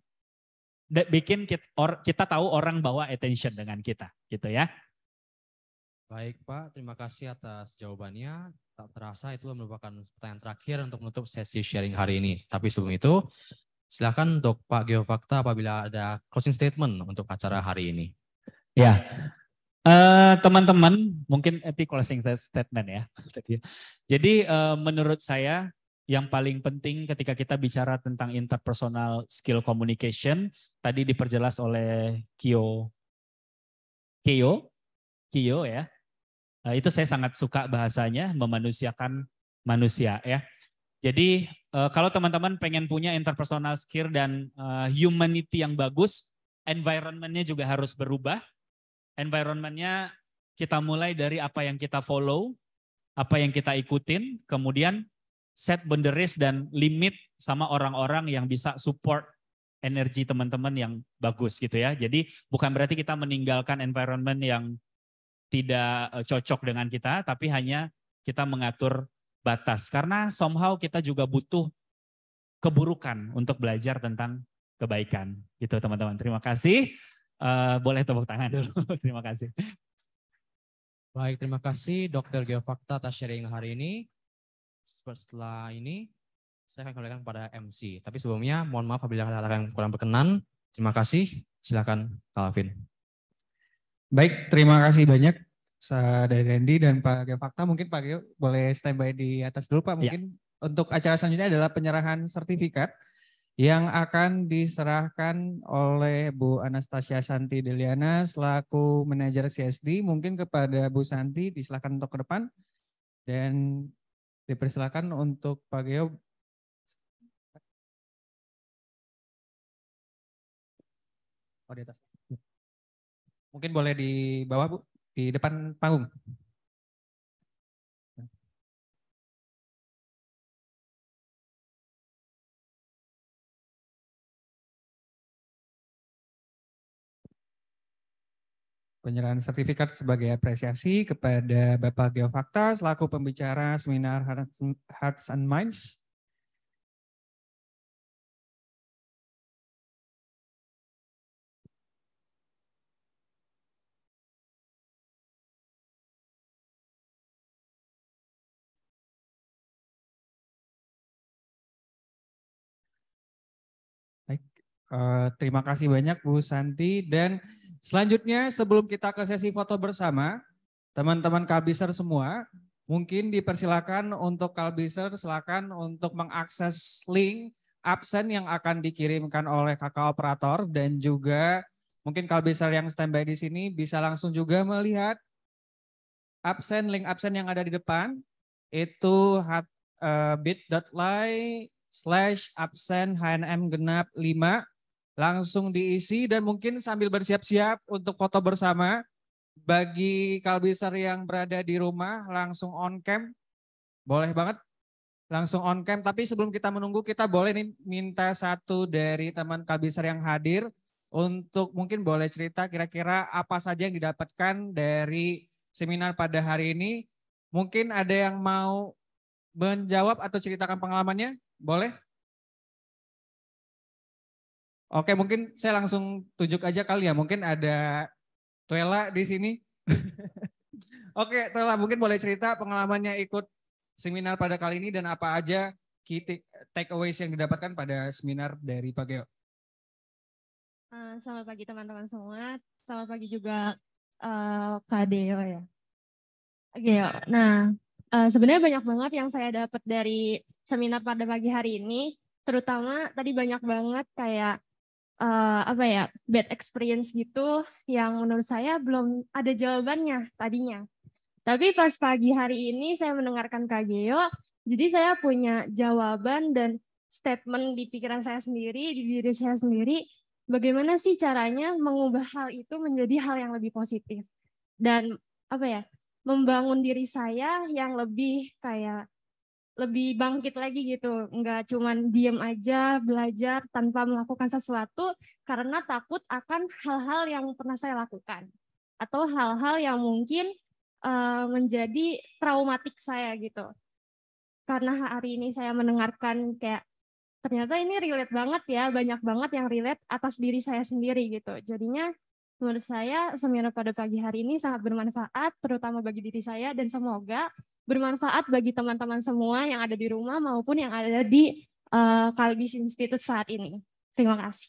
bikin kita, or, kita tahu orang bawa attention dengan kita, gitu ya. Baik Pak, terima kasih atas jawabannya. Tak terasa itu merupakan pertanyaan terakhir untuk menutup sesi sharing hari ini. Tapi sebelum itu, silakan untuk Pak Geofakta apabila ada closing statement untuk acara hari ini. Ya, eh, teman-teman, uh, mungkin etik closing statement ya. ya. Jadi uh, menurut saya yang paling penting ketika kita bicara tentang interpersonal skill communication tadi diperjelas oleh Kyo Kyo Kyo ya Uh, itu saya sangat suka bahasanya memanusiakan manusia ya jadi kalau teman-teman pengen punya interpersonal skill dan humanity yang bagus environmentnya juga harus berubah environmentnya kita mulai dari apa yang kita follow, apa yang kita ikutin, kemudian set boundaries dan limit sama orang-orang yang bisa support energi teman-teman yang bagus gitu ya. Jadi bukan berarti kita meninggalkan environment yang tidak eh, cocok dengan kita, tapi hanya kita mengatur batas. Karena somehow kita juga butuh keburukan untuk belajar tentang kebaikan. Gitu teman-teman. Terima kasih. Eh, boleh tepuk tangan dulu. terima kasih. Baik, terima kasih Dr. Geofakta atas sharing hari ini. Setelah ini, saya akan kembalikan kepada MC. Tapi sebelumnya, mohon maaf apabila ada yang kurang berkenan. Terima kasih. Silakan, Calvin. Baik, terima kasih banyak dari Randy dan Pak Geofakta. Mungkin Pak Geo boleh standby di atas dulu Pak. Ya. Mungkin ya. untuk acara selanjutnya adalah penyerahan sertifikat yang akan diserahkan oleh Bu Anastasia Santi Deliana selaku manajer CSD mungkin kepada Bu Santi disilakan untuk ke depan dan dipersilakan untuk Pak Geo Oh, di atas. Mungkin boleh di bawah, Bu, di depan panggung. penyerahan sertifikat sebagai apresiasi kepada Bapak Geofakta selaku pembicara seminar Hearts and Minds. uh, terima kasih banyak Bu Santi dan Selanjutnya sebelum kita ke sesi foto bersama, teman-teman Kalbiser semua, mungkin dipersilakan untuk Kalbiser silakan untuk mengakses link absen yang akan dikirimkan oleh kakak operator dan juga mungkin Kalbiser yang standby di sini bisa langsung juga melihat absen link absen yang ada di depan itu eh, bit.ly slash absen hnm genap 5 langsung diisi dan mungkin sambil bersiap-siap untuk foto bersama. Bagi kalbiser yang berada di rumah langsung on cam, boleh banget langsung on cam. Tapi sebelum kita menunggu kita boleh nih minta satu dari teman kalbiser yang hadir untuk mungkin boleh cerita kira-kira apa saja yang didapatkan dari seminar pada hari ini. Mungkin ada yang mau menjawab atau ceritakan pengalamannya? Boleh? Oke, mungkin saya langsung tunjuk aja kali ya. Mungkin ada Tuela di sini. Oke, Tuela mungkin boleh cerita pengalamannya ikut seminar pada kali ini dan apa aja key takeaways yang didapatkan pada seminar dari Pak Geo. Ah, selamat pagi teman-teman semua. Selamat pagi juga uh, Kak Deo ya. Geo. Nah, uh, sebenarnya banyak banget yang saya dapat dari seminar pada pagi hari ini. Terutama tadi banyak banget kayak uh, apa ya bad experience gitu yang menurut saya belum ada jawabannya tadinya. Tapi pas pagi hari ini saya mendengarkan Kak Geo, jadi saya punya jawaban dan statement di pikiran saya sendiri, di diri saya sendiri, bagaimana sih caranya mengubah hal itu menjadi hal yang lebih positif. Dan apa ya, membangun diri saya yang lebih kayak lebih bangkit lagi gitu nggak cuman diem aja belajar tanpa melakukan sesuatu karena takut akan hal-hal yang pernah saya lakukan atau hal-hal yang mungkin uh, menjadi traumatik saya gitu karena hari ini saya mendengarkan kayak ternyata ini relate banget ya banyak banget yang relate atas diri saya sendiri gitu jadinya menurut saya seminar pada pagi hari ini sangat bermanfaat terutama bagi diri saya dan semoga bermanfaat bagi teman-teman semua yang ada di rumah maupun yang ada di uh, Kalbis Institute saat ini. Terima kasih.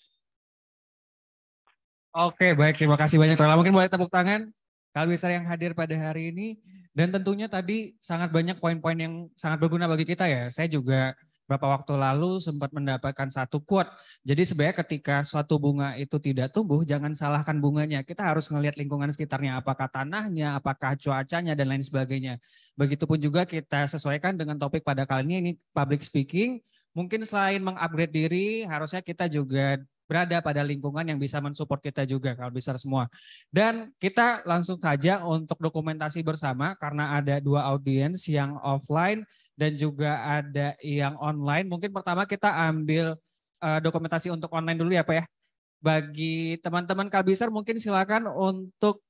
Oke, baik. Terima kasih banyak. Terlalu mungkin boleh tepuk tangan Kalbis yang hadir pada hari ini. Dan tentunya tadi sangat banyak poin-poin yang sangat berguna bagi kita ya. Saya juga beberapa waktu lalu sempat mendapatkan satu quote. Jadi sebenarnya ketika suatu bunga itu tidak tumbuh, jangan salahkan bunganya. Kita harus melihat lingkungan sekitarnya, apakah tanahnya, apakah cuacanya, dan lain sebagainya. Begitupun juga kita sesuaikan dengan topik pada kali ini, ini public speaking. Mungkin selain mengupgrade diri, harusnya kita juga berada pada lingkungan yang bisa mensupport kita juga kalau bisa semua. Dan kita langsung saja untuk dokumentasi bersama karena ada dua audiens yang offline dan juga ada yang online. Mungkin pertama kita ambil uh, dokumentasi untuk online dulu ya Pak ya. Bagi teman-teman Kabisar mungkin silakan untuk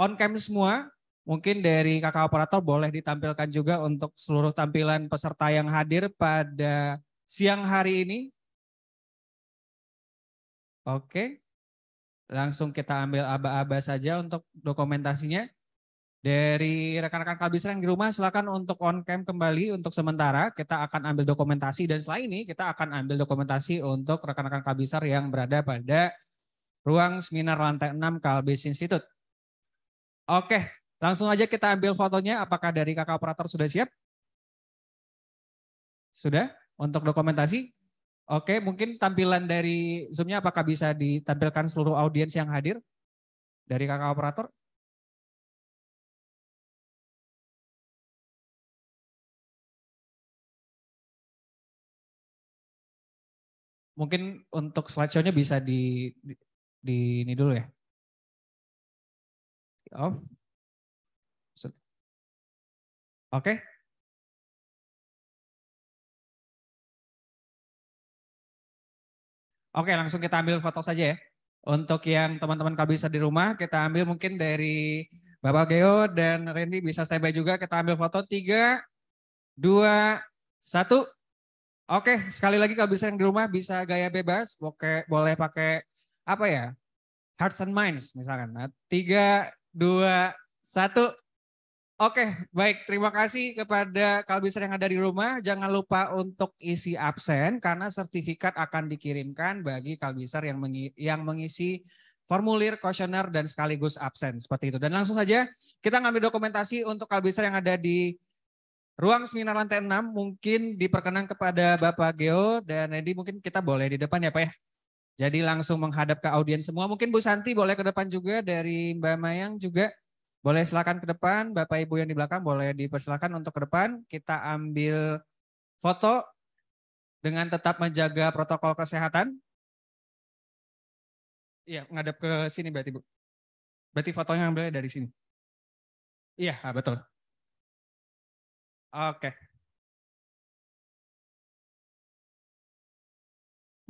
on cam semua. Mungkin dari kakak operator boleh ditampilkan juga untuk seluruh tampilan peserta yang hadir pada siang hari ini. Oke, langsung kita ambil aba-aba saja untuk dokumentasinya. Dari rekan-rekan yang di rumah, silakan untuk on cam kembali untuk sementara. Kita akan ambil dokumentasi dan setelah ini kita akan ambil dokumentasi untuk rekan-rekan kabisar yang berada pada ruang seminar lantai 6 Kalbis Institute. Oke, langsung aja kita ambil fotonya. Apakah dari kakak operator sudah siap? Sudah? Untuk dokumentasi? Oke, mungkin tampilan dari Zoom-nya apakah bisa ditampilkan seluruh audiens yang hadir dari kakak operator? mungkin untuk slideshow-nya bisa di, di, di ini dulu ya. Off. Oke. Okay. Oke, okay, langsung kita ambil foto saja ya. Untuk yang teman-teman kalau bisa di rumah, kita ambil mungkin dari Bapak Geo dan Randy bisa standby juga. Kita ambil foto. Tiga, dua, satu. Oke, sekali lagi kalau bisa yang di rumah bisa gaya bebas, boleh, boleh pakai apa ya? Hearts and Minds misalkan. Nah, tiga, dua, satu. Oke, baik. Terima kasih kepada kalbiser yang ada di rumah. Jangan lupa untuk isi absen karena sertifikat akan dikirimkan bagi kalbiser yang mengi yang mengisi formulir, kuesioner dan sekaligus absen seperti itu. Dan langsung saja kita ngambil dokumentasi untuk kalbiser yang ada di Ruang seminar lantai 6 mungkin diperkenan kepada Bapak Geo dan Edi mungkin kita boleh di depan ya Pak ya. Jadi langsung menghadap ke audiens semua. Mungkin Bu Santi boleh ke depan juga dari Mbak Mayang juga. Boleh silakan ke depan, Bapak Ibu yang di belakang boleh dipersilakan untuk ke depan. Kita ambil foto dengan tetap menjaga protokol kesehatan. Iya, menghadap ke sini berarti Bu. Berarti fotonya ambilnya dari sini. Iya, ah, betul. Oke.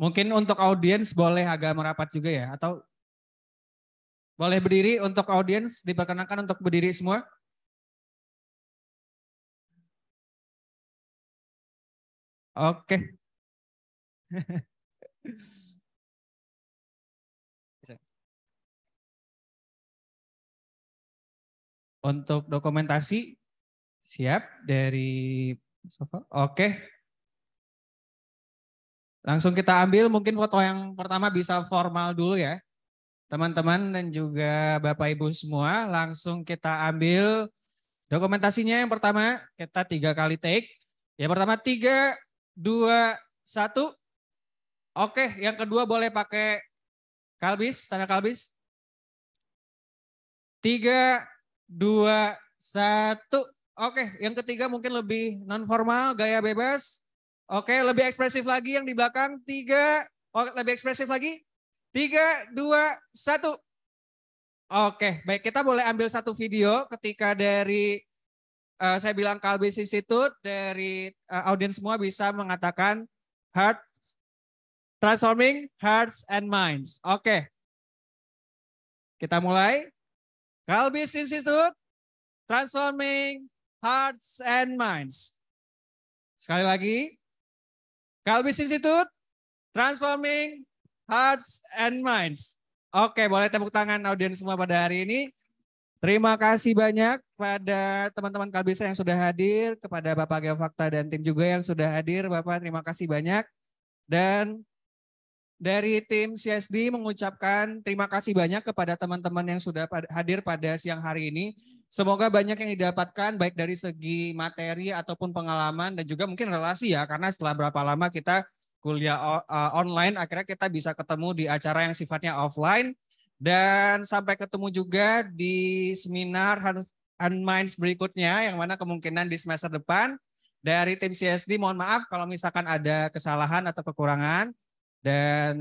Mungkin untuk audiens boleh agak merapat juga ya, atau boleh berdiri untuk audiens diperkenankan untuk berdiri semua. Oke. untuk dokumentasi Siap dari Sofa. Oke. Langsung kita ambil mungkin foto yang pertama bisa formal dulu ya. Teman-teman dan juga Bapak Ibu semua, langsung kita ambil dokumentasinya yang pertama. Kita tiga kali take. Yang pertama tiga, dua, satu. Oke, yang kedua boleh pakai kalbis, tanda kalbis. Tiga, dua, satu. Oke, yang ketiga mungkin lebih non formal, gaya bebas. Oke, lebih ekspresif lagi yang di belakang. Tiga, oh, lebih ekspresif lagi. Tiga, dua, satu. Oke, baik kita boleh ambil satu video ketika dari uh, saya bilang Kalbis Institute dari uh, audiens semua bisa mengatakan heart transforming hearts and minds. Oke, kita mulai. Kalbis Institute transforming hearts and minds. Sekali lagi, Kalbis Institute, transforming hearts and minds. Oke, boleh tepuk tangan audiens semua pada hari ini. Terima kasih banyak pada teman-teman Kalbis yang sudah hadir, kepada Bapak Geofakta dan tim juga yang sudah hadir. Bapak, terima kasih banyak. Dan dari tim CSD mengucapkan terima kasih banyak kepada teman-teman yang sudah hadir pada siang hari ini. Semoga banyak yang didapatkan baik dari segi materi ataupun pengalaman dan juga mungkin relasi ya karena setelah berapa lama kita kuliah e, online akhirnya kita bisa ketemu di acara yang sifatnya offline dan sampai ketemu juga di seminar and Minds berikutnya yang mana kemungkinan di semester depan dari tim CSD mohon maaf kalau misalkan ada kesalahan atau kekurangan dan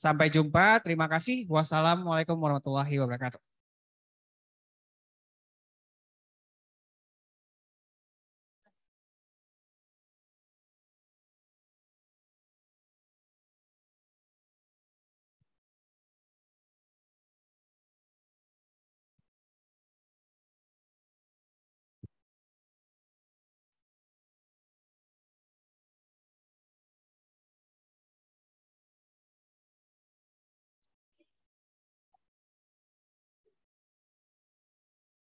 sampai jumpa. Terima kasih. Wassalamualaikum warahmatullahi wabarakatuh.